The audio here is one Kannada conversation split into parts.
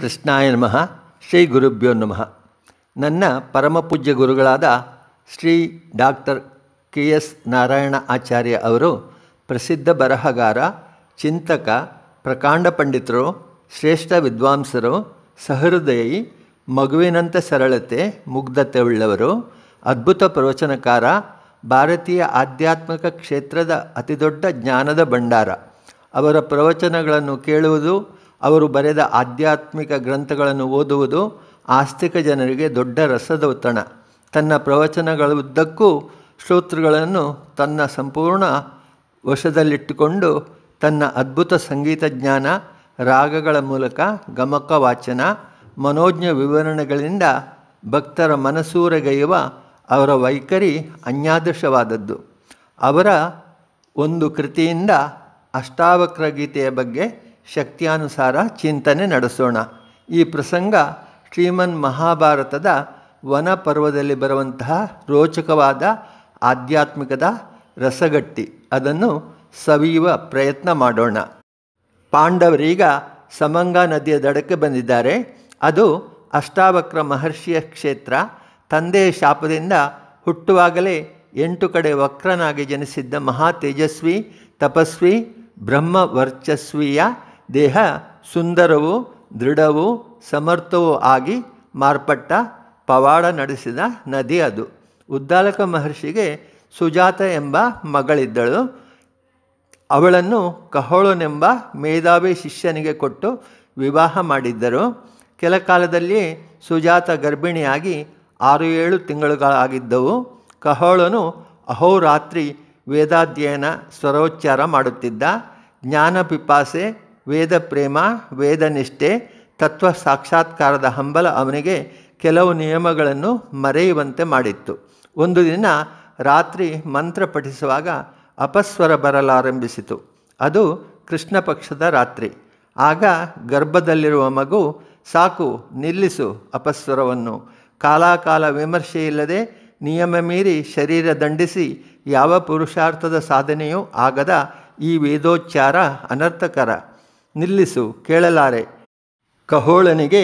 ಕೃಷ್ಣಾಯ ನಮಃ ಶ್ರೀ ಗುರುಭ್ಯೋ ನಮಃ ನನ್ನ ಪರಮಪೂಜ್ಯ ಗುರುಗಳಾದ Shri doctor K S Narayana Acharya ಅವರು ಪ್ರಸಿದ್ಧ ಬರಹಗಾರ ಚಿಂತಕ ಪ್ರಕಾಂಡ ಪಂಡಿತರು ಶ್ರೇಷ್ಠ ವಿದ್ವಾಂಸರು ಸಹೃದಯಿ ಮಗುವಿನಂಥ ಸರಳತೆ ಮುಗ್ಧತೆ ಉಳ್ಳವರು ಅದ್ಭುತ ಪ್ರವಚನಕಾರ ಭಾರತೀಯ ಆಧ್ಯಾತ್ಮಿಕ ಕ್ಷೇತ್ರದ ಅತಿದೊಡ್ಡ ಜ್ಞಾನದ ಭಂಡಾರ ಅವರ ಪ್ರವಚನಗಳನ್ನು ಕೇಳುವುದು ಅವರು ಬರೆದ ಆಧ್ಯಾತ್ಮಿಕ ಗ್ರಂಥಗಳನ್ನು ಓದುವುದು ಆಸ್ತಿಕ ಜನರಿಗೆ ದೊಡ್ಡ ರಸದ ಒತ್ತಣ ತನ್ನ ಉದ್ದಕ್ಕೂ ಶ್ರೋತೃಗಳನ್ನು ತನ್ನ ಸಂಪೂರ್ಣ ವಶದಲ್ಲಿಟ್ಟುಕೊಂಡು ತನ್ನ ಅದ್ಭುತ ಸಂಗೀತ ಜ್ಞಾನ ರಾಗಗಳ ಮೂಲಕ ಗಮಕ ವಾಚನ ಮನೋಜ್ಞ ವಿವರಣೆಗಳಿಂದ ಭಕ್ತರ ಮನಸೂರೆಗೈಯುವ ಅವರ ವೈಖರಿ ಅನ್ಯಾದೃಶವಾದದ್ದು ಅವರ ಒಂದು ಕೃತಿಯಿಂದ ಅಷ್ಟಾವಕ್ರ ಗೀತೆಯ ಬಗ್ಗೆ ಶಕ್ತಿಯಾನುಸಾರ ಚಿಂತನೆ ನಡೆಸೋಣ ಈ ಪ್ರಸಂಗ ಶ್ರೀಮನ್ ಮಹಾಭಾರತದ ವನ ಪರ್ವದಲ್ಲಿ ಬರುವಂತಹ ರೋಚಕವಾದ ಆಧ್ಯಾತ್ಮಿಕದ ರಸಗಟ್ಟಿ ಅದನ್ನು ಸವಿಯುವ ಪ್ರಯತ್ನ ಮಾಡೋಣ ಪಾಂಡವರೀಗ ಸಮಂಗಾ ನದಿಯ ದಡಕ್ಕೆ ಬಂದಿದ್ದಾರೆ ಅದು ಅಷ್ಟಾವಕ್ರ ಮಹರ್ಷಿಯ ಕ್ಷೇತ್ರ ತಂದೆಯ ಶಾಪದಿಂದ ಹುಟ್ಟುವಾಗಲೇ ಎಂಟು ಕಡೆ ವಕ್ರನಾಗಿ ಜನಿಸಿದ್ದ ಮಹಾ ತೇಜಸ್ವಿ ತಪಸ್ವಿ ಬ್ರಹ್ಮವರ್ಚಸ್ವಿಯ ದೇಹ ಸುಂದರವೂ ದೃಢವೂ ಸಮರ್ಥವೂ ಆಗಿ ಮಾರ್ಪಟ್ಟ ಪವಾಡ ನಡೆಸಿದ ನದಿ ಅದು ಉದ್ದಾಲಕ ಮಹರ್ಷಿಗೆ ಸುಜಾತ ಎಂಬ ಮಗಳಿದ್ದಳು ಅವಳನ್ನು ಕಹೋಳನೆಂಬ ಮೇಧಾವಿ ಶಿಷ್ಯನಿಗೆ ಕೊಟ್ಟು ವಿವಾಹ ಮಾಡಿದ್ದರು ಕೆಲ ಕಾಲದಲ್ಲಿ ಸುಜಾತ ಗರ್ಭಿಣಿಯಾಗಿ ಆರು ಏಳು ತಿಂಗಳುಗಳಾಗಿದ್ದವು ಕಹೋಳನು ಅಹೋರಾತ್ರಿ ವೇದಾಧ್ಯಯನ ಸ್ವರೋಚ್ಚಾರ ಮಾಡುತ್ತಿದ್ದ ಜ್ಞಾನ ಪಿಪಾಸೆ ವೇದ ಪ್ರೇಮ ನಿಷ್ಠೆ ತತ್ವ ಸಾಕ್ಷಾತ್ಕಾರದ ಹಂಬಲ ಅವನಿಗೆ ಕೆಲವು ನಿಯಮಗಳನ್ನು ಮರೆಯುವಂತೆ ಮಾಡಿತ್ತು ಒಂದು ದಿನ ರಾತ್ರಿ ಮಂತ್ರ ಪಠಿಸುವಾಗ ಅಪಸ್ವರ ಬರಲಾರಂಭಿಸಿತು ಅದು ಕೃಷ್ಣ ಪಕ್ಷದ ರಾತ್ರಿ ಆಗ ಗರ್ಭದಲ್ಲಿರುವ ಮಗು ಸಾಕು ನಿಲ್ಲಿಸು ಅಪಸ್ವರವನ್ನು ಕಾಲಾಕಾಲ ವಿಮರ್ಶೆಯಿಲ್ಲದೆ ನಿಯಮ ಮೀರಿ ಶರೀರ ದಂಡಿಸಿ ಯಾವ ಪುರುಷಾರ್ಥದ ಸಾಧನೆಯೂ ಆಗದ ಈ ವೇದೋಚ್ಚಾರ ಅನರ್ಥಕರ ನಿಲ್ಲಿಸು ಕೇಳಲಾರೆ ಕಹೋಳನಿಗೆ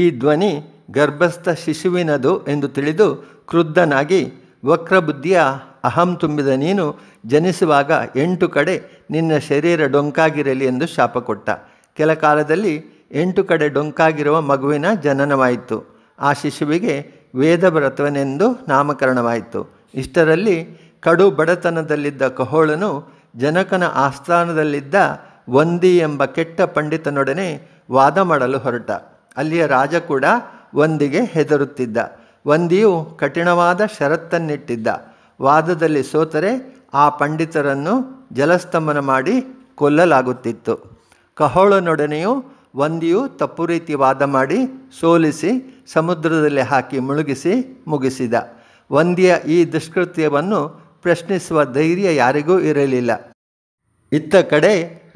ಈ ಧ್ವನಿ ಗರ್ಭಸ್ಥ ಶಿಶುವಿನದು ಎಂದು ತಿಳಿದು ಕ್ರುದ್ಧನಾಗಿ ವಕ್ರಬುದ್ಧಿಯ ಅಹಂ ತುಂಬಿದ ನೀನು ಜನಿಸುವಾಗ ಎಂಟು ಕಡೆ ನಿನ್ನ ಶರೀರ ಡೊಂಕಾಗಿರಲಿ ಎಂದು ಶಾಪ ಕೊಟ್ಟ ಕೆಲ ಕಾಲದಲ್ಲಿ ಎಂಟು ಕಡೆ ಡೊಂಕಾಗಿರುವ ಮಗುವಿನ ಜನನವಾಯಿತು ಆ ಶಿಶುವಿಗೆ ವೇದವ್ರತವನೆಂದು ನಾಮಕರಣವಾಯಿತು ಇಷ್ಟರಲ್ಲಿ ಕಡು ಬಡತನದಲ್ಲಿದ್ದ ಕಹೋಳನು ಜನಕನ ಆಸ್ಥಾನದಲ್ಲಿದ್ದ ವಂದಿ ಎಂಬ ಕೆಟ್ಟ ಪಂಡಿತನೊಡನೆ ವಾದ ಮಾಡಲು ಹೊರಟ ಅಲ್ಲಿಯ ರಾಜ ಕೂಡ ವಂದಿಗೆ ಹೆದರುತ್ತಿದ್ದ ವಂದಿಯು ಕಠಿಣವಾದ ಷರತ್ತನ್ನಿಟ್ಟಿದ್ದ ವಾದದಲ್ಲಿ ಸೋತರೆ ಆ ಪಂಡಿತರನ್ನು ಜಲಸ್ತಂಭನ ಮಾಡಿ ಕೊಲ್ಲಲಾಗುತ್ತಿತ್ತು ಕಹೋಳನೊಡನೆಯೂ ವಂದಿಯು ತಪ್ಪು ರೀತಿ ವಾದ ಮಾಡಿ ಸೋಲಿಸಿ ಸಮುದ್ರದಲ್ಲಿ ಹಾಕಿ ಮುಳುಗಿಸಿ ಮುಗಿಸಿದ ವಂದಿಯ ಈ ದುಷ್ಕೃತ್ಯವನ್ನು ಪ್ರಶ್ನಿಸುವ ಧೈರ್ಯ ಯಾರಿಗೂ ಇರಲಿಲ್ಲ ಇತ್ತ ಕಡೆ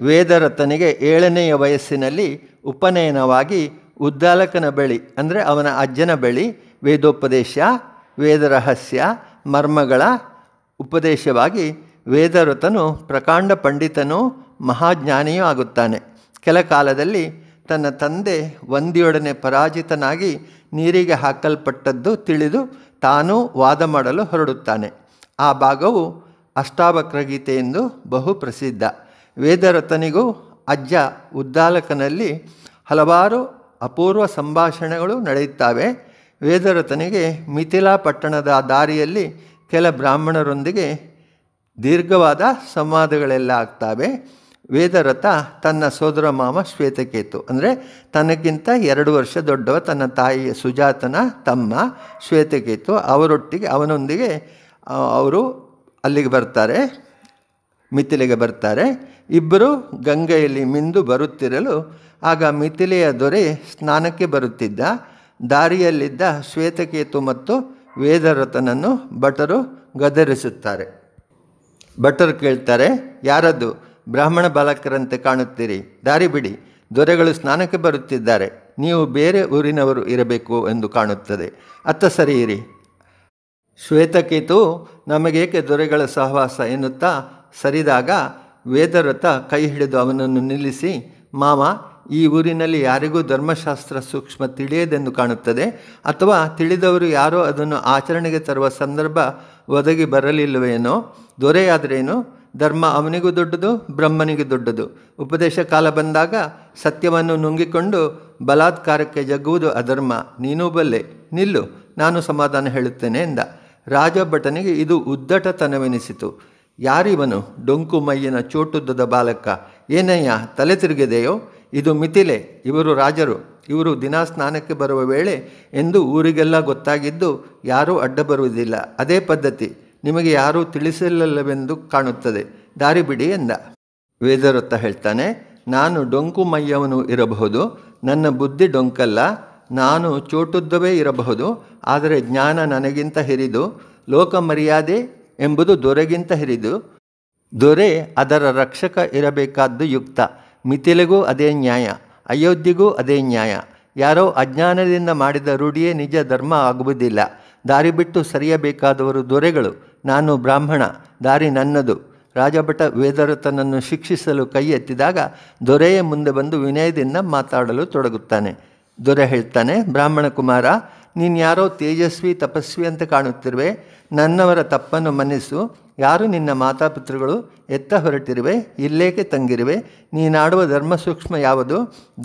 ವೇದರತನಿಗೆ ಏಳನೆಯ ವಯಸ್ಸಿನಲ್ಲಿ ಉಪನಯನವಾಗಿ ಉದ್ದಾಲಕನ ಬಳಿ ಅಂದರೆ ಅವನ ಅಜ್ಜನ ಬಳಿ ವೇದೋಪದೇಶ ವೇದರಹಸ್ಯ ಮರ್ಮಗಳ ಉಪದೇಶವಾಗಿ ವೇದರತನು ಪ್ರಕಾಂಡ ಪಂಡಿತನೂ ಮಹಾಜ್ಞಾನಿಯೂ ಆಗುತ್ತಾನೆ ಕೆಲ ಕಾಲದಲ್ಲಿ ತನ್ನ ತಂದೆ ವಂದಿಯೊಡನೆ ಪರಾಜಿತನಾಗಿ ನೀರಿಗೆ ಹಾಕಲ್ಪಟ್ಟದ್ದು ತಿಳಿದು ತಾನೂ ವಾದ ಮಾಡಲು ಹೊರಡುತ್ತಾನೆ ಆ ಭಾಗವು ಅಷ್ಟಾವಕ್ರ ಗೀತೆ ಎಂದು ಬಹು ಪ್ರಸಿದ್ಧ ವೇದರತನಿಗೂ ಅಜ್ಜ ಉದ್ದಾಲಕನಲ್ಲಿ ಹಲವಾರು ಅಪೂರ್ವ ಸಂಭಾಷಣೆಗಳು ನಡೆಯುತ್ತವೆ ವೇದರತನಿಗೆ ಮಿಥಿಲಾ ಪಟ್ಟಣದ ದಾರಿಯಲ್ಲಿ ಕೆಲ ಬ್ರಾಹ್ಮಣರೊಂದಿಗೆ ದೀರ್ಘವಾದ ಸಂವಾದಗಳೆಲ್ಲ ಆಗ್ತವೆ ವೇದರಥ ತನ್ನ ಸೋದರ ಮಾಮ ಶ್ವೇತಕೇತು ಅಂದರೆ ತನಗಿಂತ ಎರಡು ವರ್ಷ ದೊಡ್ಡವ ತನ್ನ ತಾಯಿಯ ಸುಜಾತನ ತಮ್ಮ ಶ್ವೇತಕೇತು ಅವರೊಟ್ಟಿಗೆ ಅವನೊಂದಿಗೆ ಅವರು ಅಲ್ಲಿಗೆ ಬರ್ತಾರೆ ಮಿಥಿಲೆಗೆ ಬರ್ತಾರೆ ಇಬ್ಬರು ಗಂಗೆಯಲ್ಲಿ ಮಿಂದು ಬರುತ್ತಿರಲು ಆಗ ಮಿಥಿಲೆಯ ದೊರೆ ಸ್ನಾನಕ್ಕೆ ಬರುತ್ತಿದ್ದ ದಾರಿಯಲ್ಲಿದ್ದ ಶ್ವೇತಕೇತು ಮತ್ತು ವೇದರಥನನ್ನು ಭಟರು ಗದರಿಸುತ್ತಾರೆ ಭಟರು ಕೇಳ್ತಾರೆ ಯಾರದು ಬ್ರಾಹ್ಮಣ ಬಾಲಕರಂತೆ ಕಾಣುತ್ತೀರಿ ದಾರಿ ಬಿಡಿ ದೊರೆಗಳು ಸ್ನಾನಕ್ಕೆ ಬರುತ್ತಿದ್ದಾರೆ ನೀವು ಬೇರೆ ಊರಿನವರು ಇರಬೇಕು ಎಂದು ಕಾಣುತ್ತದೆ ಅತ್ತ ಇರಿ ಶ್ವೇತಕೇತು ನಮಗೇಕೆ ದೊರೆಗಳ ಸಹವಾಸ ಎನ್ನುತ್ತಾ ಸರಿದಾಗ ವೇದರಥ ಕೈ ಹಿಡಿದು ಅವನನ್ನು ನಿಲ್ಲಿಸಿ ಮಾವ ಈ ಊರಿನಲ್ಲಿ ಯಾರಿಗೂ ಧರ್ಮಶಾಸ್ತ್ರ ಸೂಕ್ಷ್ಮ ತಿಳಿಯದೆಂದು ಕಾಣುತ್ತದೆ ಅಥವಾ ತಿಳಿದವರು ಯಾರೋ ಅದನ್ನು ಆಚರಣೆಗೆ ತರುವ ಸಂದರ್ಭ ಒದಗಿ ಬರಲಿಲ್ಲವೇನೋ ದೊರೆಯಾದರೇನು ಧರ್ಮ ಅವನಿಗೂ ದೊಡ್ಡದು ಬ್ರಹ್ಮನಿಗೂ ದೊಡ್ಡದು ಉಪದೇಶ ಕಾಲ ಬಂದಾಗ ಸತ್ಯವನ್ನು ನುಂಗಿಕೊಂಡು ಬಲಾತ್ಕಾರಕ್ಕೆ ಜಗ್ಗುವುದು ಅಧರ್ಮ ನೀನೂ ಬಲ್ಲೆ ನಿಲ್ಲು ನಾನು ಸಮಾಧಾನ ಹೇಳುತ್ತೇನೆ ಎಂದ ರಾಜಭಟನಿಗೆ ಇದು ಉದ್ದಟತನವೆನಿಸಿತು ಯಾರಿವನು ಡೊಂಕು ಮೈಯ್ಯನ ಚೋಟುದ್ದದ ಬಾಲಕ ಏನಯ್ಯ ತಲೆ ತಿರುಗಿದೆಯೋ ಇದು ಮಿತಿಲೆ ಇವರು ರಾಜರು ಇವರು ದಿನಾ ಸ್ನಾನಕ್ಕೆ ಬರುವ ವೇಳೆ ಎಂದು ಊರಿಗೆಲ್ಲ ಗೊತ್ತಾಗಿದ್ದು ಯಾರೂ ಅಡ್ಡ ಬರುವುದಿಲ್ಲ ಅದೇ ಪದ್ಧತಿ ನಿಮಗೆ ಯಾರೂ ತಿಳಿಸಲಿಲ್ಲವೆಂದು ಕಾಣುತ್ತದೆ ದಾರಿ ಬಿಡಿ ಎಂದ ವೇದರತ್ತ ಹೇಳ್ತಾನೆ ನಾನು ಡೊಂಕು ಮೈಯವನು ಇರಬಹುದು ನನ್ನ ಬುದ್ಧಿ ಡೊಂಕಲ್ಲ ನಾನು ಚೋಟುದ್ದವೇ ಇರಬಹುದು ಆದರೆ ಜ್ಞಾನ ನನಗಿಂತ ಹಿರಿದು ಲೋಕ ಮರ್ಯಾದೆ ಎಂಬುದು ದೊರೆಗಿಂತ ಹಿರಿದು ದೊರೆ ಅದರ ರಕ್ಷಕ ಇರಬೇಕಾದ್ದು ಯುಕ್ತ ಮಿಥಿಲೆಗೂ ಅದೇ ನ್ಯಾಯ ಅಯೋಧ್ಯೆಗೂ ಅದೇ ನ್ಯಾಯ ಯಾರೋ ಅಜ್ಞಾನದಿಂದ ಮಾಡಿದ ರೂಢಿಯೇ ನಿಜ ಧರ್ಮ ಆಗುವುದಿಲ್ಲ ದಾರಿ ಬಿಟ್ಟು ಸರಿಯಬೇಕಾದವರು ದೊರೆಗಳು ನಾನು ಬ್ರಾಹ್ಮಣ ದಾರಿ ನನ್ನದು ರಾಜಭಟ ವೇದರತನನ್ನು ಶಿಕ್ಷಿಸಲು ಕೈ ಎತ್ತಿದಾಗ ದೊರೆಯೇ ಮುಂದೆ ಬಂದು ವಿನಯದಿಂದ ಮಾತಾಡಲು ತೊಡಗುತ್ತಾನೆ ದೊರೆ ಹೇಳ್ತಾನೆ ಬ್ರಾಹ್ಮಣ ಕುಮಾರ ನೀನು ಯಾರೋ ತೇಜಸ್ವಿ ತಪಸ್ವಿ ಅಂತ ಕಾಣುತ್ತಿರುವೆ ನನ್ನವರ ತಪ್ಪನ್ನು ಮನ್ನಿಸು ಯಾರು ನಿನ್ನ ಮಾತಾಪಿತೃಗಳು ಎತ್ತ ಹೊರಟಿರುವೆ ಇಲ್ಲೇಕೆ ತಂಗಿರುವೆ ನೀನಾಡುವ ಧರ್ಮ ಸೂಕ್ಷ್ಮ ಯಾವುದು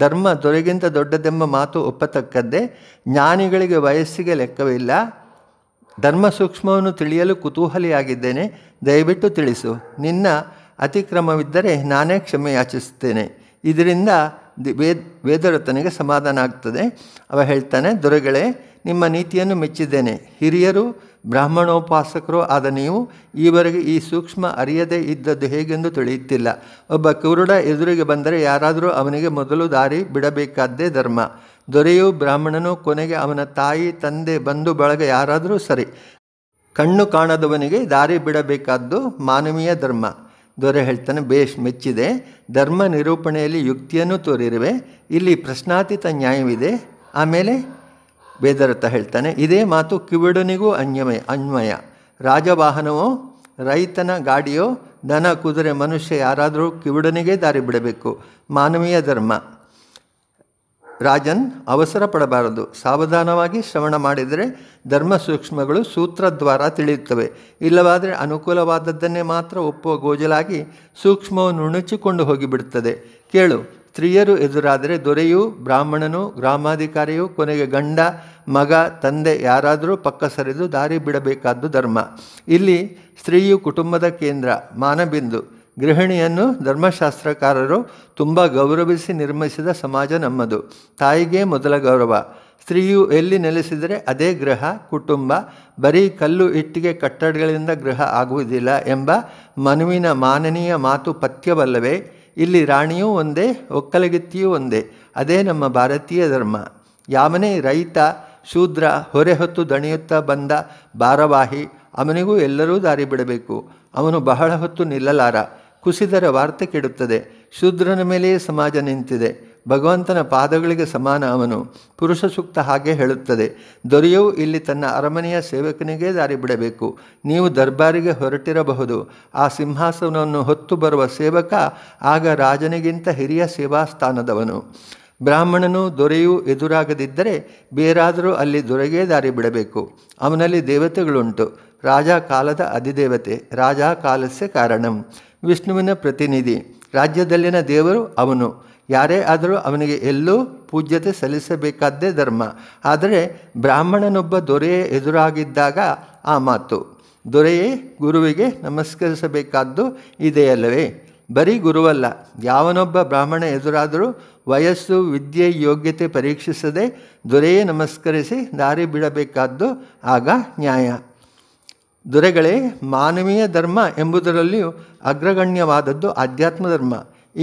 ಧರ್ಮ ದೊರೆಗಿಂತ ದೊಡ್ಡದೆಂಬ ಮಾತು ಒಪ್ಪತಕ್ಕದ್ದೇ ಜ್ಞಾನಿಗಳಿಗೆ ವಯಸ್ಸಿಗೆ ಲೆಕ್ಕವಿಲ್ಲ ಧರ್ಮ ಸೂಕ್ಷ್ಮವನ್ನು ತಿಳಿಯಲು ಕುತೂಹಲಿಯಾಗಿದ್ದೇನೆ ದಯವಿಟ್ಟು ತಿಳಿಸು ನಿನ್ನ ಅತಿಕ್ರಮವಿದ್ದರೆ ನಾನೇ ಕ್ಷಮೆಯಾಚಿಸುತ್ತೇನೆ ಇದರಿಂದ ವೇದ ವೇದರತನಿಗೆ ಸಮಾಧಾನ ಆಗ್ತದೆ ಅವ ಹೇಳ್ತಾನೆ ದೊರೆಗಳೇ ನಿಮ್ಮ ನೀತಿಯನ್ನು ಮೆಚ್ಚಿದ್ದೇನೆ ಹಿರಿಯರು ಬ್ರಾಹ್ಮಣೋಪಾಸಕರು ಆದ ನೀವು ಈವರೆಗೆ ಈ ಸೂಕ್ಷ್ಮ ಅರಿಯದೇ ಇದ್ದದ್ದು ಹೇಗೆಂದು ತಿಳಿಯುತ್ತಿಲ್ಲ ಒಬ್ಬ ಕುರುಡ ಎದುರಿಗೆ ಬಂದರೆ ಯಾರಾದರೂ ಅವನಿಗೆ ಮೊದಲು ದಾರಿ ಬಿಡಬೇಕಾದ್ದೇ ಧರ್ಮ ದೊರೆಯು ಬ್ರಾಹ್ಮಣನು ಕೊನೆಗೆ ಅವನ ತಾಯಿ ತಂದೆ ಬಂಧು ಬಳಗ ಯಾರಾದರೂ ಸರಿ ಕಣ್ಣು ಕಾಣದವನಿಗೆ ದಾರಿ ಬಿಡಬೇಕಾದ್ದು ಮಾನವೀಯ ಧರ್ಮ ದೊರೆ ಹೇಳ್ತಾನೆ ಬೇಷ್ ಮೆಚ್ಚಿದೆ ಧರ್ಮ ನಿರೂಪಣೆಯಲ್ಲಿ ಯುಕ್ತಿಯನ್ನು ತೋರಿರುವೆ ಇಲ್ಲಿ ಪ್ರಶ್ನಾತೀತ ನ್ಯಾಯವಿದೆ ಆಮೇಲೆ ಬೇದರತ್ತ ಹೇಳ್ತಾನೆ ಇದೇ ಮಾತು ಕಿವಿಡನಿಗೂ ಅನ್ಯಮಯ ಅನ್ವಯ ರಾಜವಾಹನವೋ ರೈತನ ಗಾಡಿಯೋ ದನ ಕುದುರೆ ಮನುಷ್ಯ ಯಾರಾದರೂ ಕಿವಿಡನಿಗೆ ದಾರಿ ಬಿಡಬೇಕು ಮಾನವೀಯ ಧರ್ಮ ರಾಜನ್ ಅವಸರ ಪಡಬಾರದು ಸಾವಧಾನವಾಗಿ ಶ್ರವಣ ಮಾಡಿದರೆ ಧರ್ಮ ಸೂಕ್ಷ್ಮಗಳು ಸೂತ್ರದ್ವಾರ ತಿಳಿಯುತ್ತವೆ ಇಲ್ಲವಾದರೆ ಅನುಕೂಲವಾದದ್ದನ್ನೇ ಮಾತ್ರ ಒಪ್ಪುವ ಗೋಜಲಾಗಿ ಸೂಕ್ಷ್ಮವನ್ನು ನುಣುಚಿಕೊಂಡು ಹೋಗಿಬಿಡುತ್ತದೆ ಕೇಳು ಸ್ತ್ರೀಯರು ಎದುರಾದರೆ ದೊರೆಯು ಬ್ರಾಹ್ಮಣನು ಗ್ರಾಮಾಧಿಕಾರಿಯು ಕೊನೆಗೆ ಗಂಡ ಮಗ ತಂದೆ ಯಾರಾದರೂ ಪಕ್ಕ ಸರಿದು ದಾರಿ ಬಿಡಬೇಕಾದ್ದು ಧರ್ಮ ಇಲ್ಲಿ ಸ್ತ್ರೀಯು ಕುಟುಂಬದ ಕೇಂದ್ರ ಮಾನಬಿಂದು ಗೃಹಿಣಿಯನ್ನು ಧರ್ಮಶಾಸ್ತ್ರಕಾರರು ತುಂಬ ಗೌರವಿಸಿ ನಿರ್ಮಿಸಿದ ಸಮಾಜ ನಮ್ಮದು ತಾಯಿಗೆ ಮೊದಲ ಗೌರವ ಸ್ತ್ರೀಯು ಎಲ್ಲಿ ನೆಲೆಸಿದರೆ ಅದೇ ಗೃಹ ಕುಟುಂಬ ಬರೀ ಕಲ್ಲು ಇಟ್ಟಿಗೆ ಕಟ್ಟಡಗಳಿಂದ ಗೃಹ ಆಗುವುದಿಲ್ಲ ಎಂಬ ಮನುವಿನ ಮಾನನೀಯ ಮಾತು ಪಥ್ಯವಲ್ಲವೇ ಇಲ್ಲಿ ರಾಣಿಯೂ ಒಂದೇ ಒಕ್ಕಲಗಿತ್ತಿಯೂ ಒಂದೇ ಅದೇ ನಮ್ಮ ಭಾರತೀಯ ಧರ್ಮ ಯಾವನೇ ರೈತ ಶೂದ್ರ ಹೊರೆ ಹೊತ್ತು ದಣಿಯುತ್ತಾ ಬಂದ ಭಾರವಾಹಿ ಅವನಿಗೂ ಎಲ್ಲರೂ ದಾರಿ ಬಿಡಬೇಕು ಅವನು ಬಹಳ ಹೊತ್ತು ನಿಲ್ಲಲಾರ ಕುಸಿದರ ವಾರ್ತೆ ಕೆಡುತ್ತದೆ ಶೂದ್ರನ ಮೇಲೆಯೇ ಸಮಾಜ ನಿಂತಿದೆ ಭಗವಂತನ ಪಾದಗಳಿಗೆ ಸಮಾನ ಅವನು ಪುರುಷ ಸೂಕ್ತ ಹಾಗೆ ಹೇಳುತ್ತದೆ ದೊರೆಯು ಇಲ್ಲಿ ತನ್ನ ಅರಮನೆಯ ಸೇವಕನಿಗೆ ದಾರಿ ಬಿಡಬೇಕು ನೀವು ದರ್ಬಾರಿಗೆ ಹೊರಟಿರಬಹುದು ಆ ಸಿಂಹಾಸನವನ್ನು ಹೊತ್ತು ಬರುವ ಸೇವಕ ಆಗ ರಾಜನಿಗಿಂತ ಹಿರಿಯ ಸೇವಾ ಸ್ಥಾನದವನು ಬ್ರಾಹ್ಮಣನು ದೊರೆಯು ಎದುರಾಗದಿದ್ದರೆ ಬೇರಾದರೂ ಅಲ್ಲಿ ದೊರೆಗೇ ದಾರಿ ಬಿಡಬೇಕು ಅವನಲ್ಲಿ ದೇವತೆಗಳುಂಟು ಕಾಲದ ಅಧಿದೇವತೆ ರಾಜಕಾಲಸ್ಯ ಕಾರಣಂ ವಿಷ್ಣುವಿನ ಪ್ರತಿನಿಧಿ ರಾಜ್ಯದಲ್ಲಿನ ದೇವರು ಅವನು ಯಾರೇ ಆದರೂ ಅವನಿಗೆ ಎಲ್ಲೂ ಪೂಜ್ಯತೆ ಸಲ್ಲಿಸಬೇಕಾದ್ದೇ ಧರ್ಮ ಆದರೆ ಬ್ರಾಹ್ಮಣನೊಬ್ಬ ದೊರೆಯೇ ಎದುರಾಗಿದ್ದಾಗ ಆ ಮಾತು ದೊರೆಯೇ ಗುರುವಿಗೆ ನಮಸ್ಕರಿಸಬೇಕಾದ್ದು ಇದೆಯಲ್ಲವೇ ಬರೀ ಗುರುವಲ್ಲ ಯಾವನೊಬ್ಬ ಬ್ರಾಹ್ಮಣ ಎದುರಾದರೂ ವಯಸ್ಸು ವಿದ್ಯೆ ಯೋಗ್ಯತೆ ಪರೀಕ್ಷಿಸದೆ ದೊರೆಯೇ ನಮಸ್ಕರಿಸಿ ದಾರಿ ಬಿಡಬೇಕಾದ್ದು ಆಗ ನ್ಯಾಯ ದೊರೆಗಳೇ ಮಾನವೀಯ ಧರ್ಮ ಎಂಬುದರಲ್ಲಿಯೂ ಅಗ್ರಗಣ್ಯವಾದದ್ದು ಆಧ್ಯಾತ್ಮ ಧರ್ಮ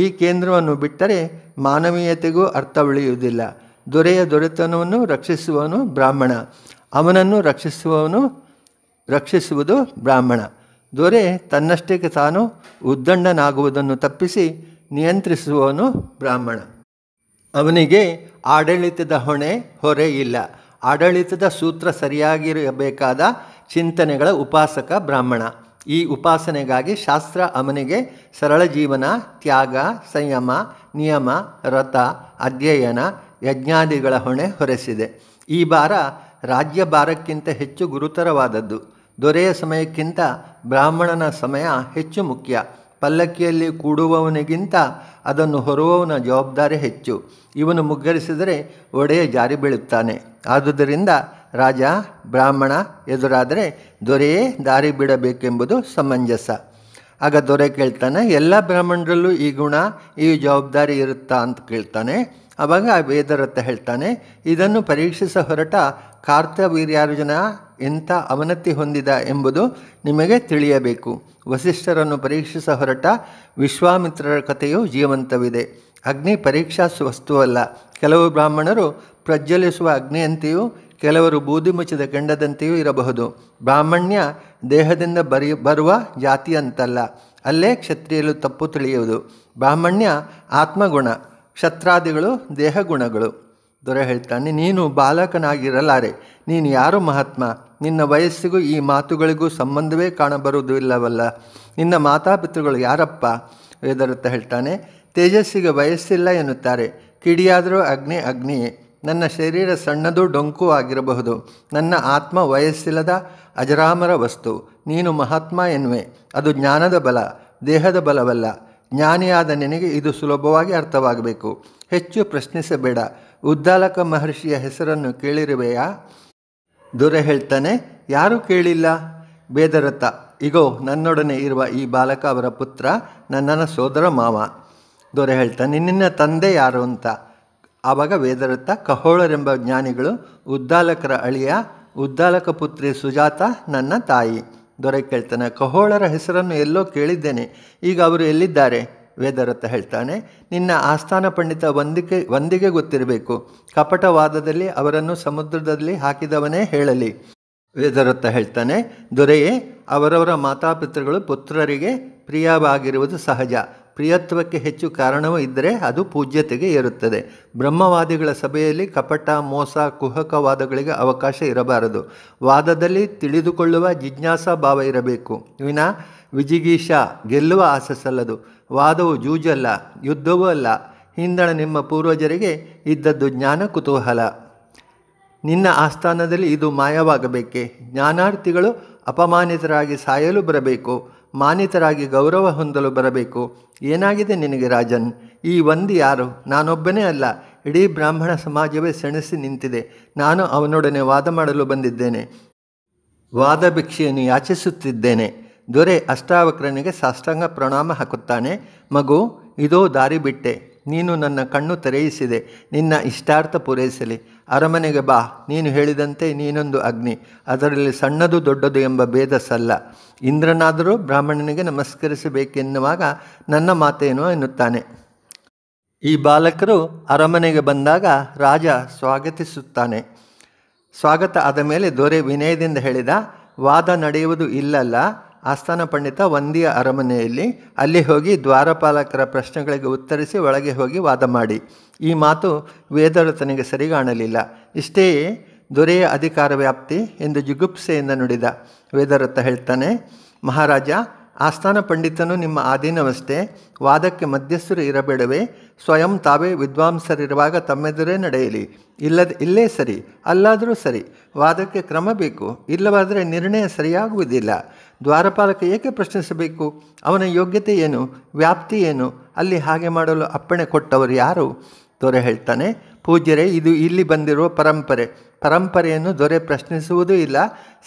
ಈ ಕೇಂದ್ರವನ್ನು ಬಿಟ್ಟರೆ ಮಾನವೀಯತೆಗೂ ಅರ್ಥ ಉಳಿಯುವುದಿಲ್ಲ ದೊರೆಯ ದೊರೆತನವನ್ನು ರಕ್ಷಿಸುವವನು ಬ್ರಾಹ್ಮಣ ಅವನನ್ನು ರಕ್ಷಿಸುವವನು ರಕ್ಷಿಸುವುದು ಬ್ರಾಹ್ಮಣ ದೊರೆ ತನ್ನಷ್ಟಕ್ಕೆ ತಾನು ಉದ್ದಂಡನಾಗುವುದನ್ನು ತಪ್ಪಿಸಿ ನಿಯಂತ್ರಿಸುವವನು ಬ್ರಾಹ್ಮಣ ಅವನಿಗೆ ಆಡಳಿತದ ಹೊಣೆ ಹೊರೆ ಇಲ್ಲ ಆಡಳಿತದ ಸೂತ್ರ ಸರಿಯಾಗಿರಬೇಕಾದ ಚಿಂತನೆಗಳ ಉಪಾಸಕ ಬ್ರಾಹ್ಮಣ ಈ ಉಪಾಸನೆಗಾಗಿ ಶಾಸ್ತ್ರ ಅವನಿಗೆ ಸರಳ ಜೀವನ ತ್ಯಾಗ ಸಂಯಮ ನಿಯಮ ರತ ಅಧ್ಯಯನ ಯಜ್ಞಾದಿಗಳ ಹೊಣೆ ಹೊರೆಸಿದೆ ಈ ಭಾರ ರಾಜ್ಯ ಭಾರಕ್ಕಿಂತ ಹೆಚ್ಚು ಗುರುತರವಾದದ್ದು ದೊರೆಯ ಸಮಯಕ್ಕಿಂತ ಬ್ರಾಹ್ಮಣನ ಸಮಯ ಹೆಚ್ಚು ಮುಖ್ಯ ಪಲ್ಲಕ್ಕಿಯಲ್ಲಿ ಕೂಡುವವನಿಗಿಂತ ಅದನ್ನು ಹೊರುವವನ ಜವಾಬ್ದಾರಿ ಹೆಚ್ಚು ಇವನು ಮುಗ್ಗರಿಸಿದರೆ ಒಡೆಯ ಜಾರಿ ಬೀಳುತ್ತಾನೆ ಆದುದರಿಂದ ರಾಜ ಬ್ರಾಹ್ಮಣ ಎದುರಾದರೆ ದೊರೆಯೇ ದಾರಿ ಬಿಡಬೇಕೆಂಬುದು ಸಮಂಜಸ ಆಗ ದೊರೆ ಕೇಳ್ತಾನೆ ಎಲ್ಲ ಬ್ರಾಹ್ಮಣರಲ್ಲೂ ಈ ಗುಣ ಈ ಜವಾಬ್ದಾರಿ ಇರುತ್ತಾ ಅಂತ ಕೇಳ್ತಾನೆ ಆವಾಗ ವೇದರತ್ತ ಹೇಳ್ತಾನೆ ಇದನ್ನು ಪರೀಕ್ಷಿಸ ಹೊರಟ ಕಾರ್ತವೀರ್ಯಾರ್ಜುನ ಎಂಥ ಅವನತಿ ಹೊಂದಿದ ಎಂಬುದು ನಿಮಗೆ ತಿಳಿಯಬೇಕು ವಸಿಷ್ಠರನ್ನು ಪರೀಕ್ಷಿಸ ಹೊರಟ ವಿಶ್ವಾಮಿತ್ರರ ಕಥೆಯು ಜೀವಂತವಿದೆ ಅಗ್ನಿ ಪರೀಕ್ಷಾ ವಸ್ತುವಲ್ಲ ಕೆಲವು ಬ್ರಾಹ್ಮಣರು ಪ್ರಜ್ವಲಿಸುವ ಅಗ್ನಿಯಂತೆಯೂ ಕೆಲವರು ಬೂದಿ ಮುಚ್ಚಿದ ಗಂಡದಂತೆಯೂ ಇರಬಹುದು ಬ್ರಾಹ್ಮಣ್ಯ ದೇಹದಿಂದ ಬರಿ ಬರುವ ಜಾತಿ ಅಂತಲ್ಲ ಅಲ್ಲೇ ಕ್ಷತ್ರಿಯಲು ತಪ್ಪು ತಿಳಿಯುವುದು ಬ್ರಾಹ್ಮಣ್ಯ ಆತ್ಮಗುಣ ಕ್ಷತ್ರಾದಿಗಳು ದೇಹಗುಣಗಳು ದೊರೆ ಹೇಳ್ತಾನೆ ನೀನು ಬಾಲಕನಾಗಿರಲಾರೆ ನೀನು ಯಾರು ಮಹಾತ್ಮ ನಿನ್ನ ವಯಸ್ಸಿಗೂ ಈ ಮಾತುಗಳಿಗೂ ಸಂಬಂಧವೇ ಕಾಣಬರುವುದು ಇಲ್ಲವಲ್ಲ ನಿನ್ನ ಮಾತಾಪಿತೃಗಳು ಯಾರಪ್ಪ ವೇದರಥ ಹೇಳ್ತಾನೆ ತೇಜಸ್ಸಿಗೆ ವಯಸ್ಸಿಲ್ಲ ಎನ್ನುತ್ತಾರೆ ಕಿಡಿಯಾದರೂ ಅಗ್ನಿ ಅಗ್ನಿಯೇ ನನ್ನ ಶರೀರ ಸಣ್ಣದು ಡೊಂಕು ಆಗಿರಬಹುದು ನನ್ನ ಆತ್ಮ ವಯಸ್ಸಿಲ್ಲದ ಅಜರಾಮರ ವಸ್ತು ನೀನು ಮಹಾತ್ಮ ಎನ್ನುವೆ ಅದು ಜ್ಞಾನದ ಬಲ ದೇಹದ ಬಲವಲ್ಲ ಜ್ಞಾನಿಯಾದ ನಿನಗೆ ಇದು ಸುಲಭವಾಗಿ ಅರ್ಥವಾಗಬೇಕು ಹೆಚ್ಚು ಪ್ರಶ್ನಿಸಬೇಡ ಉದ್ದಾಲಕ ಮಹರ್ಷಿಯ ಹೆಸರನ್ನು ಕೇಳಿರುವೆಯಾ ದೊರೆ ಹೇಳ್ತಾನೆ ಯಾರೂ ಕೇಳಿಲ್ಲ ಬೇದರತ ಇಗೋ ನನ್ನೊಡನೆ ಇರುವ ಈ ಬಾಲಕ ಅವರ ಪುತ್ರ ನನ್ನನ ಸೋದರ ಮಾವ ದೊರೆ ಹೇಳ್ತಾನೆ ನಿನ್ನ ತಂದೆ ಯಾರು ಅಂತ ಆವಾಗ ವೇದರತ್ತ ಕಹೋಳರೆಂಬ ಜ್ಞಾನಿಗಳು ಉದ್ದಾಲಕರ ಅಳಿಯ ಉದ್ದಾಲಕ ಪುತ್ರಿ ಸುಜಾತ ನನ್ನ ತಾಯಿ ದೊರೆ ಕೇಳ್ತಾನೆ ಕಹೋಳರ ಹೆಸರನ್ನು ಎಲ್ಲೋ ಕೇಳಿದ್ದೇನೆ ಈಗ ಅವರು ಎಲ್ಲಿದ್ದಾರೆ ವೇದರತ್ತ ಹೇಳ್ತಾನೆ ನಿನ್ನ ಆಸ್ಥಾನ ಪಂಡಿತ ಒಂದಿಗೆ ಒಂದಿಗೆ ಗೊತ್ತಿರಬೇಕು ಕಪಟವಾದದಲ್ಲಿ ಅವರನ್ನು ಸಮುದ್ರದಲ್ಲಿ ಹಾಕಿದವನೇ ಹೇಳಲಿ ವೇದರತ್ತ ಹೇಳ್ತಾನೆ ದೊರೆಯೇ ಅವರವರ ಮಾತಾಪಿತೃಗಳು ಪುತ್ರರಿಗೆ ಪ್ರಿಯವಾಗಿರುವುದು ಸಹಜ ಪ್ರಿಯತ್ವಕ್ಕೆ ಹೆಚ್ಚು ಕಾರಣವೂ ಇದ್ದರೆ ಅದು ಪೂಜ್ಯತೆಗೆ ಏರುತ್ತದೆ ಬ್ರಹ್ಮವಾದಿಗಳ ಸಭೆಯಲ್ಲಿ ಕಪಟ ಮೋಸ ಕುಹಕವಾದಗಳಿಗೆ ಅವಕಾಶ ಇರಬಾರದು ವಾದದಲ್ಲಿ ತಿಳಿದುಕೊಳ್ಳುವ ಜಿಜ್ಞಾಸಾ ಭಾವ ಇರಬೇಕು ವಿನ ವಿಜಿಗೀಷ ಗೆಲ್ಲುವ ಆಸಸಲ್ಲದು ವಾದವು ಜೂಜಲ್ಲ ಯುದ್ಧವೂ ಅಲ್ಲ ಹಿಂದಣ ನಿಮ್ಮ ಪೂರ್ವಜರಿಗೆ ಇದ್ದದ್ದು ಜ್ಞಾನ ಕುತೂಹಲ ನಿನ್ನ ಆಸ್ಥಾನದಲ್ಲಿ ಇದು ಮಾಯವಾಗಬೇಕೆ ಜ್ಞಾನಾರ್ಥಿಗಳು ಅಪಮಾನಿತರಾಗಿ ಸಾಯಲು ಬರಬೇಕು ಮಾನಿತರಾಗಿ ಗೌರವ ಹೊಂದಲು ಬರಬೇಕು ಏನಾಗಿದೆ ನಿನಗೆ ರಾಜನ್ ಈ ಒಂದು ಯಾರು ನಾನೊಬ್ಬನೇ ಅಲ್ಲ ಇಡೀ ಬ್ರಾಹ್ಮಣ ಸಮಾಜವೇ ಸೆಣಸಿ ನಿಂತಿದೆ ನಾನು ಅವನೊಡನೆ ವಾದ ಮಾಡಲು ಬಂದಿದ್ದೇನೆ ವಾದ ಭಿಕ್ಷೆಯನ್ನು ಯಾಚಿಸುತ್ತಿದ್ದೇನೆ ದೊರೆ ಅಷ್ಟಾವಕ್ರನಿಗೆ ಸಾಷ್ಟಾಂಗ ಪ್ರಣಾಮ ಹಾಕುತ್ತಾನೆ ಮಗು ಇದೋ ದಾರಿ ಬಿಟ್ಟೆ ನೀನು ನನ್ನ ಕಣ್ಣು ತೆರೆಯಿಸಿದೆ ನಿನ್ನ ಇಷ್ಟಾರ್ಥ ಪೂರೈಸಲಿ ಅರಮನೆಗೆ ಬಾ ನೀನು ಹೇಳಿದಂತೆ ನೀನೊಂದು ಅಗ್ನಿ ಅದರಲ್ಲಿ ಸಣ್ಣದು ದೊಡ್ಡದು ಎಂಬ ಭೇದ ಸಲ್ಲ ಇಂದ್ರನಾದರೂ ಬ್ರಾಹ್ಮಣನಿಗೆ ನಮಸ್ಕರಿಸಬೇಕೆನ್ನುವಾಗ ನನ್ನ ಮಾತೇನು ಎನ್ನುತ್ತಾನೆ ಈ ಬಾಲಕರು ಅರಮನೆಗೆ ಬಂದಾಗ ರಾಜ ಸ್ವಾಗತಿಸುತ್ತಾನೆ ಸ್ವಾಗತ ಆದ ಮೇಲೆ ದೊರೆ ವಿನಯದಿಂದ ಹೇಳಿದ ವಾದ ನಡೆಯುವುದು ಇಲ್ಲಲ್ಲ ಆಸ್ಥಾನ ಪಂಡಿತ ವಂದಿಯ ಅರಮನೆಯಲ್ಲಿ ಅಲ್ಲಿ ಹೋಗಿ ದ್ವಾರಪಾಲಕರ ಪ್ರಶ್ನೆಗಳಿಗೆ ಉತ್ತರಿಸಿ ಒಳಗೆ ಹೋಗಿ ವಾದ ಮಾಡಿ ಈ ಮಾತು ವೇದರತನಿಗೆ ಸರಿಗಾಣಲಿಲ್ಲ ಇಷ್ಟೇ ದೊರೆಯ ಅಧಿಕಾರ ವ್ಯಾಪ್ತಿ ಎಂದು ಜಿಗುಪ್ಸೆಯಿಂದ ನುಡಿದ ವೇದರತ ಹೇಳ್ತಾನೆ ಮಹಾರಾಜ ಆಸ್ಥಾನ ಪಂಡಿತನು ನಿಮ್ಮ ಆಧೀನವಷ್ಟೇ ವಾದಕ್ಕೆ ಮಧ್ಯಸ್ಥರು ಇರಬೇಡವೇ ಸ್ವಯಂ ತಾವೇ ವಿದ್ವಾಂಸರಿರುವಾಗ ತಮ್ಮೆದುರೇ ನಡೆಯಲಿ ಇಲ್ಲದ ಇಲ್ಲೇ ಸರಿ ಅಲ್ಲಾದರೂ ಸರಿ ವಾದಕ್ಕೆ ಕ್ರಮ ಬೇಕು ಇಲ್ಲವಾದರೆ ನಿರ್ಣಯ ಸರಿಯಾಗುವುದಿಲ್ಲ ದ್ವಾರಪಾಲಕ ಏಕೆ ಪ್ರಶ್ನಿಸಬೇಕು ಅವನ ಯೋಗ್ಯತೆ ಏನು ವ್ಯಾಪ್ತಿ ಏನು ಅಲ್ಲಿ ಹಾಗೆ ಮಾಡಲು ಅಪ್ಪಣೆ ಕೊಟ್ಟವರು ಯಾರು ದೊರೆ ಹೇಳ್ತಾನೆ ಪೂಜ್ಯರೇ ಇದು ಇಲ್ಲಿ ಬಂದಿರುವ ಪರಂಪರೆ ಪರಂಪರೆಯನ್ನು ದೊರೆ ಪ್ರಶ್ನಿಸುವುದೂ ಇಲ್ಲ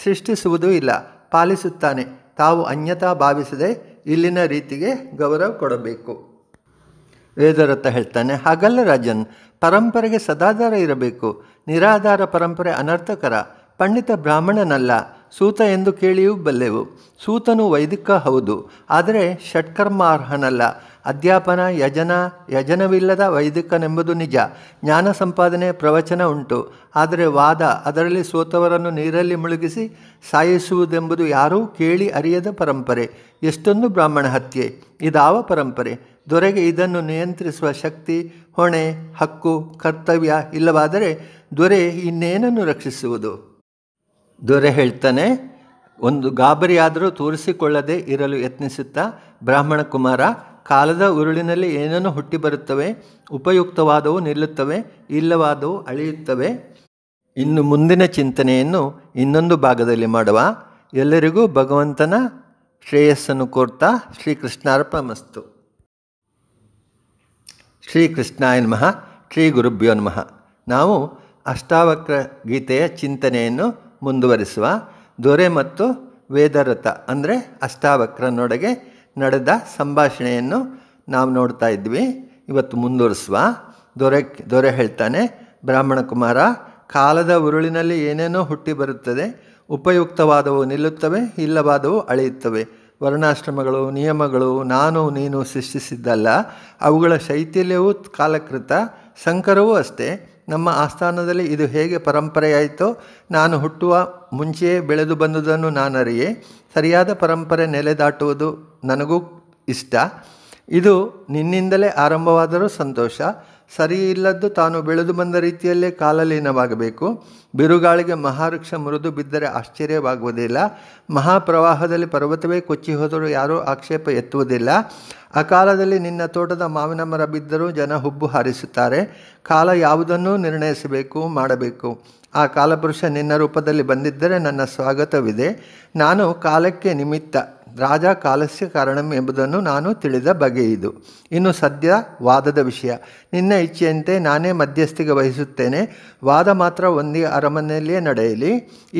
ಸೃಷ್ಟಿಸುವುದೂ ಇಲ್ಲ ಪಾಲಿಸುತ್ತಾನೆ ತಾವು ಅನ್ಯತಾ ಭಾವಿಸದೆ ಇಲ್ಲಿನ ರೀತಿಗೆ ಗೌರವ ಕೊಡಬೇಕು ವೇದರತ್ತ ಹೇಳ್ತಾನೆ ಹಾಗಲ್ಲ ರಾಜನ್ ಪರಂಪರೆಗೆ ಸದಾಧಾರ ಇರಬೇಕು ನಿರಾಧಾರ ಪರಂಪರೆ ಅನರ್ಥಕರ ಪಂಡಿತ ಬ್ರಾಹ್ಮಣನಲ್ಲ ಸೂತ ಎಂದು ಕೇಳಿಯೂ ಬಲ್ಲೆವು ಸೂತನು ವೈದಿಕ ಹೌದು ಆದರೆ ಷಟ್ಕರ್ಮಾರ್ಹನಲ್ಲ ಅಧ್ಯಾಪನ ಯಜನ ಯಜನವಿಲ್ಲದ ವೈದಿಕನೆಂಬುದು ನಿಜ ಜ್ಞಾನ ಸಂಪಾದನೆ ಪ್ರವಚನ ಉಂಟು ಆದರೆ ವಾದ ಅದರಲ್ಲಿ ಸೋತವರನ್ನು ನೀರಲ್ಲಿ ಮುಳುಗಿಸಿ ಸಾಯಿಸುವುದೆಂಬುದು ಯಾರೂ ಕೇಳಿ ಅರಿಯದ ಪರಂಪರೆ ಎಷ್ಟೊಂದು ಬ್ರಾಹ್ಮಣ ಹತ್ಯೆ ಇದಾವ ಪರಂಪರೆ ದೊರೆಗೆ ಇದನ್ನು ನಿಯಂತ್ರಿಸುವ ಶಕ್ತಿ ಹೊಣೆ ಹಕ್ಕು ಕರ್ತವ್ಯ ಇಲ್ಲವಾದರೆ ದೊರೆ ಇನ್ನೇನನ್ನು ರಕ್ಷಿಸುವುದು ದೊರೆ ಹೇಳ್ತಾನೆ ಒಂದು ಗಾಬರಿಯಾದರೂ ತೋರಿಸಿಕೊಳ್ಳದೆ ಇರಲು ಯತ್ನಿಸುತ್ತಾ ಬ್ರಾಹ್ಮಣ ಕುಮಾರ ಕಾಲದ ಉರುಳಿನಲ್ಲಿ ಏನನ್ನು ಹುಟ್ಟಿ ಬರುತ್ತವೆ ಉಪಯುಕ್ತವಾದವು ನಿಲ್ಲುತ್ತವೆ ಇಲ್ಲವಾದವು ಅಳೆಯುತ್ತವೆ ಇನ್ನು ಮುಂದಿನ ಚಿಂತನೆಯನ್ನು ಇನ್ನೊಂದು ಭಾಗದಲ್ಲಿ ಮಾಡುವ ಎಲ್ಲರಿಗೂ ಭಗವಂತನ ಶ್ರೇಯಸ್ಸನ್ನು ಕೋರ್ತಾ ಶ್ರೀಕೃಷ್ಣಾರ್ಪಮಸ್ತು ಶ್ರೀಕೃಷ್ಣಾಯ ನಮಃ ಶ್ರೀ ಗುರುಭ್ಯೋ ನಮಃ ನಾವು ಅಷ್ಟಾವಕ್ರ ಗೀತೆಯ ಚಿಂತನೆಯನ್ನು ಮುಂದುವರಿಸುವ ದೊರೆ ಮತ್ತು ವೇದರಥ ಅಂದರೆ ಅಷ್ಟಾವಕ್ರನೊಡಗೆ ನಡೆದ ಸಂಭಾಷಣೆಯನ್ನು ನಾವು ನೋಡ್ತಾ ಇದ್ವಿ ಇವತ್ತು ಮುಂದುವರಿಸುವ ದೊರೆ ದೊರೆ ಹೇಳ್ತಾನೆ ಬ್ರಾಹ್ಮಣ ಕುಮಾರ ಕಾಲದ ಉರುಳಿನಲ್ಲಿ ಏನೇನೋ ಹುಟ್ಟಿ ಬರುತ್ತದೆ ಉಪಯುಕ್ತವಾದವು ನಿಲ್ಲುತ್ತವೆ ಇಲ್ಲವಾದವು ಅಳೆಯುತ್ತವೆ ವರ್ಣಾಶ್ರಮಗಳು ನಿಯಮಗಳು ನಾನು ನೀನು ಸೃಷ್ಟಿಸಿದ್ದಲ್ಲ ಅವುಗಳ ಶೈಥಿಲ್ಯವೂ ಕಾಲಕೃತ ಸಂಕರವೂ ಅಷ್ಟೇ ನಮ್ಮ ಆಸ್ಥಾನದಲ್ಲಿ ಇದು ಹೇಗೆ ಪರಂಪರೆಯಾಯಿತೋ ನಾನು ಹುಟ್ಟುವ ಮುಂಚೆಯೇ ಬೆಳೆದು ಬಂದುದನ್ನು ನಾನರಿಯೇ ಸರಿಯಾದ ಪರಂಪರೆ ನೆಲೆದಾಟುವುದು ನನಗೂ ಇಷ್ಟ ಇದು ನಿನ್ನಿಂದಲೇ ಆರಂಭವಾದರೂ ಸಂತೋಷ ಸರಿ ಇಲ್ಲದ್ದು ತಾನು ಬೆಳೆದು ಬಂದ ರೀತಿಯಲ್ಲೇ ಕಾಲಲೀನವಾಗಬೇಕು ಬಿರುಗಾಳಿಗೆ ಮಹಾವೃಕ್ಷ ಮುರಿದು ಬಿದ್ದರೆ ಆಶ್ಚರ್ಯವಾಗುವುದಿಲ್ಲ ಮಹಾಪ್ರವಾಹದಲ್ಲಿ ಪರ್ವತವೇ ಕೊಚ್ಚಿ ಹೋದರೂ ಯಾರೂ ಆಕ್ಷೇಪ ಎತ್ತುವುದಿಲ್ಲ ಅಕಾಲದಲ್ಲಿ ನಿನ್ನ ತೋಟದ ಮಾವಿನ ಮರ ಬಿದ್ದರೂ ಜನ ಹುಬ್ಬು ಹಾರಿಸುತ್ತಾರೆ ಕಾಲ ಯಾವುದನ್ನೂ ನಿರ್ಣಯಿಸಬೇಕು ಮಾಡಬೇಕು ಆ ಕಾಲಪುರುಷ ನಿನ್ನ ರೂಪದಲ್ಲಿ ಬಂದಿದ್ದರೆ ನನ್ನ ಸ್ವಾಗತವಿದೆ ನಾನು ಕಾಲಕ್ಕೆ ನಿಮಿತ್ತ ರಾಜ ಕಾಲಸ್ಯ ಕಾರಣ ಎಂಬುದನ್ನು ನಾನು ತಿಳಿದ ಬಗೆಯಿದು ಇನ್ನು ಸದ್ಯ ವಾದದ ವಿಷಯ ನಿನ್ನ ಇಚ್ಛೆಯಂತೆ ನಾನೇ ಮಧ್ಯಸ್ಥಿಗೆ ವಹಿಸುತ್ತೇನೆ ವಾದ ಮಾತ್ರ ಒಂದೇ ಅರಮನೆಯಲ್ಲಿಯೇ ನಡೆಯಲಿ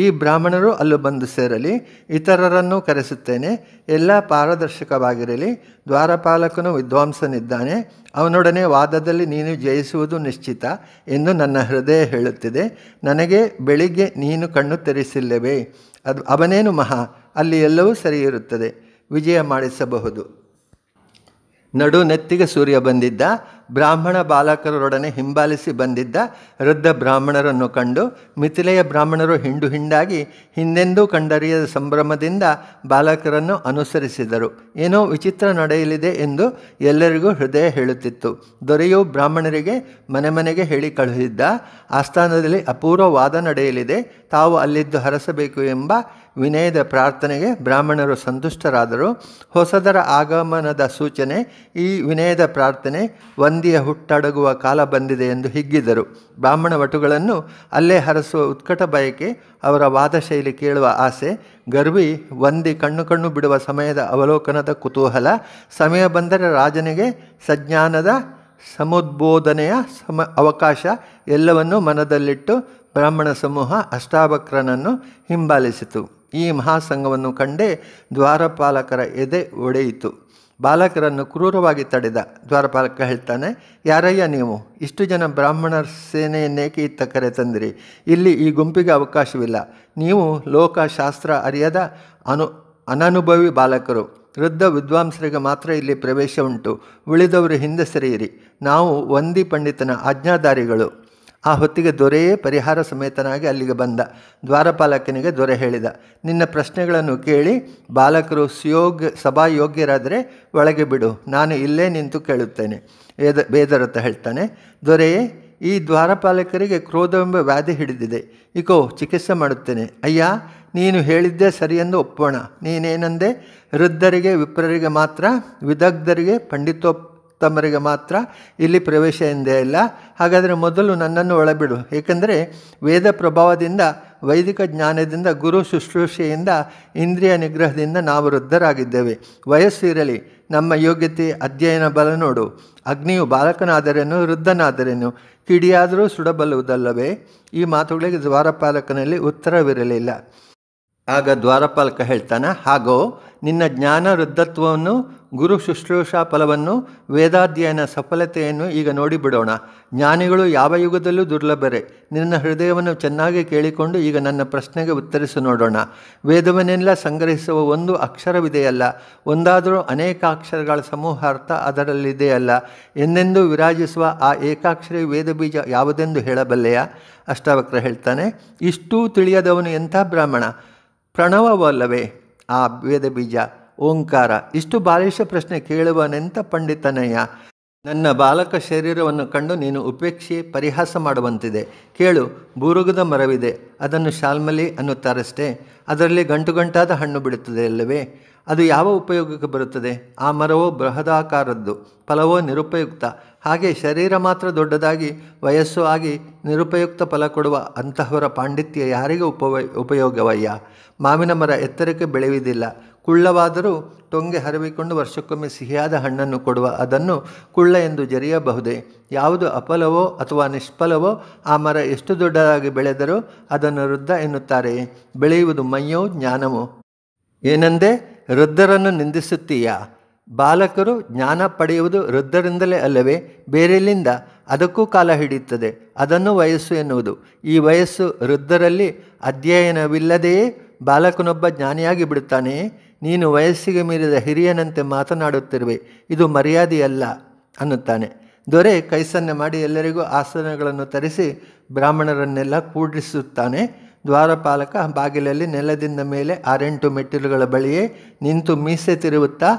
ಈ ಬ್ರಾಹ್ಮಣರು ಅಲ್ಲೂ ಬಂದು ಸೇರಲಿ ಇತರರನ್ನು ಕರೆಸುತ್ತೇನೆ ಎಲ್ಲ ಪಾರದರ್ಶಕವಾಗಿರಲಿ ದ್ವಾರಪಾಲಕನು ವಿದ್ವಾಂಸನಿದ್ದಾನೆ ಅವನೊಡನೆ ವಾದದಲ್ಲಿ ನೀನು ಜಯಿಸುವುದು ನಿಶ್ಚಿತ ಎಂದು ನನ್ನ ಹೃದಯ ಹೇಳುತ್ತಿದೆ ನನಗೆ ಬೆಳಿಗ್ಗೆ ನೀನು ಕಣ್ಣು ತೆರೆಸಿಲ್ಲವೇ ಅದು ಅವನೇನು ಮಹಾ ಅಲ್ಲಿ ಎಲ್ಲವೂ ಸರಿ ಇರುತ್ತದೆ ವಿಜಯ ಮಾಡಿಸಬಹುದು ನಡು ನೆತ್ತಿಗೆ ಸೂರ್ಯ ಬಂದಿದ್ದ ಬ್ರಾಹ್ಮಣ ಬಾಲಕರೊಡನೆ ಹಿಂಬಾಲಿಸಿ ಬಂದಿದ್ದ ವೃದ್ಧ ಬ್ರಾಹ್ಮಣರನ್ನು ಕಂಡು ಮಿಥಿಲೆಯ ಬ್ರಾಹ್ಮಣರು ಹಿಂಡು ಹಿಂಡಾಗಿ ಹಿಂದೆಂದೂ ಕಂಡರಿಯದ ಸಂಭ್ರಮದಿಂದ ಬಾಲಕರನ್ನು ಅನುಸರಿಸಿದರು ಏನೋ ವಿಚಿತ್ರ ನಡೆಯಲಿದೆ ಎಂದು ಎಲ್ಲರಿಗೂ ಹೃದಯ ಹೇಳುತ್ತಿತ್ತು ದೊರೆಯು ಬ್ರಾಹ್ಮಣರಿಗೆ ಮನೆ ಮನೆಗೆ ಹೇಳಿ ಕಳುಹಿದ್ದ ಆಸ್ಥಾನದಲ್ಲಿ ಅಪೂರ್ವವಾದ ನಡೆಯಲಿದೆ ತಾವು ಅಲ್ಲಿದ್ದು ಹರಸಬೇಕು ಎಂಬ ವಿನಯದ ಪ್ರಾರ್ಥನೆಗೆ ಬ್ರಾಹ್ಮಣರು ಸಂತುಷ್ಟರಾದರು ಹೊಸದರ ಆಗಮನದ ಸೂಚನೆ ಈ ವಿನಯದ ಪ್ರಾರ್ಥನೆ ವಂದಿಯ ಹುಟ್ಟಡಗುವ ಕಾಲ ಬಂದಿದೆ ಎಂದು ಹಿಗ್ಗಿದರು ಬ್ರಾಹ್ಮಣ ವಟುಗಳನ್ನು ಅಲ್ಲೇ ಹರಸುವ ಉತ್ಕಟ ಬಯಕೆ ಅವರ ವಾದಶೈಲಿ ಕೇಳುವ ಆಸೆ ಗರ್ವಿ ವಂದಿ ಕಣ್ಣು ಕಣ್ಣು ಬಿಡುವ ಸಮಯದ ಅವಲೋಕನದ ಕುತೂಹಲ ಸಮಯ ಬಂದರೆ ರಾಜನಿಗೆ ಸಜ್ಞಾನದ ಸಮುದ್ಬೋಧನೆಯ ಸಮ ಅವಕಾಶ ಎಲ್ಲವನ್ನೂ ಮನದಲ್ಲಿಟ್ಟು ಬ್ರಾಹ್ಮಣ ಸಮೂಹ ಅಷ್ಟಾವಕ್ರನನ್ನು ಹಿಂಬಾಲಿಸಿತು ಈ ಮಹಾಸಂಘವನ್ನು ಕಂಡೇ ದ್ವಾರಪಾಲಕರ ಎದೆ ಒಡೆಯಿತು ಬಾಲಕರನ್ನು ಕ್ರೂರವಾಗಿ ತಡೆದ ದ್ವಾರಪಾಲಕ ಹೇಳ್ತಾನೆ ಯಾರಯ್ಯ ನೀವು ಇಷ್ಟು ಜನ ಬ್ರಾಹ್ಮಣರ ಸೇನೆಯನ್ನೇಕೆ ಇತ್ತ ಕರೆ ತಂದಿರಿ ಇಲ್ಲಿ ಈ ಗುಂಪಿಗೆ ಅವಕಾಶವಿಲ್ಲ ನೀವು ಲೋಕಶಾಸ್ತ್ರ ಅರಿಯದ ಅನು ಅನನುಭವಿ ಬಾಲಕರು ವೃದ್ಧ ವಿದ್ವಾಂಸರಿಗೆ ಮಾತ್ರ ಇಲ್ಲಿ ಪ್ರವೇಶ ಉಂಟು ಉಳಿದವರು ಹಿಂದೆ ಸರಿಯಿರಿ ನಾವು ವಂದಿ ಪಂಡಿತನ ಆಜ್ಞಾಧಾರಿಗಳು ಆ ಹೊತ್ತಿಗೆ ದೊರೆಯೇ ಪರಿಹಾರ ಸಮೇತನಾಗಿ ಅಲ್ಲಿಗೆ ಬಂದ ದ್ವಾರಪಾಲಕನಿಗೆ ದೊರೆ ಹೇಳಿದ ನಿನ್ನ ಪ್ರಶ್ನೆಗಳನ್ನು ಕೇಳಿ ಬಾಲಕರು ಸುಯೋಗ್ಯ ಸಭಾಯೋಗ್ಯರಾದರೆ ಒಳಗೆ ಬಿಡು ನಾನು ಇಲ್ಲೇ ನಿಂತು ಕೇಳುತ್ತೇನೆ ವೇದ ಬೇದರತ ಹೇಳ್ತಾನೆ ದೊರೆಯೇ ಈ ದ್ವಾರಪಾಲಕರಿಗೆ ಕ್ರೋಧವೆಂಬ ವ್ಯಾಧಿ ಹಿಡಿದಿದೆ ಇಕೋ ಚಿಕಿತ್ಸೆ ಮಾಡುತ್ತೇನೆ ಅಯ್ಯ ನೀನು ಹೇಳಿದ್ದೇ ಎಂದು ಒಪ್ಪೋಣ ನೀನೇನಂದೆ ವೃದ್ಧರಿಗೆ ವಿಪ್ರರಿಗೆ ಮಾತ್ರ ವಿದಗ್ಧರಿಗೆ ಪಂಡಿತೋಪ್ ತಮ್ಮರಿಗೆ ಮಾತ್ರ ಇಲ್ಲಿ ಪ್ರವೇಶ ಎಂದೇ ಇಲ್ಲ ಹಾಗಾದರೆ ಮೊದಲು ನನ್ನನ್ನು ಒಳಬಿಡು ಏಕೆಂದರೆ ವೇದ ಪ್ರಭಾವದಿಂದ ವೈದಿಕ ಜ್ಞಾನದಿಂದ ಗುರು ಶುಶ್ರೂಷೆಯಿಂದ ಇಂದ್ರಿಯ ನಿಗ್ರಹದಿಂದ ನಾವು ವೃದ್ಧರಾಗಿದ್ದೇವೆ ವಯಸ್ಸಿರಲಿ ನಮ್ಮ ಯೋಗ್ಯತೆ ಅಧ್ಯಯನ ಬಲ ನೋಡು ಅಗ್ನಿಯು ಬಾಲಕನಾದರೇನು ವೃದ್ಧನಾದರೇನು ಕಿಡಿಯಾದರೂ ಸುಡಬಲ್ಲುವುದಲ್ಲವೇ ಈ ಮಾತುಗಳಿಗೆ ದ್ವಾರಪಾಲಕನಲ್ಲಿ ಉತ್ತರವಿರಲಿಲ್ಲ ಆಗ ದ್ವಾರಪಾಲಕ ಹೇಳ್ತಾನೆ ಹಾಗೋ ನಿನ್ನ ಜ್ಞಾನ ವೃದ್ಧತ್ವವನ್ನು ಗುರು ಶುಶ್ರೂಷಾ ಫಲವನ್ನು ವೇದಾಧ್ಯಯನ ಸಫಲತೆಯನ್ನು ಈಗ ನೋಡಿಬಿಡೋಣ ಜ್ಞಾನಿಗಳು ಯಾವ ಯುಗದಲ್ಲೂ ದುರ್ಲಭರೆ ನಿನ್ನ ಹೃದಯವನ್ನು ಚೆನ್ನಾಗಿ ಕೇಳಿಕೊಂಡು ಈಗ ನನ್ನ ಪ್ರಶ್ನೆಗೆ ಉತ್ತರಿಸಿ ನೋಡೋಣ ವೇದವನ್ನೆಲ್ಲ ಸಂಗ್ರಹಿಸುವ ಒಂದು ಅಕ್ಷರವಿದೆಯಲ್ಲ ಒಂದಾದರೂ ಅನೇಕ ಅಕ್ಷರಗಳ ಅರ್ಥ ಅದರಲ್ಲಿದೆಯಲ್ಲ ಎಂದೆಂದೂ ವಿರಾಜಿಸುವ ಆ ಏಕಾಕ್ಷರಿ ವೇದ ಬೀಜ ಯಾವುದೆಂದು ಹೇಳಬಲ್ಲೆಯ ಅಷ್ಟಾವಕ್ರ ಹೇಳ್ತಾನೆ ಇಷ್ಟೂ ತಿಳಿಯದವನು ಎಂಥ ಬ್ರಾಹ್ಮಣ ಪ್ರಣವವಲ್ಲವೇ ಆ ವೇದ ಬೀಜ ಓಂಕಾರ ಇಷ್ಟು ಬಾಲಿಶ ಪ್ರಶ್ನೆ ಕೇಳುವನೆಂತ ಪಂಡಿತನಯ್ಯ ನನ್ನ ಬಾಲಕ ಶರೀರವನ್ನು ಕಂಡು ನೀನು ಉಪೇಕ್ಷೆ ಪರಿಹಾಸ ಮಾಡುವಂತಿದೆ ಕೇಳು ಬೂರುಗದ ಮರವಿದೆ ಅದನ್ನು ಶಾಲ್ಮಲಿ ಅನ್ನುತ್ತಾರಷ್ಟೇ ಅದರಲ್ಲಿ ಗಂಟು ಗಂಟಾದ ಹಣ್ಣು ಬಿಡುತ್ತದೆ ಅಲ್ಲವೇ ಅದು ಯಾವ ಉಪಯೋಗಕ್ಕೆ ಬರುತ್ತದೆ ಆ ಮರವೋ ಬೃಹದಾಕಾರದ್ದು ಫಲವೋ ನಿರುಪಯುಕ್ತ ಹಾಗೆ ಶರೀರ ಮಾತ್ರ ದೊಡ್ಡದಾಗಿ ವಯಸ್ಸು ಆಗಿ ನಿರುಪಯುಕ್ತ ಫಲ ಕೊಡುವ ಅಂತಹವರ ಪಾಂಡಿತ್ಯ ಯಾರಿಗೂ ಉಪವ ಉಪಯೋಗವಯ್ಯ ಮಾವಿನ ಮರ ಎತ್ತರಕ್ಕೆ ಬೆಳೆಯುವುದಿಲ್ಲ ಕುಳ್ಳವಾದರೂ ಟೊಂಗೆ ಹರವಿಕೊಂಡು ವರ್ಷಕ್ಕೊಮ್ಮೆ ಸಿಹಿಯಾದ ಹಣ್ಣನ್ನು ಕೊಡುವ ಅದನ್ನು ಕುಳ್ಳ ಎಂದು ಜರಿಯಬಹುದೇ ಯಾವುದು ಅಫಲವೋ ಅಥವಾ ನಿಷ್ಫಲವೋ ಆ ಮರ ಎಷ್ಟು ದೊಡ್ಡದಾಗಿ ಬೆಳೆದರೂ ಅದನ್ನು ವೃದ್ಧ ಎನ್ನುತ್ತಾರೆ ಬೆಳೆಯುವುದು ಮೈಯೋ ಜ್ಞಾನವೋ ಏನೆಂದೇ ವೃದ್ಧರನ್ನು ನಿಂದಿಸುತ್ತೀಯಾ ಬಾಲಕರು ಜ್ಞಾನ ಪಡೆಯುವುದು ವೃದ್ಧರಿಂದಲೇ ಅಲ್ಲವೇ ಬೇರೆಲ್ಲಿಂದ ಅದಕ್ಕೂ ಕಾಲ ಹಿಡಿಯುತ್ತದೆ ಅದನ್ನು ವಯಸ್ಸು ಎನ್ನುವುದು ಈ ವಯಸ್ಸು ವೃದ್ಧರಲ್ಲಿ ಅಧ್ಯಯನವಿಲ್ಲದೆಯೇ ಬಾಲಕನೊಬ್ಬ ಜ್ಞಾನಿಯಾಗಿ ಬಿಡುತ್ತಾನೆಯೇ ನೀನು ವಯಸ್ಸಿಗೆ ಮೀರಿದ ಹಿರಿಯನಂತೆ ಮಾತನಾಡುತ್ತಿರುವೆ ಇದು ಮರ್ಯಾದೆಯಲ್ಲ ಅನ್ನುತ್ತಾನೆ ದೊರೆ ಕೈಸನ್ನೆ ಮಾಡಿ ಎಲ್ಲರಿಗೂ ಆಸನಗಳನ್ನು ತರಿಸಿ ಬ್ರಾಹ್ಮಣರನ್ನೆಲ್ಲ ಕೂಡಿಸುತ್ತಾನೆ ದ್ವಾರಪಾಲಕ ಬಾಗಿಲಲ್ಲಿ ನೆಲದಿಂದ ಮೇಲೆ ಆರೆಂಟು ಮೆಟ್ಟಿಲುಗಳ ಬಳಿಯೇ ನಿಂತು ಮೀಸೆ ತಿರುವುತ್ತಾ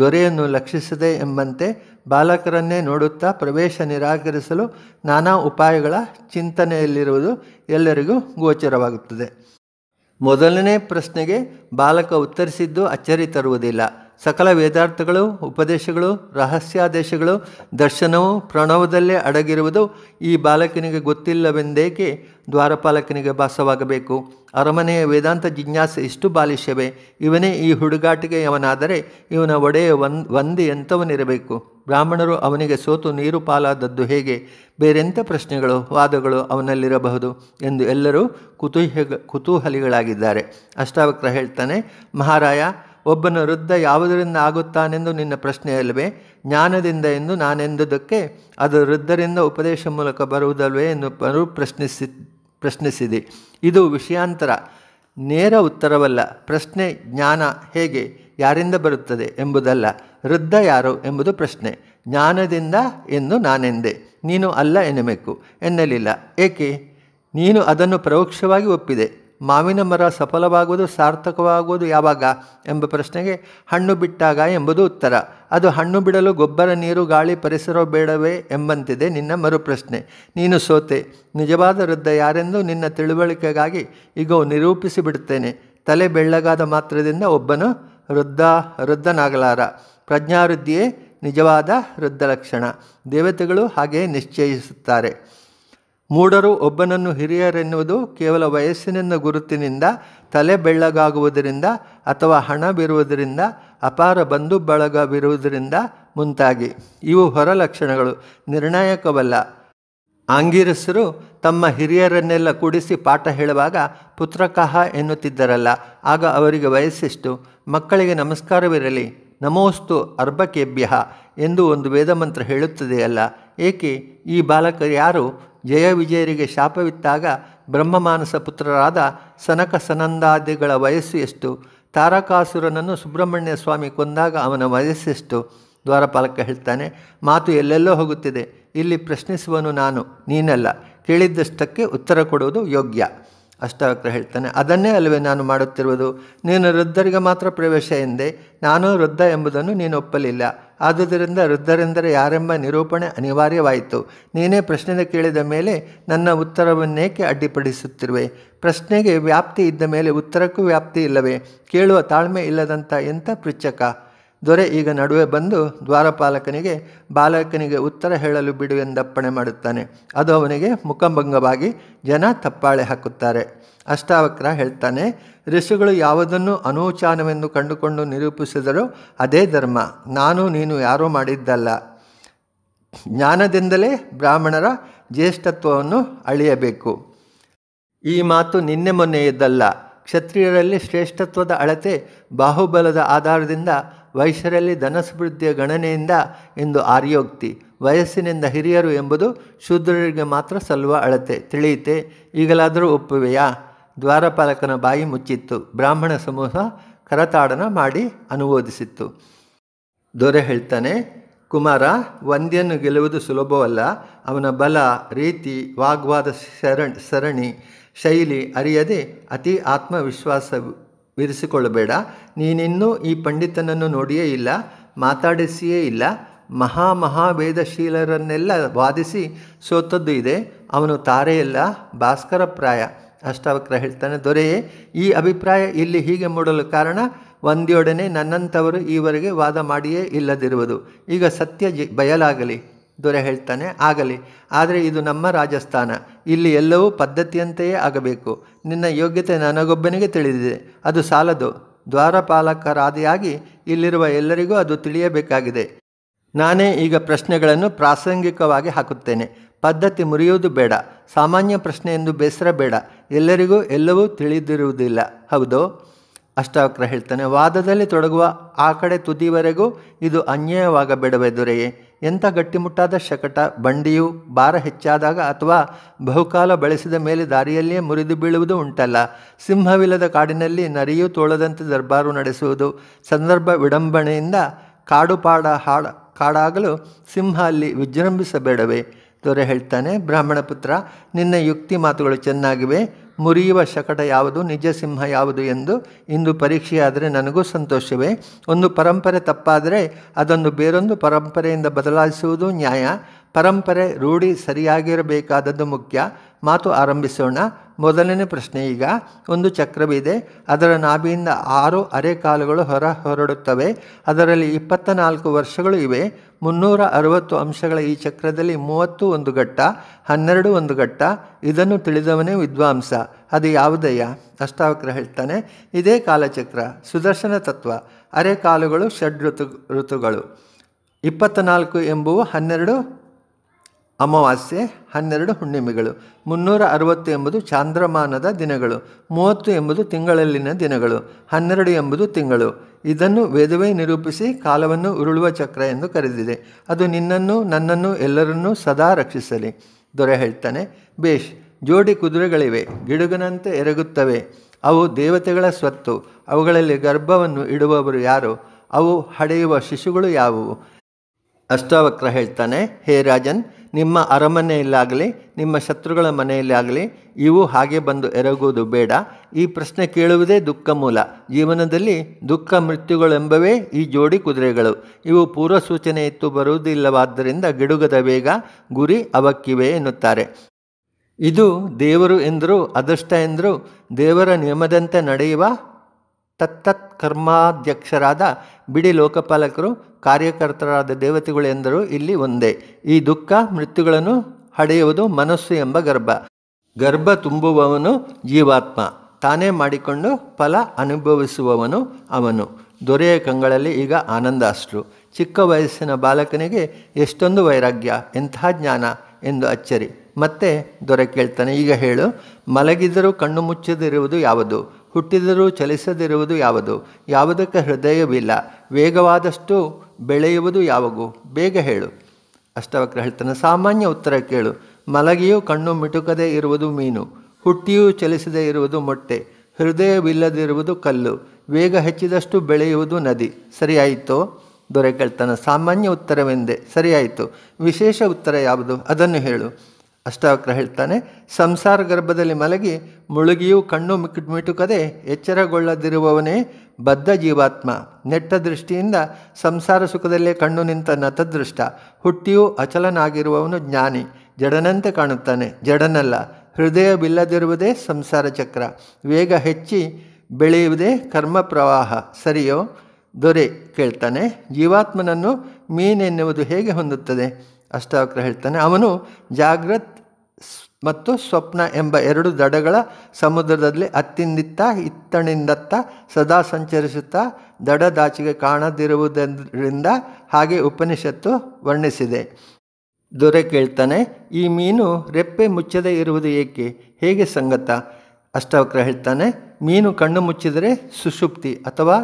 ದೊರೆಯನ್ನು ಲಕ್ಷಿಸದೆ ಎಂಬಂತೆ ಬಾಲಕರನ್ನೇ ನೋಡುತ್ತಾ ಪ್ರವೇಶ ನಿರಾಕರಿಸಲು ನಾನಾ ಉಪಾಯಗಳ ಚಿಂತನೆಯಲ್ಲಿರುವುದು ಎಲ್ಲರಿಗೂ ಗೋಚರವಾಗುತ್ತದೆ ಮೊದಲನೇ ಪ್ರಶ್ನೆಗೆ ಬಾಲಕ ಉತ್ತರಿಸಿದ್ದು ಅಚ್ಚರಿ ತರುವುದಿಲ್ಲ ಸಕಲ ವೇದಾರ್ಥಗಳು ಉಪದೇಶಗಳು ರಹಸ್ಯಾದೇಶಗಳು ದರ್ಶನವು ಪ್ರಣವದಲ್ಲೇ ಅಡಗಿರುವುದು ಈ ಬಾಲಕನಿಗೆ ಗೊತ್ತಿಲ್ಲವೆಂದೇಕೆ ದ್ವಾರಪಾಲಕನಿಗೆ ಭಾಸವಾಗಬೇಕು ಅರಮನೆಯ ವೇದಾಂತ ಜಿಜ್ಞಾಸೆ ಇಷ್ಟು ಬಾಲಿಷ್ಯವೇ ಇವನೇ ಈ ಹುಡುಗಾಟಿಗೆ ಅವನಾದರೆ ಇವನ ಒಡೆಯ ವನ್ ಒಂದು ಎಂಥವನಿರಬೇಕು ಬ್ರಾಹ್ಮಣರು ಅವನಿಗೆ ಸೋತು ನೀರು ಪಾಲಾದದ್ದು ಹೇಗೆ ಬೇರೆಂಥ ಪ್ರಶ್ನೆಗಳು ವಾದಗಳು ಅವನಲ್ಲಿರಬಹುದು ಎಂದು ಎಲ್ಲರೂ ಕುತೂಹ ಕುತೂಹಲಿಗಳಾಗಿದ್ದಾರೆ ಅಷ್ಟಾವಕ್ರ ಹೇಳ್ತಾನೆ ಮಹಾರಾಯ ಒಬ್ಬನ ವೃದ್ಧ ಯಾವುದರಿಂದ ಆಗುತ್ತಾನೆಂದು ನಿನ್ನ ಪ್ರಶ್ನೆಯಲ್ಲವೇ ಜ್ಞಾನದಿಂದ ಎಂದು ನಾನೆಂದುದಕ್ಕೆ ಅದು ವೃದ್ಧರಿಂದ ಉಪದೇಶ ಮೂಲಕ ಬರುವುದಲ್ವೇ ಎಂದು ಮರು ಪ್ರಶ್ನಿಸಿ ಪ್ರಶ್ನಿಸಿದೆ ಇದು ವಿಷಯಾಂತರ ನೇರ ಉತ್ತರವಲ್ಲ ಪ್ರಶ್ನೆ ಜ್ಞಾನ ಹೇಗೆ ಯಾರಿಂದ ಬರುತ್ತದೆ ಎಂಬುದಲ್ಲ ವೃದ್ಧ ಯಾರು ಎಂಬುದು ಪ್ರಶ್ನೆ ಜ್ಞಾನದಿಂದ ಎಂದು ನಾನೆಂದೆ ನೀನು ಅಲ್ಲ ಎನ್ನಬೇಕು ಎನ್ನಲಿಲ್ಲ ಏಕೆ ನೀನು ಅದನ್ನು ಪರೋಕ್ಷವಾಗಿ ಒಪ್ಪಿದೆ ಮಾವಿನ ಮರ ಸಫಲವಾಗುವುದು ಸಾರ್ಥಕವಾಗುವುದು ಯಾವಾಗ ಎಂಬ ಪ್ರಶ್ನೆಗೆ ಹಣ್ಣು ಬಿಟ್ಟಾಗ ಎಂಬುದು ಉತ್ತರ ಅದು ಹಣ್ಣು ಬಿಡಲು ಗೊಬ್ಬರ ನೀರು ಗಾಳಿ ಪರಿಸರ ಬೇಡವೇ ಎಂಬಂತಿದೆ ನಿನ್ನ ಮರುಪ್ರಶ್ನೆ ನೀನು ಸೋತೆ ನಿಜವಾದ ವೃದ್ಧ ಯಾರೆಂದು ನಿನ್ನ ತಿಳುವಳಿಕೆಗಾಗಿ ಈಗ ನಿರೂಪಿಸಿಬಿಡುತ್ತೇನೆ ತಲೆ ಬೆಳ್ಳಗಾದ ಮಾತ್ರದಿಂದ ಒಬ್ಬನು ವೃದ್ಧ ವೃದ್ಧನಾಗಲಾರ ಪ್ರಜ್ಞಾವೃದ್ಧಿಯೇ ನಿಜವಾದ ವೃದ್ಧ ಲಕ್ಷಣ ದೇವತೆಗಳು ಹಾಗೆಯೇ ನಿಶ್ಚಯಿಸುತ್ತಾರೆ ಮೂಡರು ಒಬ್ಬನನ್ನು ಹಿರಿಯರೆನ್ನುವುದು ಕೇವಲ ವಯಸ್ಸಿನಿಂದ ಗುರುತಿನಿಂದ ತಲೆ ಬೆಳ್ಳಗಾಗುವುದರಿಂದ ಅಥವಾ ಬಿರುವುದರಿಂದ ಅಪಾರ ಬಂಧು ಬಳಗವಿರುವುದರಿಂದ ಮುಂತಾಗಿ ಇವು ಹೊರ ಲಕ್ಷಣಗಳು ನಿರ್ಣಾಯಕವಲ್ಲ ಆಂಗಿರಸರು ತಮ್ಮ ಹಿರಿಯರನ್ನೆಲ್ಲ ಕೂಡಿಸಿ ಪಾಠ ಹೇಳುವಾಗ ಪುತ್ರಕಹ ಎನ್ನುತ್ತಿದ್ದರಲ್ಲ ಆಗ ಅವರಿಗೆ ವಯಸ್ಸಿಷ್ಟು ಮಕ್ಕಳಿಗೆ ನಮಸ್ಕಾರವಿರಲಿ ನಮೋಸ್ತು ಅರ್ಭಕೇಭ್ಯ ಎಂದು ಒಂದು ವೇದಮಂತ್ರ ಹೇಳುತ್ತದೆಯಲ್ಲ ಏಕೆ ಈ ಬಾಲಕರು ಯಾರು ವಿಜಯರಿಗೆ ಶಾಪವಿತ್ತಾಗ ಬ್ರಹ್ಮಮಾನಸ ಪುತ್ರರಾದ ಸನಕ ಸನಂದಾದಿಗಳ ವಯಸ್ಸು ಎಷ್ಟು ತಾರಕಾಸುರನನ್ನು ಸುಬ್ರಹ್ಮಣ್ಯ ಸ್ವಾಮಿ ಕೊಂದಾಗ ಅವನ ವಯಸ್ಸೆಷ್ಟು ದ್ವಾರಪಾಲಕ ಹೇಳ್ತಾನೆ ಮಾತು ಎಲ್ಲೆಲ್ಲೋ ಹೋಗುತ್ತಿದೆ ಇಲ್ಲಿ ಪ್ರಶ್ನಿಸುವನು ನಾನು ನೀನಲ್ಲ ಕೇಳಿದ್ದಷ್ಟಕ್ಕೆ ಉತ್ತರ ಕೊಡುವುದು ಯೋಗ್ಯ ಅಷ್ಟಾವಕ್ರ ಹೇಳ್ತಾನೆ ಅದನ್ನೇ ಅಲ್ಲವೇ ನಾನು ಮಾಡುತ್ತಿರುವುದು ನೀನು ವೃದ್ಧರಿಗೆ ಮಾತ್ರ ಪ್ರವೇಶ ಎಂದೆ ನಾನು ವೃದ್ಧ ಎಂಬುದನ್ನು ನೀನು ಒಪ್ಪಲಿಲ್ಲ ಆದುದರಿಂದ ವೃದ್ಧರೆಂದರೆ ಯಾರೆಂಬ ನಿರೂಪಣೆ ಅನಿವಾರ್ಯವಾಯಿತು ನೀನೇ ಪ್ರಶ್ನೆ ಕೇಳಿದ ಮೇಲೆ ನನ್ನ ಉತ್ತರವನ್ನೇಕೆ ಅಡ್ಡಿಪಡಿಸುತ್ತಿರುವೆ ಪ್ರಶ್ನೆಗೆ ವ್ಯಾಪ್ತಿ ಇದ್ದ ಮೇಲೆ ಉತ್ತರಕ್ಕೂ ವ್ಯಾಪ್ತಿ ಇಲ್ಲವೇ ಕೇಳುವ ತಾಳ್ಮೆ ಇಲ್ಲದಂಥ ಎಂಥ ಪೃಚ್ಛಕ ದೊರೆ ಈಗ ನಡುವೆ ಬಂದು ದ್ವಾರಪಾಲಕನಿಗೆ ಬಾಲಕನಿಗೆ ಉತ್ತರ ಹೇಳಲು ಬಿಡು ಮಾಡುತ್ತಾನೆ ಅದು ಅವನಿಗೆ ಮುಖಭಂಗವಾಗಿ ಜನ ತಪ್ಪಾಳೆ ಹಾಕುತ್ತಾರೆ ಅಷ್ಟಾವಕ್ರ ಹೇಳ್ತಾನೆ ಋಷಿಗಳು ಯಾವುದನ್ನು ಅನೂಚಾನವೆಂದು ಕಂಡುಕೊಂಡು ನಿರೂಪಿಸಿದರೂ ಅದೇ ಧರ್ಮ ನಾನು ನೀನು ಯಾರೂ ಮಾಡಿದ್ದಲ್ಲ ಜ್ಞಾನದಿಂದಲೇ ಬ್ರಾಹ್ಮಣರ ಜ್ಯೇಷ್ಠತ್ವವನ್ನು ಅಳೆಯಬೇಕು ಈ ಮಾತು ನಿನ್ನೆ ಇದ್ದಲ್ಲ ಕ್ಷತ್ರಿಯರಲ್ಲಿ ಶ್ರೇಷ್ಠತ್ವದ ಅಳತೆ ಬಾಹುಬಲದ ಆಧಾರದಿಂದ ವೈಶ್ಯರಲ್ಲಿ ಧನಸ್ಮೃದ್ಧಿಯ ಗಣನೆಯಿಂದ ಎಂದು ಆರ್ಯೋಕ್ತಿ ವಯಸ್ಸಿನಿಂದ ಹಿರಿಯರು ಎಂಬುದು ಶೂದ್ರರಿಗೆ ಮಾತ್ರ ಸಲ್ಲುವ ಅಳತೆ ತಿಳಿಯಿತೆ ಈಗಲಾದರೂ ಒಪ್ಪುವೆಯಾ ದ್ವಾರಪಾಲಕನ ಬಾಯಿ ಮುಚ್ಚಿತ್ತು ಬ್ರಾಹ್ಮಣ ಸಮೂಹ ಕರತಾಡನ ಮಾಡಿ ಅನುಮೋದಿಸಿತ್ತು ದೊರೆ ಹೇಳ್ತಾನೆ ಕುಮಾರ ವಂದ್ಯನ್ನು ಗೆಲ್ಲುವುದು ಸುಲಭವಲ್ಲ ಅವನ ಬಲ ರೀತಿ ವಾಗ್ವಾದ ಶರಣ್ ಸರಣಿ ಶೈಲಿ ಅರಿಯದೆ ಅತಿ ಆತ್ಮವಿಶ್ವಾಸ ವಿರಿಸಿಕೊಳ್ಳಬೇಡ ನೀನಿನ್ನೂ ಈ ಪಂಡಿತನನ್ನು ನೋಡಿಯೇ ಇಲ್ಲ ಮಾತಾಡಿಸಿಯೇ ಇಲ್ಲ ಮಹಾ ಮಹಾವೇದಶೀಲರನ್ನೆಲ್ಲ ವಾದಿಸಿ ಸೋತದ್ದು ಇದೆ ಅವನು ತಾರೆಯಲ್ಲ ಭಾಸ್ಕರಪ್ರಾಯ ಅಷ್ಟಾವಕ್ರ ಹೇಳ್ತಾನೆ ದೊರೆಯೇ ಈ ಅಭಿಪ್ರಾಯ ಇಲ್ಲಿ ಹೀಗೆ ಮೂಡಲು ಕಾರಣ ಒಂದೆಯೊಡನೆ ನನ್ನಂಥವರು ಈವರೆಗೆ ವಾದ ಮಾಡಿಯೇ ಇಲ್ಲದಿರುವುದು ಈಗ ಸತ್ಯ ಜಿ ಬಯಲಾಗಲಿ ದೊರೆ ಹೇಳ್ತಾನೆ ಆಗಲಿ ಆದರೆ ಇದು ನಮ್ಮ ರಾಜಸ್ಥಾನ ಇಲ್ಲಿ ಎಲ್ಲವೂ ಪದ್ಧತಿಯಂತೆಯೇ ಆಗಬೇಕು ನಿನ್ನ ಯೋಗ್ಯತೆ ನನಗೊಬ್ಬನಿಗೆ ತಿಳಿದಿದೆ ಅದು ಸಾಲದು ದ್ವಾರಪಾಲಕರಾದಿಯಾಗಿ ಇಲ್ಲಿರುವ ಎಲ್ಲರಿಗೂ ಅದು ತಿಳಿಯಬೇಕಾಗಿದೆ ನಾನೇ ಈಗ ಪ್ರಶ್ನೆಗಳನ್ನು ಪ್ರಾಸಂಗಿಕವಾಗಿ ಹಾಕುತ್ತೇನೆ ಪದ್ಧತಿ ಮುರಿಯುವುದು ಬೇಡ ಸಾಮಾನ್ಯ ಪ್ರಶ್ನೆ ಎಂದು ಬೇಸರ ಬೇಡ ಎಲ್ಲರಿಗೂ ಎಲ್ಲವೂ ತಿಳಿದಿರುವುದಿಲ್ಲ ಹೌದು ಅಷ್ಟಾವಕ್ರ ಹೇಳ್ತಾನೆ ವಾದದಲ್ಲಿ ತೊಡಗುವ ಆ ಕಡೆ ತುದಿವರೆಗೂ ಇದು ಅನ್ಯಾಯವಾಗಬೇಡವೆದುರೆಯೇ ಎಂಥ ಗಟ್ಟಿಮುಟ್ಟಾದ ಶಕಟ ಬಂಡಿಯು ಭಾರ ಹೆಚ್ಚಾದಾಗ ಅಥವಾ ಬಹುಕಾಲ ಬಳಸಿದ ಮೇಲೆ ದಾರಿಯಲ್ಲಿಯೇ ಮುರಿದು ಬೀಳುವುದು ಉಂಟಲ್ಲ ಸಿಂಹವಿಲ್ಲದ ಕಾಡಿನಲ್ಲಿ ನರಿಯೂ ತೋಳದಂತೆ ದರ್ಬಾರು ನಡೆಸುವುದು ಸಂದರ್ಭ ವಿಡಂಬಣೆಯಿಂದ ಕಾಡುಪಾಡ ಹಾಡ ಕಾಡಾಗಲು ಸಿಂಹ ಅಲ್ಲಿ ವಿಜೃಂಭಿಸಬೇಡವೇ ದೊರೆ ಹೇಳ್ತಾನೆ ಬ್ರಾಹ್ಮಣ ಪುತ್ರ ನಿನ್ನ ಯುಕ್ತಿ ಮಾತುಗಳು ಚೆನ್ನಾಗಿವೆ ಮುರಿಯುವ ಶಕಟ ಯಾವುದು ನಿಜ ಸಿಂಹ ಯಾವುದು ಎಂದು ಇಂದು ಪರೀಕ್ಷೆಯಾದರೆ ನನಗೂ ಸಂತೋಷವೇ ಒಂದು ಪರಂಪರೆ ತಪ್ಪಾದರೆ ಅದನ್ನು ಬೇರೊಂದು ಪರಂಪರೆಯಿಂದ ಬದಲಾಯಿಸುವುದು ನ್ಯಾಯ ಪರಂಪರೆ ರೂಢಿ ಸರಿಯಾಗಿರಬೇಕಾದದ್ದು ಮುಖ್ಯ ಮಾತು ಆರಂಭಿಸೋಣ ಮೊದಲನೇ ಪ್ರಶ್ನೆ ಈಗ ಒಂದು ಚಕ್ರವಿದೆ ಅದರ ನಾಭಿಯಿಂದ ಆರು ಕಾಲುಗಳು ಹೊರ ಹೊರಡುತ್ತವೆ ಅದರಲ್ಲಿ ಇಪ್ಪತ್ತ ನಾಲ್ಕು ವರ್ಷಗಳು ಇವೆ ಮುನ್ನೂರ ಅರವತ್ತು ಅಂಶಗಳ ಈ ಚಕ್ರದಲ್ಲಿ ಮೂವತ್ತು ಒಂದು ಘಟ್ಟ ಹನ್ನೆರಡು ಒಂದು ಘಟ್ಟ ಇದನ್ನು ತಿಳಿದವನೇ ವಿದ್ವಾಂಸ ಅದು ಯಾವುದಯ್ಯ ಅಷ್ಟಾವಕ್ರ ಹೇಳ್ತಾನೆ ಇದೇ ಕಾಲಚಕ್ರ ಸುದರ್ಶನ ತತ್ವ ಅರೆಕಾಲುಗಳು ಷಡ್ ಋತು ಋತುಗಳು ಇಪ್ಪತ್ತ ನಾಲ್ಕು ಎಂಬುವು ಹನ್ನೆರಡು ಅಮಾವಾಸ್ಯೆ ಹನ್ನೆರಡು ಹುಣ್ಣಿಮೆಗಳು ಮುನ್ನೂರ ಅರವತ್ತು ಎಂಬುದು ಚಾಂದ್ರಮಾನದ ದಿನಗಳು ಮೂವತ್ತು ಎಂಬುದು ತಿಂಗಳಲ್ಲಿನ ದಿನಗಳು ಹನ್ನೆರಡು ಎಂಬುದು ತಿಂಗಳು ಇದನ್ನು ವೇದವೇ ನಿರೂಪಿಸಿ ಕಾಲವನ್ನು ಉರುಳುವ ಚಕ್ರ ಎಂದು ಕರೆದಿದೆ ಅದು ನಿನ್ನನ್ನು ನನ್ನನ್ನು ಎಲ್ಲರನ್ನೂ ಸದಾ ರಕ್ಷಿಸಲಿ ದೊರೆ ಹೇಳ್ತಾನೆ ಬೇಷ್ ಜೋಡಿ ಕುದುರೆಗಳಿವೆ ಗಿಡುಗನಂತೆ ಎರಗುತ್ತವೆ ಅವು ದೇವತೆಗಳ ಸ್ವತ್ತು ಅವುಗಳಲ್ಲಿ ಗರ್ಭವನ್ನು ಇಡುವವರು ಯಾರು ಅವು ಹಡೆಯುವ ಶಿಶುಗಳು ಯಾವುವು ಅಷ್ಟಾವಕ್ರ ಹೇಳ್ತಾನೆ ಹೇ ರಾಜನ್ ನಿಮ್ಮ ಅರಮನೆಯಲ್ಲಾಗಲಿ ನಿಮ್ಮ ಶತ್ರುಗಳ ಮನೆಯಲ್ಲಾಗಲಿ ಇವು ಹಾಗೆ ಬಂದು ಎರಗುವುದು ಬೇಡ ಈ ಪ್ರಶ್ನೆ ಕೇಳುವುದೇ ದುಃಖ ಮೂಲ ಜೀವನದಲ್ಲಿ ದುಃಖ ಮೃತ್ಯುಗಳೆಂಬವೇ ಈ ಜೋಡಿ ಕುದುರೆಗಳು ಇವು ಪೂರ್ವಸೂಚನೆ ಇತ್ತು ಬರುವುದಿಲ್ಲವಾದ್ದರಿಂದ ಗಿಡುಗದ ವೇಗ ಗುರಿ ಅವಕ್ಕಿವೆ ಎನ್ನುತ್ತಾರೆ ಇದು ದೇವರು ಎಂದರೂ ಅದೃಷ್ಟ ಎಂದರೂ ದೇವರ ನಿಯಮದಂತೆ ನಡೆಯುವ ತತ್ತತ್ ಕರ್ಮಾಧ್ಯಕ್ಷರಾದ ಬಿಡಿ ಲೋಕಪಾಲಕರು ಕಾರ್ಯಕರ್ತರಾದ ದೇವತೆಗಳು ಎಂದರು ಇಲ್ಲಿ ಒಂದೇ ಈ ದುಃಖ ಮೃತ್ಯುಗಳನ್ನು ಹಡೆಯುವುದು ಮನಸ್ಸು ಎಂಬ ಗರ್ಭ ಗರ್ಭ ತುಂಬುವವನು ಜೀವಾತ್ಮ ತಾನೇ ಮಾಡಿಕೊಂಡು ಫಲ ಅನುಭವಿಸುವವನು ಅವನು ದೊರೆಯ ಕಂಗಳಲ್ಲಿ ಈಗ ಆನಂದ ಅಷ್ಟು ಚಿಕ್ಕ ವಯಸ್ಸಿನ ಬಾಲಕನಿಗೆ ಎಷ್ಟೊಂದು ವೈರಾಗ್ಯ ಎಂತಹ ಜ್ಞಾನ ಎಂದು ಅಚ್ಚರಿ ಮತ್ತೆ ದೊರೆ ಕೇಳ್ತಾನೆ ಈಗ ಹೇಳು ಮಲಗಿದರೂ ಕಣ್ಣು ಮುಚ್ಚದಿರುವುದು ಯಾವುದು ಹುಟ್ಟಿದರೂ ಚಲಿಸದಿರುವುದು ಯಾವುದು ಯಾವುದಕ್ಕೆ ಹೃದಯವಿಲ್ಲ ವೇಗವಾದಷ್ಟು ಬೆಳೆಯುವುದು ಯಾವಗು ಬೇಗ ಹೇಳು ಅಷ್ಟವಕ್ರ ಹೇಳ್ತಾನೆ ಸಾಮಾನ್ಯ ಉತ್ತರ ಕೇಳು ಮಲಗಿಯೂ ಕಣ್ಣು ಮಿಟುಕದೇ ಇರುವುದು ಮೀನು ಹುಟ್ಟಿಯೂ ಚಲಿಸದೇ ಇರುವುದು ಮೊಟ್ಟೆ ಹೃದಯವಿಲ್ಲದಿರುವುದು ಕಲ್ಲು ವೇಗ ಹೆಚ್ಚಿದಷ್ಟು ಬೆಳೆಯುವುದು ನದಿ ಸರಿಯಾಯಿತು ದೊರೆ ಕೇಳ್ತಾನೆ ಸಾಮಾನ್ಯ ಉತ್ತರವೆಂದೇ ಸರಿಯಾಯಿತು ವಿಶೇಷ ಉತ್ತರ ಯಾವುದು ಅದನ್ನು ಹೇಳು ಅಷ್ಟಾವಕ್ರ ಹೇಳ್ತಾನೆ ಸಂಸಾರ ಗರ್ಭದಲ್ಲಿ ಮಲಗಿ ಮುಳುಗಿಯೂ ಕಣ್ಣು ಮಿಕ್ಕಿಟ್ ಮಿಟುಕದೆ ಎಚ್ಚರಗೊಳ್ಳದಿರುವವನೇ ಬದ್ಧ ಜೀವಾತ್ಮ ನೆಟ್ಟ ದೃಷ್ಟಿಯಿಂದ ಸಂಸಾರ ಸುಖದಲ್ಲೇ ಕಣ್ಣು ನಿಂತ ನತದೃಷ್ಟ ಹುಟ್ಟಿಯೂ ಅಚಲನಾಗಿರುವವನು ಜ್ಞಾನಿ ಜಡನಂತೆ ಕಾಣುತ್ತಾನೆ ಜಡನಲ್ಲ ಹೃದಯವಿಲ್ಲದಿರುವುದೇ ಸಂಸಾರ ಚಕ್ರ ವೇಗ ಹೆಚ್ಚಿ ಬೆಳೆಯುವುದೇ ಕರ್ಮ ಪ್ರವಾಹ ಸರಿಯೋ ದೊರೆ ಕೇಳ್ತಾನೆ ಜೀವಾತ್ಮನನ್ನು ಮೀನೆನ್ನುವುದು ಹೇಗೆ ಹೊಂದುತ್ತದೆ ಅಷ್ಟಾವಕ್ರ ಹೇಳ್ತಾನೆ ಅವನು ಜಾಗ್ರತ್ ಮತ್ತು ಸ್ವಪ್ನ ಎಂಬ ಎರಡು ದಡಗಳ ಸಮುದ್ರದಲ್ಲಿ ಅತ್ತಿಂದಿತ್ತ ಇತ್ತಣಿಂದತ್ತ ಸದಾ ಸಂಚರಿಸುತ್ತಾ ದಾಚಿಗೆ ಕಾಣದಿರುವುದರಿಂದ ಹಾಗೆ ಉಪನಿಷತ್ತು ವರ್ಣಿಸಿದೆ ದೊರೆ ಕೇಳ್ತಾನೆ ಈ ಮೀನು ರೆಪ್ಪೆ ಮುಚ್ಚದೇ ಇರುವುದು ಏಕೆ ಹೇಗೆ ಸಂಗತ ಅಷ್ಟವಕ್ರ ಹೇಳ್ತಾನೆ ಮೀನು ಕಣ್ಣು ಮುಚ್ಚಿದರೆ ಸುಷುಪ್ತಿ ಅಥವಾ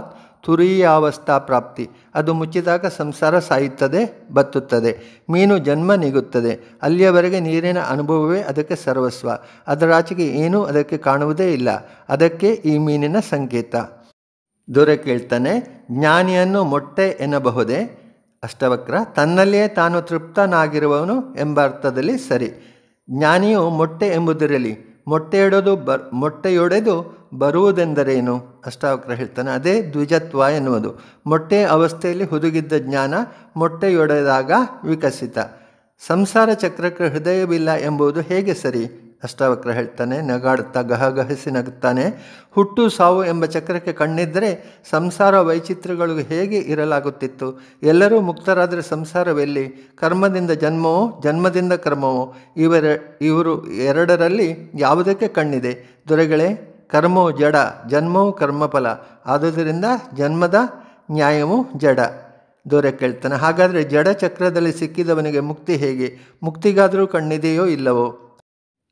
ತುರೀಯಾವಸ್ಥಾ ಪ್ರಾಪ್ತಿ ಅದು ಮುಚ್ಚಿದಾಗ ಸಂಸಾರ ಸಾಯುತ್ತದೆ ಬತ್ತುತ್ತದೆ ಮೀನು ಜನ್ಮ ನೀಗುತ್ತದೆ ಅಲ್ಲಿಯವರೆಗೆ ನೀರಿನ ಅನುಭವವೇ ಅದಕ್ಕೆ ಸರ್ವಸ್ವ ಅದರಾಚೆಗೆ ಏನೂ ಅದಕ್ಕೆ ಕಾಣುವುದೇ ಇಲ್ಲ ಅದಕ್ಕೆ ಈ ಮೀನಿನ ಸಂಕೇತ ದೊರೆ ಕೇಳ್ತಾನೆ ಜ್ಞಾನಿಯನ್ನು ಮೊಟ್ಟೆ ಎನ್ನಬಹುದೇ ಅಷ್ಟವಕ್ರ ತನ್ನಲ್ಲಿಯೇ ತಾನು ತೃಪ್ತನಾಗಿರುವವನು ಎಂಬ ಅರ್ಥದಲ್ಲಿ ಸರಿ ಜ್ಞಾನಿಯು ಮೊಟ್ಟೆ ಎಂಬುದಿರಲಿ ಮೊಟ್ಟೆಯೊಡೆದು ಬ ಮೊಟ್ಟೆಯೊಡೆದು ಬರುವುದೆಂದರೇನು ಅಷ್ಟಾವಕ್ರ ಹೇಳ್ತಾನೆ ಅದೇ ದ್ವಿಜತ್ವ ಎನ್ನುವುದು ಮೊಟ್ಟೆ ಅವಸ್ಥೆಯಲ್ಲಿ ಹುದುಗಿದ್ದ ಜ್ಞಾನ ಮೊಟ್ಟೆಯೊಡೆದಾಗ ವಿಕಸಿತ ಸಂಸಾರ ಚಕ್ರಕ್ಕೆ ಹೃದಯವಿಲ್ಲ ಎಂಬುದು ಹೇಗೆ ಸರಿ ಅಷ್ಟಾವಕ್ರ ಹೇಳ್ತಾನೆ ನಗಾಡುತ್ತಾ ಗಹಗಹಸಿ ನಗುತ್ತಾನೆ ಹುಟ್ಟು ಸಾವು ಎಂಬ ಚಕ್ರಕ್ಕೆ ಕಣ್ಣಿದ್ದರೆ ಸಂಸಾರ ವೈಚಿತ್ರಗಳು ಹೇಗೆ ಇರಲಾಗುತ್ತಿತ್ತು ಎಲ್ಲರೂ ಮುಕ್ತರಾದರೆ ಸಂಸಾರವೆಲ್ಲಿ ಕರ್ಮದಿಂದ ಜನ್ಮವೋ ಜನ್ಮದಿಂದ ಕರ್ಮವೋ ಇವರ ಇವರು ಎರಡರಲ್ಲಿ ಯಾವುದಕ್ಕೆ ಕಣ್ಣಿದೆ ದೊರೆಗಳೇ ಕರ್ಮೋ ಜಡ ಜನ್ಮವು ಕರ್ಮಫಲ ಆದುದರಿಂದ ಜನ್ಮದ ನ್ಯಾಯವು ಜಡ ದೊರೆ ಕೇಳ್ತಾನೆ ಹಾಗಾದರೆ ಜಡ ಚಕ್ರದಲ್ಲಿ ಸಿಕ್ಕಿದವನಿಗೆ ಮುಕ್ತಿ ಹೇಗೆ ಮುಕ್ತಿಗಾದರೂ ಕಣ್ಣಿದೆಯೋ ಇಲ್ಲವೋ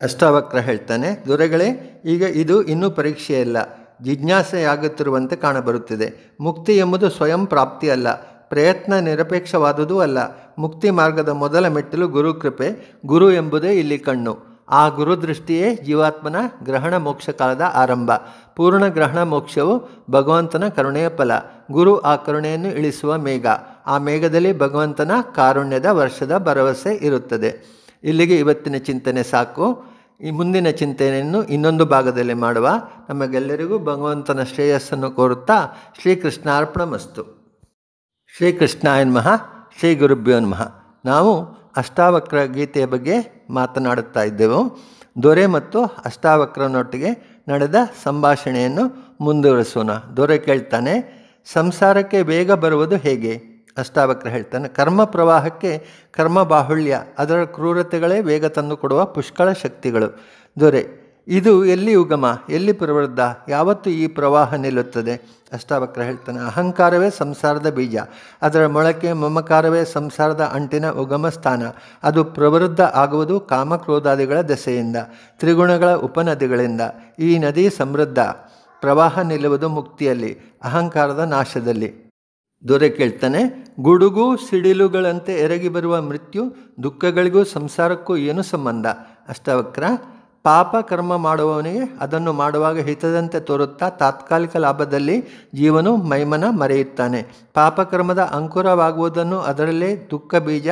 ಅಷ್ಟಾವಕ್ರ ಹೇಳ್ತಾನೆ ದೊರೆಗಳೇ ಈಗ ಇದು ಇನ್ನೂ ಪರೀಕ್ಷೆಯಲ್ಲ ಜಿಜ್ಞಾಸೆಯಾಗುತ್ತಿರುವಂತೆ ಕಾಣಬರುತ್ತಿದೆ ಮುಕ್ತಿ ಎಂಬುದು ಸ್ವಯಂ ಪ್ರಾಪ್ತಿಯಲ್ಲ ಪ್ರಯತ್ನ ನಿರಪೇಕ್ಷವಾದುದೂ ಅಲ್ಲ ಮುಕ್ತಿ ಮಾರ್ಗದ ಮೊದಲ ಮೆಟ್ಟಿಲು ಗುರು ಕೃಪೆ ಗುರು ಎಂಬುದೇ ಇಲ್ಲಿ ಕಣ್ಣು ಆ ಗುರುದೃಷ್ಟಿಯೇ ಜೀವಾತ್ಮನ ಗ್ರಹಣ ಮೋಕ್ಷ ಕಾಲದ ಆರಂಭ ಪೂರ್ಣ ಗ್ರಹಣ ಮೋಕ್ಷವು ಭಗವಂತನ ಕರುಣೆಯ ಫಲ ಗುರು ಆ ಕರುಣೆಯನ್ನು ಇಳಿಸುವ ಮೇಘ ಆ ಮೇಘದಲ್ಲಿ ಭಗವಂತನ ಕಾರುಣ್ಯದ ವರ್ಷದ ಭರವಸೆ ಇರುತ್ತದೆ ಇಲ್ಲಿಗೆ ಇವತ್ತಿನ ಚಿಂತನೆ ಸಾಕು ಈ ಮುಂದಿನ ಚಿಂತನೆಯನ್ನು ಇನ್ನೊಂದು ಭಾಗದಲ್ಲಿ ಮಾಡುವ ನಮಗೆಲ್ಲರಿಗೂ ಭಗವಂತನ ಶ್ರೇಯಸ್ಸನ್ನು ಕೋರುತ್ತಾ ಶ್ರೀಕೃಷ್ಣಾರ್ಪಣ ಮಸ್ತು ಶ್ರೀಕೃಷ್ಣ ಎನ್ಮಃ ಶ್ರೀ ಗುರುಭ್ಯೋನ್ಮಃ ನಾವು ಅಷ್ಟಾವಕ್ರ ಗೀತೆಯ ಬಗ್ಗೆ ಮಾತನಾಡುತ್ತಾ ಇದ್ದೆವು ದೊರೆ ಮತ್ತು ಅಷ್ಟಾವಕ್ರನೊಟ್ಟಿಗೆ ನಡೆದ ಸಂಭಾಷಣೆಯನ್ನು ಮುಂದುವರಿಸೋಣ ದೊರೆ ಕೇಳ್ತಾನೆ ಸಂಸಾರಕ್ಕೆ ಬೇಗ ಬರುವುದು ಹೇಗೆ ಅಷ್ಟಾವಕ್ರ ಹೇಳ್ತಾನೆ ಕರ್ಮ ಪ್ರವಾಹಕ್ಕೆ ಕರ್ಮ ಬಾಹುಳ್ಯ ಅದರ ಕ್ರೂರತೆಗಳೇ ವೇಗ ತಂದು ಕೊಡುವ ಪುಷ್ಕಳ ಶಕ್ತಿಗಳು ದೊರೆ ಇದು ಎಲ್ಲಿ ಉಗಮ ಎಲ್ಲಿ ಪ್ರವೃದ್ಧ ಯಾವತ್ತು ಈ ಪ್ರವಾಹ ನಿಲ್ಲುತ್ತದೆ ಅಷ್ಟಾವಕ್ರ ಹೇಳ್ತಾನೆ ಅಹಂಕಾರವೇ ಸಂಸಾರದ ಬೀಜ ಅದರ ಮೊಳಕೆ ಮಮಕಾರವೇ ಸಂಸಾರದ ಅಂಟಿನ ಉಗಮ ಸ್ಥಾನ ಅದು ಪ್ರವೃದ್ಧ ಆಗುವುದು ಕಾಮಕ್ರೋಧಾದಿಗಳ ದೆಸೆಯಿಂದ ತ್ರಿಗುಣಗಳ ಉಪನದಿಗಳಿಂದ ಈ ನದಿ ಸಮೃದ್ಧ ಪ್ರವಾಹ ನಿಲ್ಲುವುದು ಮುಕ್ತಿಯಲ್ಲಿ ಅಹಂಕಾರದ ನಾಶದಲ್ಲಿ ದೊರೆ ಕೇಳ್ತಾನೆ ಗುಡುಗು ಸಿಡಿಲುಗಳಂತೆ ಎರಗಿ ಬರುವ ಮೃತ್ಯು ದುಃಖಗಳಿಗೂ ಸಂಸಾರಕ್ಕೂ ಏನು ಸಂಬಂಧ ಅಷ್ಟವಕ್ರ ಪಾಪ ಕರ್ಮ ಮಾಡುವವನಿಗೆ ಅದನ್ನು ಮಾಡುವಾಗ ಹಿತದಂತೆ ತೋರುತ್ತಾ ತಾತ್ಕಾಲಿಕ ಲಾಭದಲ್ಲಿ ಜೀವನು ಮೈಮನ ಮರೆಯುತ್ತಾನೆ ಪಾಪಕರ್ಮದ ಅಂಕುರವಾಗುವುದನ್ನು ಅದರಲ್ಲೇ ದುಃಖ ಬೀಜ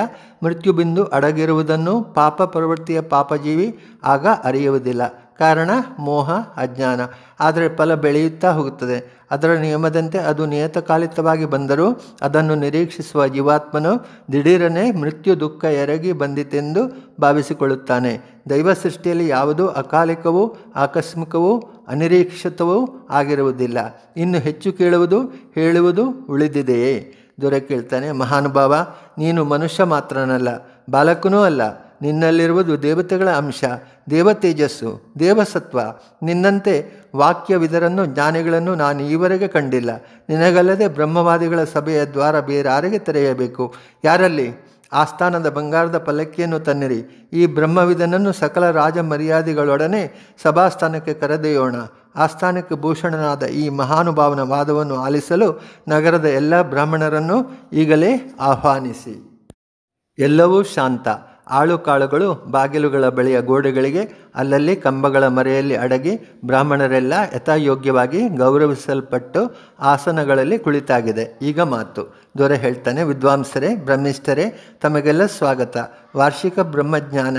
ಮೃತ್ಯುಬಿಂದು ಅಡಗಿರುವುದನ್ನು ಪಾಪ ಪ್ರವೃತ್ತಿಯ ಪಾಪಜೀವಿ ಆಗ ಅರಿಯುವುದಿಲ್ಲ ಕಾರಣ ಮೋಹ ಅಜ್ಞಾನ ಆದರೆ ಫಲ ಬೆಳೆಯುತ್ತಾ ಹೋಗುತ್ತದೆ ಅದರ ನಿಯಮದಂತೆ ಅದು ನಿಯತಕಾಲಿತವಾಗಿ ಬಂದರೂ ಅದನ್ನು ನಿರೀಕ್ಷಿಸುವ ಜೀವಾತ್ಮನು ದಿಢೀರನೆ ಮೃತ್ಯು ದುಃಖ ಎರಗಿ ಬಂದಿತೆಂದು ಭಾವಿಸಿಕೊಳ್ಳುತ್ತಾನೆ ದೈವ ಸೃಷ್ಟಿಯಲ್ಲಿ ಯಾವುದೂ ಅಕಾಲಿಕವೂ ಆಕಸ್ಮಿಕವೂ ಅನಿರೀಕ್ಷಿತವೂ ಆಗಿರುವುದಿಲ್ಲ ಇನ್ನು ಹೆಚ್ಚು ಕೇಳುವುದು ಹೇಳುವುದು ಉಳಿದಿದೆಯೇ ದೊರೆ ಕೇಳ್ತಾನೆ ಮಹಾನುಭಾವ ನೀನು ಮನುಷ್ಯ ಮಾತ್ರನಲ್ಲ ಬಾಲಕನೂ ಅಲ್ಲ ನಿನ್ನಲ್ಲಿರುವುದು ದೇವತೆಗಳ ಅಂಶ ದೇವತೇಜಸ್ಸು ದೇವಸತ್ವ ನಿನ್ನಂತೆ ವಾಕ್ಯವಿದರನ್ನು ಜ್ಞಾನಿಗಳನ್ನು ನಾನು ಈವರೆಗೆ ಕಂಡಿಲ್ಲ ನಿನಗಲ್ಲದೆ ಬ್ರಹ್ಮವಾದಿಗಳ ಸಭೆಯ ದ್ವಾರ ಬೇರಾರಿಗೆ ತೆರೆಯಬೇಕು ಯಾರಲ್ಲಿ ಆಸ್ಥಾನದ ಬಂಗಾರದ ಪಲ್ಲಕ್ಕಿಯನ್ನು ತನ್ನಿರಿ ಈ ಬ್ರಹ್ಮವಿದನನ್ನು ಸಕಲ ರಾಜ ಮರ್ಯಾದೆಗಳೊಡನೆ ಸಭಾಸ್ಥಾನಕ್ಕೆ ಕರೆದೊಯ್ಯೋಣ ಆಸ್ಥಾನಕ್ಕೆ ಭೂಷಣನಾದ ಈ ಮಹಾನುಭಾವನ ವಾದವನ್ನು ಆಲಿಸಲು ನಗರದ ಎಲ್ಲ ಬ್ರಾಹ್ಮಣರನ್ನು ಈಗಲೇ ಆಹ್ವಾನಿಸಿ ಎಲ್ಲವೂ ಶಾಂತ ಆಳು ಕಾಳುಗಳು ಬಾಗಿಲುಗಳ ಬಳಿಯ ಗೋಡೆಗಳಿಗೆ ಅಲ್ಲಲ್ಲಿ ಕಂಬಗಳ ಮರೆಯಲ್ಲಿ ಅಡಗಿ ಬ್ರಾಹ್ಮಣರೆಲ್ಲ ಯಥಾಯೋಗ್ಯವಾಗಿ ಗೌರವಿಸಲ್ಪಟ್ಟು ಆಸನಗಳಲ್ಲಿ ಕುಳಿತಾಗಿದೆ ಈಗ ಮಾತು ದೊರೆ ಹೇಳ್ತಾನೆ ವಿದ್ವಾಂಸರೇ ಬ್ರಹ್ಮಿಷ್ಠರೇ ತಮಗೆಲ್ಲ ಸ್ವಾಗತ ವಾರ್ಷಿಕ ಬ್ರಹ್ಮಜ್ಞಾನ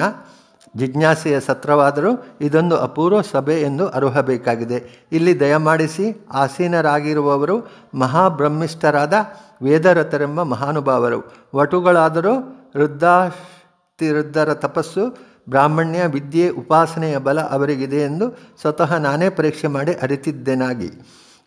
ಜಿಜ್ಞಾಸೆಯ ಸತ್ರವಾದರೂ ಇದೊಂದು ಅಪೂರ್ವ ಸಭೆ ಎಂದು ಬೇಕಾಗಿದೆ ಇಲ್ಲಿ ದಯಮಾಡಿಸಿ ಆಸೀನರಾಗಿರುವವರು ಮಹಾಬ್ರಹ್ಮಿಷ್ಠರಾದ ವೇದರಥರೆಂಬ ಮಹಾನುಭಾವರು ವಟುಗಳಾದರೂ ವೃದ್ಧಾಶ್ ತೀರ್ಧರ ತಪಸ್ಸು ಬ್ರಾಹ್ಮಣ್ಯ ವಿದ್ಯೆ ಉಪಾಸನೆಯ ಬಲ ಅವರಿಗಿದೆ ಎಂದು ಸ್ವತಃ ನಾನೇ ಪರೀಕ್ಷೆ ಮಾಡಿ ಅರಿತಿದ್ದೇನಾಗಿ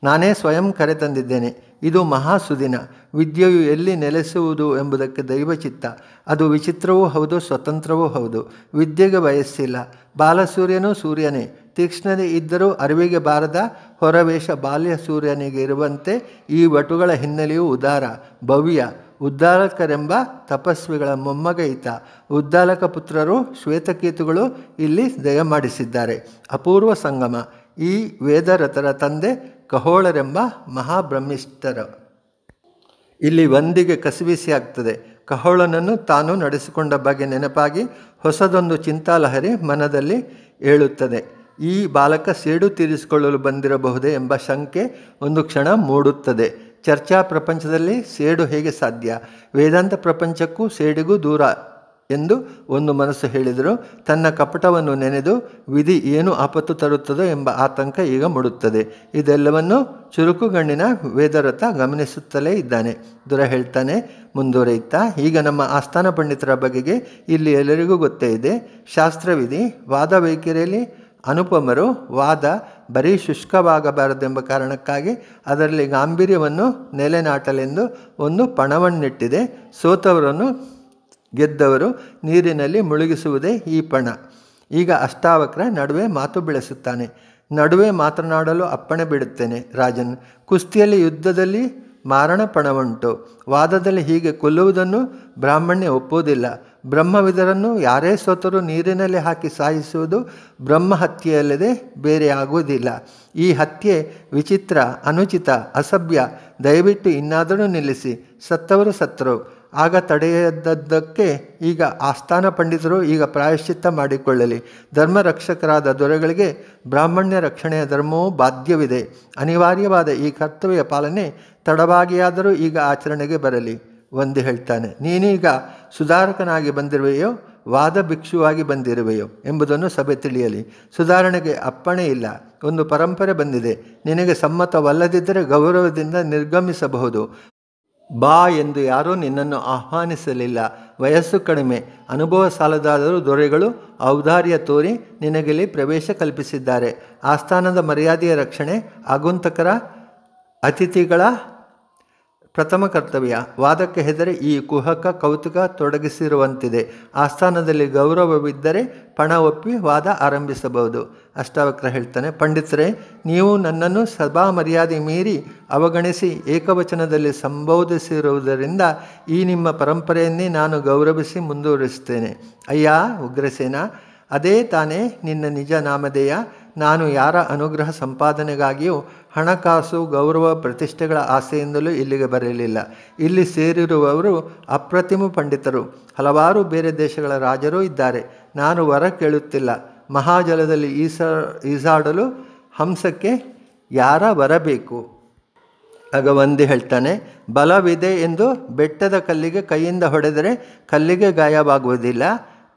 ನಾನೇ ಸ್ವಯಂ ಕರೆತಂದಿದ್ದೇನೆ ಇದು ಮಹಾಸುದಿನ ವಿದ್ಯೆಯು ಎಲ್ಲಿ ನೆಲೆಸುವುದು ಎಂಬುದಕ್ಕೆ ದೈವಚಿತ್ತ ಅದು ವಿಚಿತ್ರವೂ ಹೌದು ಸ್ವತಂತ್ರವೂ ಹೌದು ವಿದ್ಯೆಗೆ ವಯಸ್ಸಿಲ್ಲ ಬಾಲಸೂರ್ಯನೂ ಸೂರ್ಯನೇ ತೀಕ್ಷ್ಣತೆ ಇದ್ದರೂ ಅರಿವಿಗೆ ಬಾರದ ಹೊರವೇಷ ಬಾಲ್ಯ ಸೂರ್ಯನಿಗೆ ಇರುವಂತೆ ಈ ವಟುಗಳ ಹಿನ್ನೆಲೆಯು ಉದಾರ ಭವ್ಯ ಉದ್ದಾಲಕರೆಂಬ ತಪಸ್ವಿಗಳ ಮೊಮ್ಮಗ ಈತ ಉದ್ದಾಲಕ ಪುತ್ರರು ಶ್ವೇತಕೇತುಗಳು ಇಲ್ಲಿ ದಯಮಾಡಿಸಿದ್ದಾರೆ ಅಪೂರ್ವ ಸಂಗಮ ಈ ವೇದರಥರ ತಂದೆ ಕಹೋಳರೆಂಬ ಮಹಾಬ್ರಹ್ಮಿಷ್ಠರ ಇಲ್ಲಿ ಒಂದಿಗೆ ಕಸಿವಿಸಿ ಆಗ್ತದೆ ಕಹೋಳನನ್ನು ತಾನು ನಡೆಸಿಕೊಂಡ ಬಗ್ಗೆ ನೆನಪಾಗಿ ಹೊಸದೊಂದು ಚಿಂತಾಲಹರಿ ಮನದಲ್ಲಿ ಏಳುತ್ತದೆ ಈ ಬಾಲಕ ಸೇಡು ತೀರಿಸಿಕೊಳ್ಳಲು ಬಂದಿರಬಹುದೇ ಎಂಬ ಶಂಕೆ ಒಂದು ಕ್ಷಣ ಮೂಡುತ್ತದೆ ಚರ್ಚಾ ಪ್ರಪಂಚದಲ್ಲಿ ಸೇಡು ಹೇಗೆ ಸಾಧ್ಯ ವೇದಾಂತ ಪ್ರಪಂಚಕ್ಕೂ ಸೇಡಿಗೂ ದೂರ ಎಂದು ಒಂದು ಮನಸ್ಸು ಹೇಳಿದರು ತನ್ನ ಕಪಟವನ್ನು ನೆನೆದು ವಿಧಿ ಏನು ಆಪತ್ತು ತರುತ್ತದೋ ಎಂಬ ಆತಂಕ ಈಗ ಮೂಡುತ್ತದೆ ಇದೆಲ್ಲವನ್ನು ಚುರುಕುಗಣ್ಣಿನ ವೇದರಥ ಗಮನಿಸುತ್ತಲೇ ಇದ್ದಾನೆ ದುರ ಹೇಳ್ತಾನೆ ಮುಂದುವರೆಯುತ್ತಾ ಈಗ ನಮ್ಮ ಆಸ್ಥಾನ ಪಂಡಿತರ ಬಗೆಗೆ ಇಲ್ಲಿ ಎಲ್ಲರಿಗೂ ಗೊತ್ತೇ ಇದೆ ಶಾಸ್ತ್ರವಿಧಿ ವಾದ ವೈಖರಿಯಲ್ಲಿ ಅನುಪಮರು ವಾದ ಬರೀ ಶುಷ್ಕವಾಗಬಾರದೆಂಬ ಕಾರಣಕ್ಕಾಗಿ ಅದರಲ್ಲಿ ಗಾಂಭೀರ್ಯವನ್ನು ನೆಲೆನಾಟಲೆಂದು ಒಂದು ಪಣವನ್ನಿಟ್ಟಿದೆ ಸೋತವರನ್ನು ಗೆದ್ದವರು ನೀರಿನಲ್ಲಿ ಮುಳುಗಿಸುವುದೇ ಈ ಪಣ ಈಗ ಅಷ್ಟಾವಕ್ರ ನಡುವೆ ಮಾತು ಬೆಳೆಸುತ್ತಾನೆ ನಡುವೆ ಮಾತನಾಡಲು ಅಪ್ಪಣೆ ಬಿಡುತ್ತೇನೆ ರಾಜನ್ ಕುಸ್ತಿಯಲ್ಲಿ ಯುದ್ಧದಲ್ಲಿ ಮಾರಣ ಪಣವುಂಟು ವಾದದಲ್ಲಿ ಹೀಗೆ ಕೊಲ್ಲುವುದನ್ನು ಬ್ರಾಹ್ಮಣ್ಯ ಒಪ್ಪುವುದಿಲ್ಲ ಬ್ರಹ್ಮವಿದರನ್ನು ಯಾರೇ ಸೋತರೂ ನೀರಿನಲ್ಲಿ ಹಾಕಿ ಸಾಯಿಸುವುದು ಬ್ರಹ್ಮ ಹತ್ಯೆಯಲ್ಲದೆ ಬೇರೆ ಆಗುವುದಿಲ್ಲ ಈ ಹತ್ಯೆ ವಿಚಿತ್ರ ಅನುಚಿತ ಅಸಭ್ಯ ದಯವಿಟ್ಟು ಇನ್ನಾದರೂ ನಿಲ್ಲಿಸಿ ಸತ್ತವರು ಸತ್ತರು ಆಗ ತಡೆಯದ್ದಕ್ಕೆ ಈಗ ಆಸ್ಥಾನ ಪಂಡಿತರು ಈಗ ಪ್ರಾಯಶ್ಚಿತ್ತ ಮಾಡಿಕೊಳ್ಳಲಿ ಧರ್ಮ ರಕ್ಷಕರಾದ ದೊರೆಗಳಿಗೆ ಬ್ರಾಹ್ಮಣ್ಯ ರಕ್ಷಣೆಯ ಧರ್ಮವೂ ಬಾಧ್ಯವಿದೆ ಅನಿವಾರ್ಯವಾದ ಈ ಕರ್ತವ್ಯ ಪಾಲನೆ ತಡವಾಗಿಯಾದರೂ ಈಗ ಆಚರಣೆಗೆ ಬರಲಿ ಒಂದು ಹೇಳ್ತಾನೆ ನೀನೀಗ ಸುಧಾರಕನಾಗಿ ಬಂದಿರುವೆಯೋ ವಾದ ಭಿಕ್ಷುವಾಗಿ ಬಂದಿರುವೆಯೋ ಎಂಬುದನ್ನು ಸಭೆ ತಿಳಿಯಲಿ ಸುಧಾರಣೆಗೆ ಅಪ್ಪಣೆ ಇಲ್ಲ ಒಂದು ಪರಂಪರೆ ಬಂದಿದೆ ನಿನಗೆ ಸಮ್ಮತವಲ್ಲದಿದ್ದರೆ ಗೌರವದಿಂದ ನಿರ್ಗಮಿಸಬಹುದು ಬಾ ಎಂದು ಯಾರೂ ನಿನ್ನನ್ನು ಆಹ್ವಾನಿಸಲಿಲ್ಲ ವಯಸ್ಸು ಕಡಿಮೆ ಅನುಭವ ಸಾಲದಾದರೂ ದೊರೆಗಳು ಔದಾರ್ಯ ತೋರಿ ನಿನಗಿಲ್ಲಿ ಪ್ರವೇಶ ಕಲ್ಪಿಸಿದ್ದಾರೆ ಆಸ್ಥಾನದ ಮರ್ಯಾದೆಯ ರಕ್ಷಣೆ ಆಗುಂತಕರ ಅತಿಥಿಗಳ ಪ್ರಥಮ ಕರ್ತವ್ಯ ವಾದಕ್ಕೆ ಹೆದರೆ ಈ ಕುಹಕ ಕೌತುಕ ತೊಡಗಿಸಿರುವಂತಿದೆ ಆಸ್ಥಾನದಲ್ಲಿ ಗೌರವವಿದ್ದರೆ ಪಣ ಒಪ್ಪಿ ವಾದ ಆರಂಭಿಸಬಹುದು ಅಷ್ಟಾವಕ್ರ ಹೇಳ್ತಾನೆ ಪಂಡಿತರೇ ನೀವು ನನ್ನನ್ನು ಸಭಾ ಮರ್ಯಾದೆ ಮೀರಿ ಅವಗಣಿಸಿ ಏಕವಚನದಲ್ಲಿ ಸಂಬೋಧಿಸಿರುವುದರಿಂದ ಈ ನಿಮ್ಮ ಪರಂಪರೆಯನ್ನೇ ನಾನು ಗೌರವಿಸಿ ಮುಂದುವರಿಸುತ್ತೇನೆ ಅಯ್ಯ ಉಗ್ರಸೇನ ಅದೇ ತಾನೇ ನಿನ್ನ ನಿಜ ನಾಮಧೇಯ ನಾನು ಯಾರ ಅನುಗ್ರಹ ಸಂಪಾದನೆಗಾಗಿಯೂ ಹಣಕಾಸು ಗೌರವ ಪ್ರತಿಷ್ಠೆಗಳ ಆಸೆಯಿಂದಲೂ ಇಲ್ಲಿಗೆ ಬರಲಿಲ್ಲ ಇಲ್ಲಿ ಸೇರಿರುವವರು ಅಪ್ರತಿಮ ಪಂಡಿತರು ಹಲವಾರು ಬೇರೆ ದೇಶಗಳ ರಾಜರೂ ಇದ್ದಾರೆ ನಾನು ವರ ಕೇಳುತ್ತಿಲ್ಲ ಮಹಾಜಲದಲ್ಲಿ ಈಸಾ ಈಸಾಡಲು ಹಂಸಕ್ಕೆ ಯಾರ ಬರಬೇಕು ಆಗ ಹೇಳ್ತಾನೆ ಬಲವಿದೆ ಎಂದು ಬೆಟ್ಟದ ಕಲ್ಲಿಗೆ ಕೈಯಿಂದ ಹೊಡೆದರೆ ಕಲ್ಲಿಗೆ ಗಾಯವಾಗುವುದಿಲ್ಲ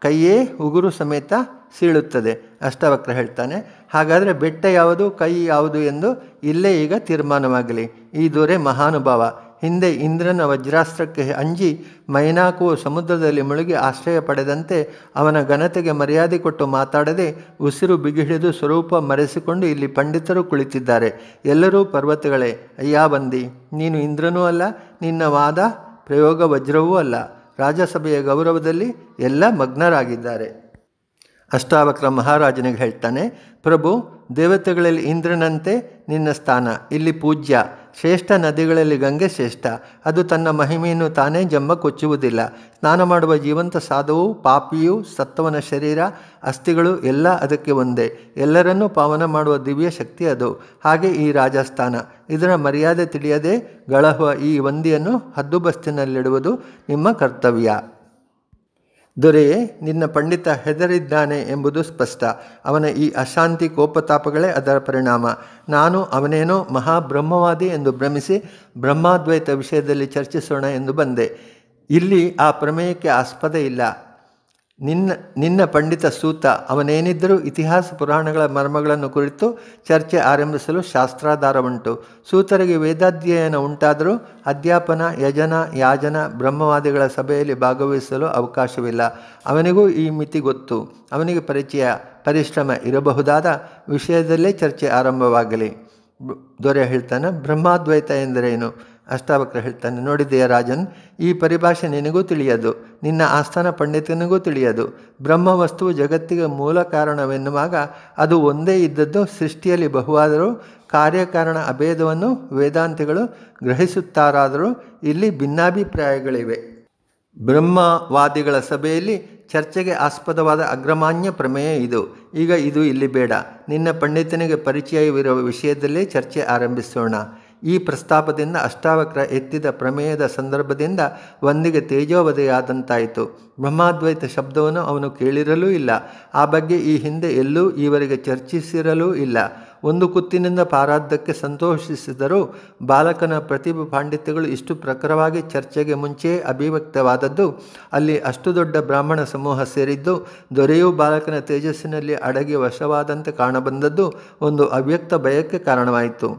ಕೈಯೇ ಉಗುರು ಸಮೇತ ಸೀಳುತ್ತದೆ ಅಷ್ಟವಕ್ರ ಹೇಳ್ತಾನೆ ಹಾಗಾದರೆ ಬೆಟ್ಟ ಯಾವುದು ಕೈ ಯಾವುದು ಎಂದು ಇಲ್ಲೇ ಈಗ ತೀರ್ಮಾನವಾಗಲಿ ಈ ದೊರೆ ಮಹಾನುಭಾವ ಹಿಂದೆ ಇಂದ್ರನ ವಜ್ರಾಸ್ತ್ರಕ್ಕೆ ಅಂಜಿ ಮೈನಾಕು ಸಮುದ್ರದಲ್ಲಿ ಮುಳುಗಿ ಆಶ್ರಯ ಪಡೆದಂತೆ ಅವನ ಘನತೆಗೆ ಮರ್ಯಾದೆ ಕೊಟ್ಟು ಮಾತಾಡದೆ ಉಸಿರು ಬಿಗಿಹಿಡಿದು ಸ್ವರೂಪ ಮರೆಸಿಕೊಂಡು ಇಲ್ಲಿ ಪಂಡಿತರು ಕುಳಿತಿದ್ದಾರೆ ಎಲ್ಲರೂ ಪರ್ವತಗಳೇ ಅಯ್ಯ ಬಂದಿ ನೀನು ಇಂದ್ರನೂ ಅಲ್ಲ ನಿನ್ನ ವಾದ ಪ್ರಯೋಗ ವಜ್ರವೂ ಅಲ್ಲ ರಾಜಸಭೆಯ ಗೌರವದಲ್ಲಿ ಎಲ್ಲ ಮಗ್ನರಾಗಿದ್ದಾರೆ ಅಷ್ಟಾವಕ್ರ ಮಹಾರಾಜನಿಗೆ ಹೇಳ್ತಾನೆ ಪ್ರಭು ದೇವತೆಗಳಲ್ಲಿ ಇಂದ್ರನಂತೆ ನಿನ್ನ ಸ್ಥಾನ ಇಲ್ಲಿ ಪೂಜ್ಯ ಶ್ರೇಷ್ಠ ನದಿಗಳಲ್ಲಿ ಗಂಗೆ ಶ್ರೇಷ್ಠ ಅದು ತನ್ನ ಮಹಿಮೆಯನ್ನು ತಾನೇ ಜಮ್ಮ ಕೊಚ್ಚುವುದಿಲ್ಲ ಸ್ನಾನ ಮಾಡುವ ಜೀವಂತ ಸಾಧವು ಪಾಪಿಯು ಸತ್ತವನ ಶರೀರ ಅಸ್ಥಿಗಳು ಎಲ್ಲ ಅದಕ್ಕೆ ಒಂದೇ ಎಲ್ಲರನ್ನೂ ಪಾವನ ಮಾಡುವ ದಿವ್ಯ ಶಕ್ತಿ ಅದು ಹಾಗೆ ಈ ರಾಜಸ್ಥಾನ ಇದರ ಮರ್ಯಾದೆ ತಿಳಿಯದೆ ಗಳಹುವ ಈ ವಂದಿಯನ್ನು ಹದ್ದುಬಸ್ತಿನಲ್ಲಿಡುವುದು ನಿಮ್ಮ ಕರ್ತವ್ಯ ದೊರೆಯೇ ನಿನ್ನ ಪಂಡಿತ ಹೆದರಿದ್ದಾನೆ ಎಂಬುದು ಸ್ಪಷ್ಟ ಅವನ ಈ ಅಶಾಂತಿ ಕೋಪತಾಪಗಳೇ ಅದರ ಪರಿಣಾಮ ನಾನು ಅವನೇನೋ ಮಹಾಬ್ರಹ್ಮವಾದಿ ಎಂದು ಭ್ರಮಿಸಿ ಬ್ರಹ್ಮಾದ್ವೈತ ವಿಷಯದಲ್ಲಿ ಚರ್ಚಿಸೋಣ ಎಂದು ಬಂದೆ ಇಲ್ಲಿ ಆ ಪ್ರಮೇಯಕ್ಕೆ ಆಸ್ಪದ ಇಲ್ಲ ನಿನ್ನ ನಿನ್ನ ಪಂಡಿತ ಸೂತ ಅವನೇನಿದ್ದರೂ ಇತಿಹಾಸ ಪುರಾಣಗಳ ಮರ್ಮಗಳನ್ನು ಕುರಿತು ಚರ್ಚೆ ಆರಂಭಿಸಲು ಉಂಟು ಸೂತರಿಗೆ ವೇದಾಧ್ಯಯನ ಉಂಟಾದರೂ ಅಧ್ಯಾಪನ ಯಜನ ಯಾಜನ ಬ್ರಹ್ಮವಾದಿಗಳ ಸಭೆಯಲ್ಲಿ ಭಾಗವಹಿಸಲು ಅವಕಾಶವಿಲ್ಲ ಅವನಿಗೂ ಈ ಮಿತಿ ಗೊತ್ತು ಅವನಿಗೆ ಪರಿಚಯ ಪರಿಶ್ರಮ ಇರಬಹುದಾದ ವಿಷಯದಲ್ಲೇ ಚರ್ಚೆ ಆರಂಭವಾಗಲಿ ದೊರೆ ಹೇಳ್ತಾನೆ ಬ್ರಹ್ಮಾದ್ವೈತ ಎಂದರೇನು ಅಷ್ಟಾವಕ್ರ ಹೇಳ್ತಾನೆ ನೋಡಿದೆಯ ರಾಜನ್ ಈ ಪರಿಭಾಷೆ ನಿನಗೂ ತಿಳಿಯದು ನಿನ್ನ ಆಸ್ಥಾನ ಪಂಡಿತನಿಗೂ ತಿಳಿಯದು ವಸ್ತುವು ಜಗತ್ತಿಗೆ ಮೂಲ ಕಾರಣವೆನ್ನುವಾಗ ಅದು ಒಂದೇ ಇದ್ದದ್ದು ಸೃಷ್ಟಿಯಲ್ಲಿ ಬಹುವಾದರೂ ಕಾರ್ಯಕಾರಣ ಅಭೇದವನ್ನು ವೇದಾಂತಿಗಳು ಗ್ರಹಿಸುತ್ತಾರಾದರೂ ಇಲ್ಲಿ ಭಿನ್ನಾಭಿಪ್ರಾಯಗಳಿವೆ ಬ್ರಹ್ಮವಾದಿಗಳ ಸಭೆಯಲ್ಲಿ ಚರ್ಚೆಗೆ ಆಸ್ಪದವಾದ ಅಗ್ರಮಾನ್ಯ ಪ್ರಮೇಯ ಇದು ಈಗ ಇದು ಇಲ್ಲಿ ಬೇಡ ನಿನ್ನ ಪಂಡಿತನಿಗೆ ಪರಿಚಯವಿರುವ ವಿಷಯದಲ್ಲೇ ಚರ್ಚೆ ಆರಂಭಿಸೋಣ ಈ ಪ್ರಸ್ತಾಪದಿಂದ ಅಷ್ಟಾವಕ್ರ ಎತ್ತಿದ ಪ್ರಮೇಯದ ಸಂದರ್ಭದಿಂದ ಒಂದಿಗೆ ತೇಜೋವಧೆಯಾದಂತಾಯಿತು ಬ್ರಹ್ಮಾದ್ವೈತ ಶಬ್ದವನ್ನು ಅವನು ಕೇಳಿರಲೂ ಇಲ್ಲ ಆ ಬಗ್ಗೆ ಈ ಹಿಂದೆ ಎಲ್ಲೂ ಈವರೆಗೆ ಚರ್ಚಿಸಿರಲೂ ಇಲ್ಲ ಒಂದು ಕುತ್ತಿನಿಂದ ಪಾರಾದ್ದಕ್ಕೆ ಸಂತೋಷಿಸಿದರೂ ಬಾಲಕನ ಪ್ರತಿಭ ಪಾಂಡಿತ್ಯಗಳು ಇಷ್ಟು ಪ್ರಖರವಾಗಿ ಚರ್ಚೆಗೆ ಮುಂಚೆಯೇ ಅಭಿವ್ಯಕ್ತವಾದದ್ದು ಅಲ್ಲಿ ಅಷ್ಟು ದೊಡ್ಡ ಬ್ರಾಹ್ಮಣ ಸಮೂಹ ಸೇರಿದ್ದು ದೊರೆಯೂ ಬಾಲಕನ ತೇಜಸ್ಸಿನಲ್ಲಿ ಅಡಗಿ ವಶವಾದಂತೆ ಕಾಣಬಂದದ್ದು ಒಂದು ಅವ್ಯಕ್ತ ಭಯಕ್ಕೆ ಕಾರಣವಾಯಿತು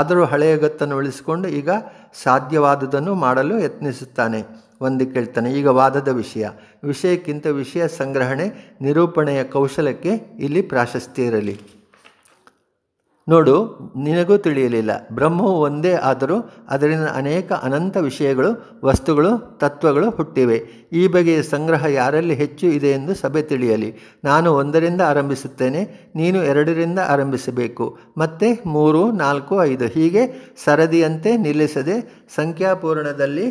ಆದರೂ ಹಳೆಯ ಗತ್ತನ್ನು ಉಳಿಸಿಕೊಂಡು ಈಗ ಸಾಧ್ಯವಾದುದನ್ನು ಮಾಡಲು ಯತ್ನಿಸುತ್ತಾನೆ ಒಂದು ಕೇಳ್ತಾನೆ ಈಗ ವಾದದ ವಿಷಯ ವಿಷಯಕ್ಕಿಂತ ವಿಷಯ ಸಂಗ್ರಹಣೆ ನಿರೂಪಣೆಯ ಕೌಶಲಕ್ಕೆ ಇಲ್ಲಿ ಪ್ರಾಶಸ್ತ್ಯ ಇರಲಿ ನೋಡು ನಿನಗೂ ತಿಳಿಯಲಿಲ್ಲ ಬ್ರಹ್ಮವು ಒಂದೇ ಆದರೂ ಅದರಿಂದ ಅನೇಕ ಅನಂತ ವಿಷಯಗಳು ವಸ್ತುಗಳು ತತ್ವಗಳು ಹುಟ್ಟಿವೆ ಈ ಬಗೆಯ ಸಂಗ್ರಹ ಯಾರಲ್ಲಿ ಹೆಚ್ಚು ಇದೆ ಎಂದು ಸಭೆ ತಿಳಿಯಲಿ ನಾನು ಒಂದರಿಂದ ಆರಂಭಿಸುತ್ತೇನೆ ನೀನು ಎರಡರಿಂದ ಆರಂಭಿಸಬೇಕು ಮತ್ತೆ ಮೂರು ನಾಲ್ಕು ಐದು ಹೀಗೆ ಸರದಿಯಂತೆ ನಿಲ್ಲಿಸದೆ ಸಂಖ್ಯಾಪೂರ್ಣದಲ್ಲಿ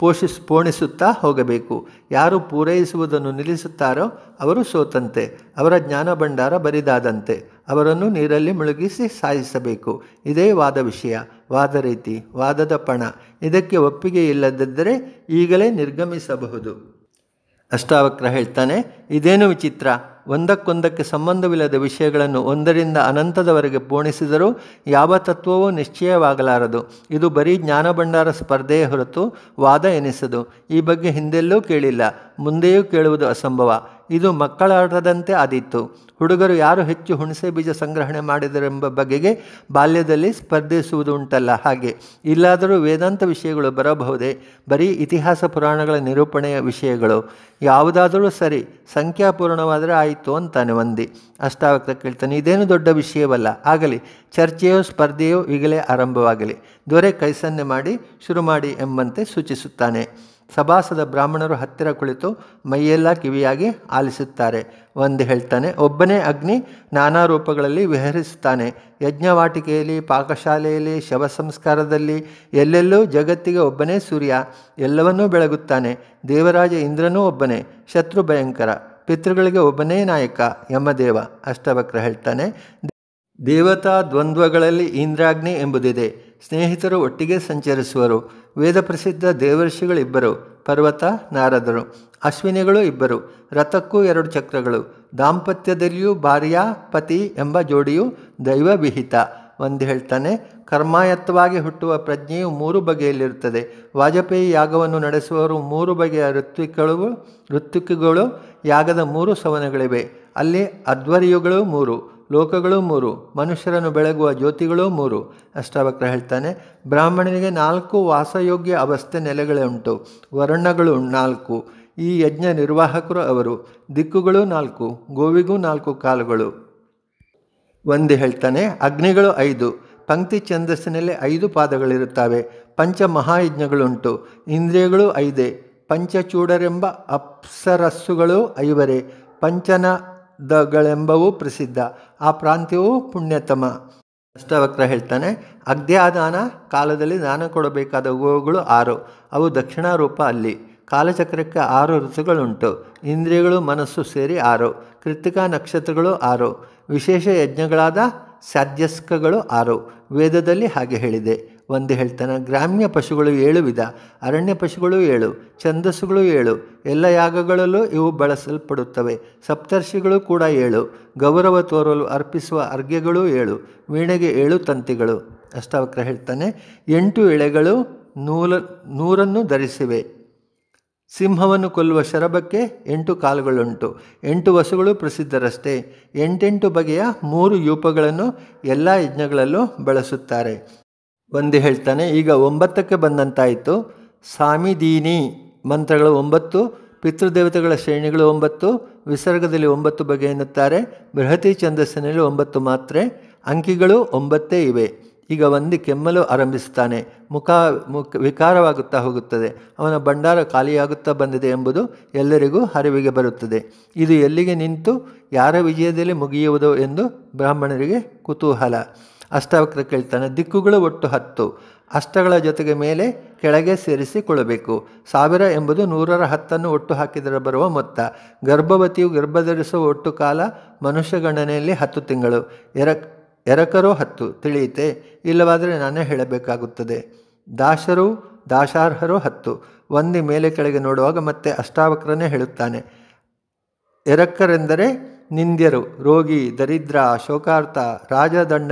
ಪೋಷಿಸ್ ಪೋಣಿಸುತ್ತಾ ಹೋಗಬೇಕು ಯಾರು ಪೂರೈಸುವುದನ್ನು ನಿಲ್ಲಿಸುತ್ತಾರೋ ಅವರು ಸೋತಂತೆ ಅವರ ಜ್ಞಾನ ಭಂಡಾರ ಬರಿದಾದಂತೆ ಅವರನ್ನು ನೀರಲ್ಲಿ ಮುಳುಗಿಸಿ ಸಾಯಿಸಬೇಕು ಇದೇ ವಾದ ವಿಷಯ ವಾದ ರೀತಿ ವಾದದ ಪಣ ಇದಕ್ಕೆ ಒಪ್ಪಿಗೆ ಇಲ್ಲದಿದ್ದರೆ ಈಗಲೇ ನಿರ್ಗಮಿಸಬಹುದು ಅಷ್ಟಾವಕ್ರ ಹೇಳ್ತಾನೆ ಇದೇನು ವಿಚಿತ್ರ ಒಂದಕ್ಕೊಂದಕ್ಕೆ ಸಂಬಂಧವಿಲ್ಲದ ವಿಷಯಗಳನ್ನು ಒಂದರಿಂದ ಅನಂತದವರೆಗೆ ಪೋಣಿಸಿದರೂ ಯಾವ ತತ್ವವೂ ನಿಶ್ಚಯವಾಗಲಾರದು ಇದು ಬರೀ ಜ್ಞಾನಭಂಡಾರ ಸ್ಪರ್ಧೆಯ ಹೊರತು ವಾದ ಎನಿಸದು ಈ ಬಗ್ಗೆ ಹಿಂದೆಲ್ಲೂ ಕೇಳಿಲ್ಲ ಮುಂದೆಯೂ ಕೇಳುವುದು ಅಸಂಭವ ಇದು ಮಕ್ಕಳಾಟದಂತೆ ಆದಿತ್ತು ಹುಡುಗರು ಯಾರು ಹೆಚ್ಚು ಹುಣಸೆ ಬೀಜ ಸಂಗ್ರಹಣೆ ಮಾಡಿದರೆಂಬ ಬಗೆಗೆ ಬಾಲ್ಯದಲ್ಲಿ ಸ್ಪರ್ಧಿಸುವುದು ಉಂಟಲ್ಲ ಹಾಗೆ ಇಲ್ಲಾದರೂ ವೇದಾಂತ ವಿಷಯಗಳು ಬರಬಹುದೇ ಬರೀ ಇತಿಹಾಸ ಪುರಾಣಗಳ ನಿರೂಪಣೆಯ ವಿಷಯಗಳು ಯಾವುದಾದರೂ ಸರಿ ಸಂಖ್ಯಾಪೂರ್ಣವಾದರೆ ಆಯಿತು ಅಂತಾನೆ ಒಂದಿ ಅಷ್ಟಾವಕ್ತ ಕೇಳ್ತಾನೆ ಇದೇನು ದೊಡ್ಡ ವಿಷಯವಲ್ಲ ಆಗಲಿ ಚರ್ಚೆಯೋ ಸ್ಪರ್ಧೆಯೋ ಈಗಲೇ ಆರಂಭವಾಗಲಿ ದೊರೆ ಕೈಸನ್ನೆ ಮಾಡಿ ಶುರು ಮಾಡಿ ಎಂಬಂತೆ ಸೂಚಿಸುತ್ತಾನೆ ಸಭಾಸದ ಬ್ರಾಹ್ಮಣರು ಹತ್ತಿರ ಕುಳಿತು ಮೈಯೆಲ್ಲ ಕಿವಿಯಾಗಿ ಆಲಿಸುತ್ತಾರೆ ಒಂದು ಹೇಳ್ತಾನೆ ಒಬ್ಬನೇ ಅಗ್ನಿ ನಾನಾ ರೂಪಗಳಲ್ಲಿ ವಿಹರಿಸುತ್ತಾನೆ ಯಜ್ಞವಾಟಿಕೆಯಲ್ಲಿ ಪಾಕಶಾಲೆಯಲ್ಲಿ ಶವ ಸಂಸ್ಕಾರದಲ್ಲಿ ಎಲ್ಲೆಲ್ಲೂ ಜಗತ್ತಿಗೆ ಒಬ್ಬನೇ ಸೂರ್ಯ ಎಲ್ಲವನ್ನೂ ಬೆಳಗುತ್ತಾನೆ ದೇವರಾಜ ಇಂದ್ರನೂ ಒಬ್ಬನೇ ಶತ್ರು ಭಯಂಕರ ಪಿತೃಗಳಿಗೆ ಒಬ್ಬನೇ ನಾಯಕ ಯಮದೇವ ಅಷ್ಟವಕ್ರ ಹೇಳ್ತಾನೆ ದೇವತಾ ದ್ವಂದ್ವಗಳಲ್ಲಿ ಇಂದ್ರಾಗ್ನಿ ಎಂಬುದಿದೆ ಸ್ನೇಹಿತರು ಒಟ್ಟಿಗೆ ಸಂಚರಿಸುವರು ವೇದ ಪ್ರಸಿದ್ಧ ದೇವರ್ಷಿಗಳಿಬ್ಬರು ಪರ್ವತ ನಾರದರು ಅಶ್ವಿನಿಗಳು ಇಬ್ಬರು ರಥಕ್ಕೂ ಎರಡು ಚಕ್ರಗಳು ದಾಂಪತ್ಯದಲ್ಲಿಯೂ ಭಾರ್ಯ ಪತಿ ಎಂಬ ಜೋಡಿಯು ದೈವ ವಿಹಿತ ಒಂದು ಹೇಳ್ತಾನೆ ಕರ್ಮಾಯತ್ತವಾಗಿ ಹುಟ್ಟುವ ಪ್ರಜ್ಞೆಯು ಮೂರು ಬಗೆಯಲ್ಲಿರುತ್ತದೆ ವಾಜಪೇಯಿ ಯಾಗವನ್ನು ನಡೆಸುವವರು ಮೂರು ಬಗೆಯ ಋತ್ವಿಕಗಳು ಋತ್ವಿಕಗಳು ಯಾಗದ ಮೂರು ಸವನಗಳಿವೆ ಅಲ್ಲಿ ಅಧ್ವರ್ಯುಗಳು ಮೂರು ಲೋಕಗಳು ಮೂರು ಮನುಷ್ಯರನ್ನು ಬೆಳಗುವ ಜ್ಯೋತಿಗಳೂ ಮೂರು ಅಷ್ಟಾವಕ್ರ ಹೇಳ್ತಾನೆ ಬ್ರಾಹ್ಮಣನಿಗೆ ನಾಲ್ಕು ವಾಸಯೋಗ್ಯ ಅವಸ್ಥೆ ನೆಲೆಗಳೇ ಉಂಟು ವರ್ಣಗಳು ನಾಲ್ಕು ಈ ಯಜ್ಞ ನಿರ್ವಾಹಕರು ಅವರು ದಿಕ್ಕುಗಳು ನಾಲ್ಕು ಗೋವಿಗೂ ನಾಲ್ಕು ಕಾಲುಗಳು ಒಂದು ಹೇಳ್ತಾನೆ ಅಗ್ನಿಗಳು ಐದು ಪಂಕ್ತಿ ಛಂದಸ್ಸಿನಲ್ಲಿ ಐದು ಪಾದಗಳಿರುತ್ತವೆ ಪಂಚ ಮಹಾಯಜ್ಞಗಳುಂಟು ಇಂದ್ರಿಯಗಳು ಐದೆ ಪಂಚಚೂಡರೆಂಬ ಅಪ್ಸರಸ್ಸುಗಳು ಐವರೆ ಪಂಚನದಗಳೆಂಬವೂ ಪ್ರಸಿದ್ಧ ಆ ಪ್ರಾಂತ್ಯವೂ ಪುಣ್ಯತಮ ಅಷ್ಟವಕ್ರ ಹೇಳ್ತಾನೆ ಅಗ್ಧ್ಯಾದಾನ ಕಾಲದಲ್ಲಿ ದಾನ ಕೊಡಬೇಕಾದ ಉಪಯೋಗಗಳು ಆರು ಅವು ದಕ್ಷಿಣಾರೂಪ ಅಲ್ಲಿ ಕಾಲಚಕ್ರಕ್ಕೆ ಆರು ಋತುಗಳುಂಟು ಇಂದ್ರಿಯಗಳು ಮನಸ್ಸು ಸೇರಿ ಆರು ಕೃತಿಕಾ ನಕ್ಷತ್ರಗಳು ಆರು ವಿಶೇಷ ಯಜ್ಞಗಳಾದ ಸಾಧ್ಯಸ್ಕಗಳು ಆರು ವೇದದಲ್ಲಿ ಹಾಗೆ ಹೇಳಿದೆ ಒಂದು ಹೇಳ್ತಾನೆ ಗ್ರಾಮ್ಯ ಪಶುಗಳು ಏಳು ವಿಧ ಅರಣ್ಯ ಪಶುಗಳು ಏಳು ಛಂದಸ್ಸುಗಳು ಏಳು ಎಲ್ಲ ಯಾಗಗಳಲ್ಲೂ ಇವು ಬಳಸಲ್ಪಡುತ್ತವೆ ಸಪ್ತರ್ಷಿಗಳು ಕೂಡ ಏಳು ಗೌರವ ತೋರಲು ಅರ್ಪಿಸುವ ಅರ್ಘ್ಯಗಳು ಏಳು ವೀಣೆಗೆ ಏಳು ತಂತಿಗಳು ಅಷ್ಟಾವಕ್ರ ಹೇಳ್ತಾನೆ ಎಂಟು ಎಳೆಗಳು ನೂಲ ನೂರನ್ನು ಧರಿಸಿವೆ ಸಿಂಹವನ್ನು ಕೊಲ್ಲುವ ಶರಬಕ್ಕೆ ಎಂಟು ಕಾಲುಗಳುಂಟು ಎಂಟು ವಸುಗಳು ಪ್ರಸಿದ್ಧರಷ್ಟೇ ಎಂಟೆಂಟು ಬಗೆಯ ಮೂರು ಯೂಪಗಳನ್ನು ಎಲ್ಲ ಯಜ್ಞಗಳಲ್ಲೂ ಬಳಸುತ್ತಾರೆ ಒಂದು ಹೇಳ್ತಾನೆ ಈಗ ಒಂಬತ್ತಕ್ಕೆ ಬಂದಂತಾಯಿತು ಸಾಮಿದೀನಿ ಮಂತ್ರಗಳು ಒಂಬತ್ತು ಪಿತೃದೇವತೆಗಳ ಶ್ರೇಣಿಗಳು ಒಂಬತ್ತು ವಿಸರ್ಗದಲ್ಲಿ ಒಂಬತ್ತು ಬಗೆ ಎನ್ನುತ್ತಾರೆ ಬೃಹತಿ ಛಂದಸ್ಸಿನಲ್ಲಿ ಒಂಬತ್ತು ಮಾತ್ರೆ ಅಂಕಿಗಳು ಒಂಬತ್ತೇ ಇವೆ ಈಗ ಒಂದು ಕೆಮ್ಮಲು ಆರಂಭಿಸುತ್ತಾನೆ ಮುಖ ಮುಖ ವಿಕಾರವಾಗುತ್ತಾ ಹೋಗುತ್ತದೆ ಅವನ ಭಂಡಾರ ಖಾಲಿಯಾಗುತ್ತಾ ಬಂದಿದೆ ಎಂಬುದು ಎಲ್ಲರಿಗೂ ಅರಿವಿಗೆ ಬರುತ್ತದೆ ಇದು ಎಲ್ಲಿಗೆ ನಿಂತು ಯಾರ ವಿಜಯದಲ್ಲಿ ಮುಗಿಯುವುದು ಎಂದು ಬ್ರಾಹ್ಮಣರಿಗೆ ಕುತೂಹಲ ಅಷ್ಟಾವಕ್ರ ಕೇಳ್ತಾನೆ ದಿಕ್ಕುಗಳು ಒಟ್ಟು ಹತ್ತು ಅಷ್ಟಗಳ ಜೊತೆಗೆ ಮೇಲೆ ಕೆಳಗೆ ಸೇರಿಸಿಕೊಳ್ಳಬೇಕು ಸಾವಿರ ಎಂಬುದು ನೂರರ ಹತ್ತನ್ನು ಒಟ್ಟು ಹಾಕಿದರೆ ಬರುವ ಮೊತ್ತ ಗರ್ಭವತಿಯು ಗರ್ಭಧರಿಸುವ ಒಟ್ಟು ಕಾಲ ಮನುಷ್ಯ ಗಣನೆಯಲ್ಲಿ ಹತ್ತು ತಿಂಗಳು ಎರಕ್ ಎರಕರೋ ಹತ್ತು ತಿಳಿಯುತ್ತೆ ಇಲ್ಲವಾದರೆ ನಾನೇ ಹೇಳಬೇಕಾಗುತ್ತದೆ ದಾಶರು ದಾಶಾರ್ಹರು ಹತ್ತು ಒಂದಿ ಮೇಲೆ ಕೆಳಗೆ ನೋಡುವಾಗ ಮತ್ತೆ ಅಷ್ಟಾವಕ್ರನೇ ಹೇಳುತ್ತಾನೆ ಎರಕ್ಕರೆಂದರೆ ನಿಂದ್ಯರು ರೋಗಿ ದರಿದ್ರ ಶೋಕಾರ್ಥ ರಾಜದಂಡ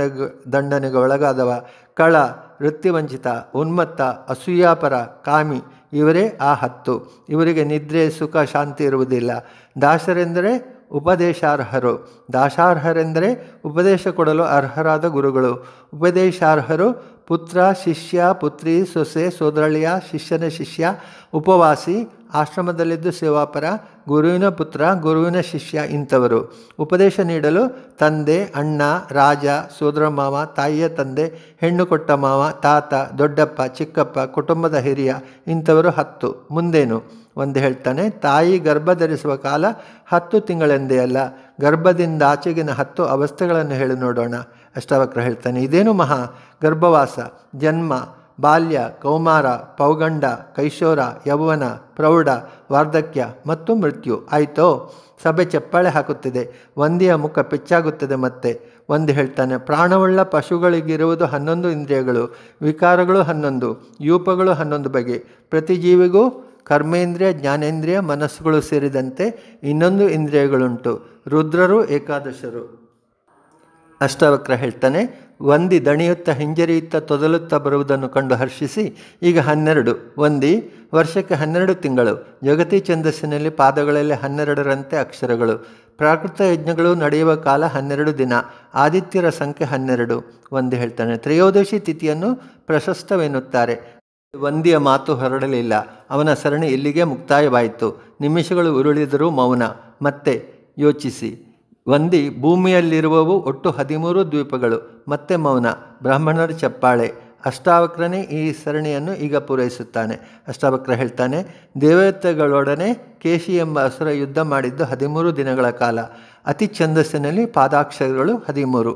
ದಂಡನೆಗೆ ಒಳಗಾದವ ಕಳ ವೃತ್ತಿವಂಚಿತ ಉನ್ಮತ್ತ ಅಸೂಯಾಪರ ಕಾಮಿ ಇವರೇ ಆ ಹತ್ತು ಇವರಿಗೆ ನಿದ್ರೆ ಸುಖ ಶಾಂತಿ ಇರುವುದಿಲ್ಲ ದಾಸರೆಂದರೆ ಉಪದೇಶಾರ್ಹರು ದಾಸಾರ್ಹರೆಂದರೆ ಉಪದೇಶ ಕೊಡಲು ಅರ್ಹರಾದ ಗುರುಗಳು ಉಪದೇಶಾರ್ಹರು ಪುತ್ರ ಶಿಷ್ಯ ಪುತ್ರಿ ಸೊಸೆ ಸೋದರಳಿಯ ಶಿಷ್ಯನ ಶಿಷ್ಯ ಉಪವಾಸಿ ಆಶ್ರಮದಲ್ಲಿದ್ದು ಸೇವಾಪರ ಗುರುವಿನ ಪುತ್ರ ಗುರುವಿನ ಶಿಷ್ಯ ಇಂಥವರು ಉಪದೇಶ ನೀಡಲು ತಂದೆ ಅಣ್ಣ ರಾಜ ಸೋದರ ಮಾವ ತಾಯಿಯ ತಂದೆ ಹೆಣ್ಣು ಕೊಟ್ಟ ಮಾವ ತಾತ ದೊಡ್ಡಪ್ಪ ಚಿಕ್ಕಪ್ಪ ಕುಟುಂಬದ ಹಿರಿಯ ಇಂಥವರು ಹತ್ತು ಮುಂದೇನು ಒಂದು ಹೇಳ್ತಾನೆ ತಾಯಿ ಗರ್ಭ ಧರಿಸುವ ಕಾಲ ಹತ್ತು ತಿಂಗಳೆಂದೇ ಅಲ್ಲ ಗರ್ಭದಿಂದ ಆಚೆಗಿನ ಹತ್ತು ಅವಸ್ಥೆಗಳನ್ನು ಹೇಳಿ ನೋಡೋಣ ಅಷ್ಟಾವಕ್ರ ಹೇಳ್ತಾನೆ ಇದೇನು ಮಹಾ ಗರ್ಭವಾಸ ಜನ್ಮ ಬಾಲ್ಯ ಕೌಮಾರ ಪೌಗಂಡ ಕೈಶೋರ ಯೌವನ ಪ್ರೌಢ ವಾರ್ಧಕ್ಯ ಮತ್ತು ಮೃತ್ಯು ಆಯಿತೋ ಸಭೆ ಚಪ್ಪಾಳೆ ಹಾಕುತ್ತಿದೆ ಒಂದಿಯ ಮುಖ ಪೆಚ್ಚಾಗುತ್ತದೆ ಮತ್ತೆ ಒಂದು ಹೇಳ್ತಾನೆ ಪ್ರಾಣವುಳ್ಳ ಪಶುಗಳಿಗಿರುವುದು ಹನ್ನೊಂದು ಇಂದ್ರಿಯಗಳು ವಿಕಾರಗಳು ಹನ್ನೊಂದು ಯೂಪಗಳು ಹನ್ನೊಂದು ಬಗೆ ಪ್ರತಿ ಜೀವಿಗೂ ಕರ್ಮೇಂದ್ರಿಯ ಜ್ಞಾನೇಂದ್ರಿಯ ಮನಸ್ಸುಗಳು ಸೇರಿದಂತೆ ಇನ್ನೊಂದು ಇಂದ್ರಿಯಗಳುಂಟು ರುದ್ರರು ಏಕಾದಶರು ಅಷ್ಟವಕ್ರ ಹೇಳ್ತಾನೆ ಒಂದಿ ದಣಿಯುತ್ತ ಹಿಂಜರಿಯುತ್ತ ತೊದಲುತ್ತ ಬರುವುದನ್ನು ಕಂಡು ಹರ್ಷಿಸಿ ಈಗ ಹನ್ನೆರಡು ಒಂದಿ ವರ್ಷಕ್ಕೆ ಹನ್ನೆರಡು ತಿಂಗಳು ಜಗತಿ ಛಂದಸ್ಸಿನಲ್ಲಿ ಪಾದಗಳಲ್ಲಿ ಹನ್ನೆರಡರಂತೆ ಅಕ್ಷರಗಳು ಪ್ರಾಕೃತ ಯಜ್ಞಗಳು ನಡೆಯುವ ಕಾಲ ಹನ್ನೆರಡು ದಿನ ಆದಿತ್ಯರ ಸಂಖ್ಯೆ ಹನ್ನೆರಡು ಒಂದು ಹೇಳ್ತಾನೆ ತ್ರಯೋದಶಿ ತಿಥಿಯನ್ನು ಪ್ರಶಸ್ತವೆನ್ನುತ್ತಾರೆ ಒಂದಿಯ ಮಾತು ಹೊರಡಲಿಲ್ಲ ಅವನ ಸರಣಿ ಇಲ್ಲಿಗೆ ಮುಕ್ತಾಯವಾಯಿತು ನಿಮಿಷಗಳು ಉರುಳಿದರೂ ಮೌನ ಮತ್ತೆ ಯೋಚಿಸಿ ವಂದಿ ಭೂಮಿಯಲ್ಲಿರುವವು ಒಟ್ಟು ಹದಿಮೂರು ದ್ವೀಪಗಳು ಮತ್ತೆ ಮೌನ ಬ್ರಾಹ್ಮಣರ ಚಪ್ಪಾಳೆ ಅಷ್ಟಾವಕ್ರನೇ ಈ ಸರಣಿಯನ್ನು ಈಗ ಪೂರೈಸುತ್ತಾನೆ ಅಷ್ಟಾವಕ್ರ ಹೇಳ್ತಾನೆ ದೇವತೆಗಳೊಡನೆ ಕೇಶಿ ಎಂಬ ಅಸುರ ಯುದ್ಧ ಮಾಡಿದ್ದು ಹದಿಮೂರು ದಿನಗಳ ಕಾಲ ಅತಿ ಛಂದಸ್ಸಿನಲ್ಲಿ ಪಾದಾಕ್ಷರಗಳು ಹದಿಮೂರು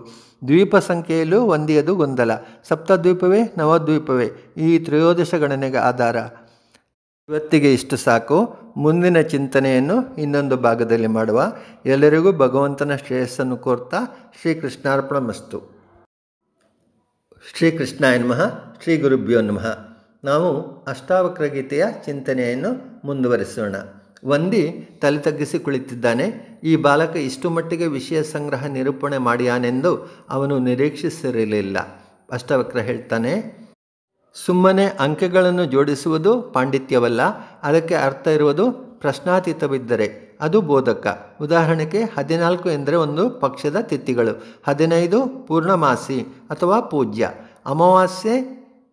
ದ್ವೀಪ ಸಂಖ್ಯೆಯಲ್ಲೂ ಒಂದಿಯದು ಗೊಂದಲ ಸಪ್ತದ್ವೀಪವೇ ನವದ್ವೀಪವೇ ಈ ತ್ರಯೋದಶ ಗಣನೆಗೆ ಆಧಾರ ಇವತ್ತಿಗೆ ಇಷ್ಟು ಸಾಕು ಮುಂದಿನ ಚಿಂತನೆಯನ್ನು ಇನ್ನೊಂದು ಭಾಗದಲ್ಲಿ ಮಾಡುವ ಎಲ್ಲರಿಗೂ ಭಗವಂತನ ಶ್ರೇಯಸ್ಸನ್ನು ಕೋರ್ತಾ ಶ್ರೀಕೃಷ್ಣಾರ್ಪಣ ಮಸ್ತು ಶ್ರೀಕೃಷ್ಣ ನಮಃ ಶ್ರೀ ಗುರುಭ್ಯೋ ನಮಃ ನಾವು ಅಷ್ಟಾವಕ್ರ ಗೀತೆಯ ಚಿಂತನೆಯನ್ನು ಮುಂದುವರಿಸೋಣ ವಂದಿ ತಲೆ ತಗ್ಗಿಸಿ ಕುಳಿತಿದ್ದಾನೆ ಈ ಬಾಲಕ ಇಷ್ಟು ಮಟ್ಟಿಗೆ ವಿಷಯ ಸಂಗ್ರಹ ನಿರೂಪಣೆ ಮಾಡಿಯಾನೆಂದು ಅವನು ನಿರೀಕ್ಷಿಸಿರಲಿಲ್ಲ ಅಷ್ಟವಕ್ರ ಹೇಳ್ತಾನೆ ಸುಮ್ಮನೆ ಅಂಕೆಗಳನ್ನು ಜೋಡಿಸುವುದು ಪಾಂಡಿತ್ಯವಲ್ಲ ಅದಕ್ಕೆ ಅರ್ಥ ಇರುವುದು ಪ್ರಶ್ನಾತೀತವಿದ್ದರೆ ಅದು ಬೋಧಕ ಉದಾಹರಣೆಗೆ ಹದಿನಾಲ್ಕು ಎಂದರೆ ಒಂದು ಪಕ್ಷದ ತಿಥಿಗಳು ಹದಿನೈದು ಪೂರ್ಣಮಾಸಿ ಅಥವಾ ಪೂಜ್ಯ ಅಮಾವಾಸ್ಯೆ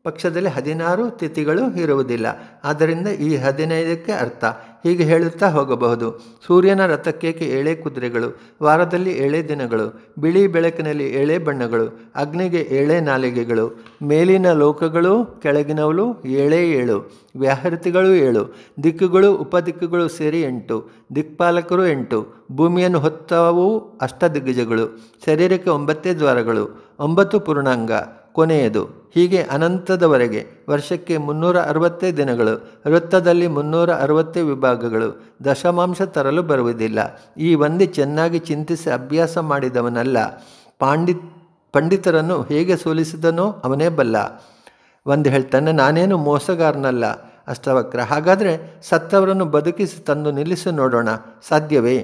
ಪಕ್ಷದಲ್ಲಿ ಹದಿನಾರು ತಿಥಿಗಳು ಇರುವುದಿಲ್ಲ ಆದ್ದರಿಂದ ಈ ಹದಿನೈದಕ್ಕೆ ಅರ್ಥ ಹೀಗೆ ಹೇಳುತ್ತಾ ಹೋಗಬಹುದು ಸೂರ್ಯನ ರಥಕ್ಕೇಕೆ ಏಳೆ ಕುದುರೆಗಳು ವಾರದಲ್ಲಿ ಏಳೆ ದಿನಗಳು ಬಿಳಿ ಬೆಳಕಿನಲ್ಲಿ ಏಳೆ ಬಣ್ಣಗಳು ಅಗ್ನಿಗೆ ಏಳೆ ನಾಲಿಗೆಗಳು ಮೇಲಿನ ಲೋಕಗಳು ಕೆಳಗಿನವಳು ಏಳೇ ಏಳು ವ್ಯಾಹೃತಿಗಳು ಏಳು ದಿಕ್ಕುಗಳು ಉಪದಿಕ್ಕುಗಳು ಸೇರಿ ಎಂಟು ದಿಕ್ಪಾಲಕರು ಎಂಟು ಭೂಮಿಯನ್ನು ಹೊತ್ತವು ದಿಗ್ಗಜಗಳು ಶರೀರಕ್ಕೆ ಒಂಬತ್ತೇ ದ್ವಾರಗಳು ಒಂಬತ್ತು ಪೂರ್ಣಾಂಗ ಕೊನೆಯದು ಹೀಗೆ ಅನಂತದವರೆಗೆ ವರ್ಷಕ್ಕೆ ಮುನ್ನೂರ ಅರವತ್ತೇ ದಿನಗಳು ವೃತ್ತದಲ್ಲಿ ಮುನ್ನೂರ ಅರವತ್ತೇ ವಿಭಾಗಗಳು ದಶಮಾಂಶ ತರಲು ಬರುವುದಿಲ್ಲ ಈ ಒಂದು ಚೆನ್ನಾಗಿ ಚಿಂತಿಸಿ ಅಭ್ಯಾಸ ಮಾಡಿದವನಲ್ಲ ಪಾಂಡಿತ್ ಪಂಡಿತರನ್ನು ಹೇಗೆ ಸೋಲಿಸಿದನೋ ಅವನೇ ಬಲ್ಲ ಒಂದು ಹೇಳ್ತಾನೆ ನಾನೇನು ಮೋಸಗಾರನಲ್ಲ ಅಷ್ಟವಕ್ರ ಹಾಗಾದರೆ ಸತ್ತವರನ್ನು ಬದುಕಿಸಿ ತಂದು ನಿಲ್ಲಿಸಿ ನೋಡೋಣ ಸಾಧ್ಯವೇ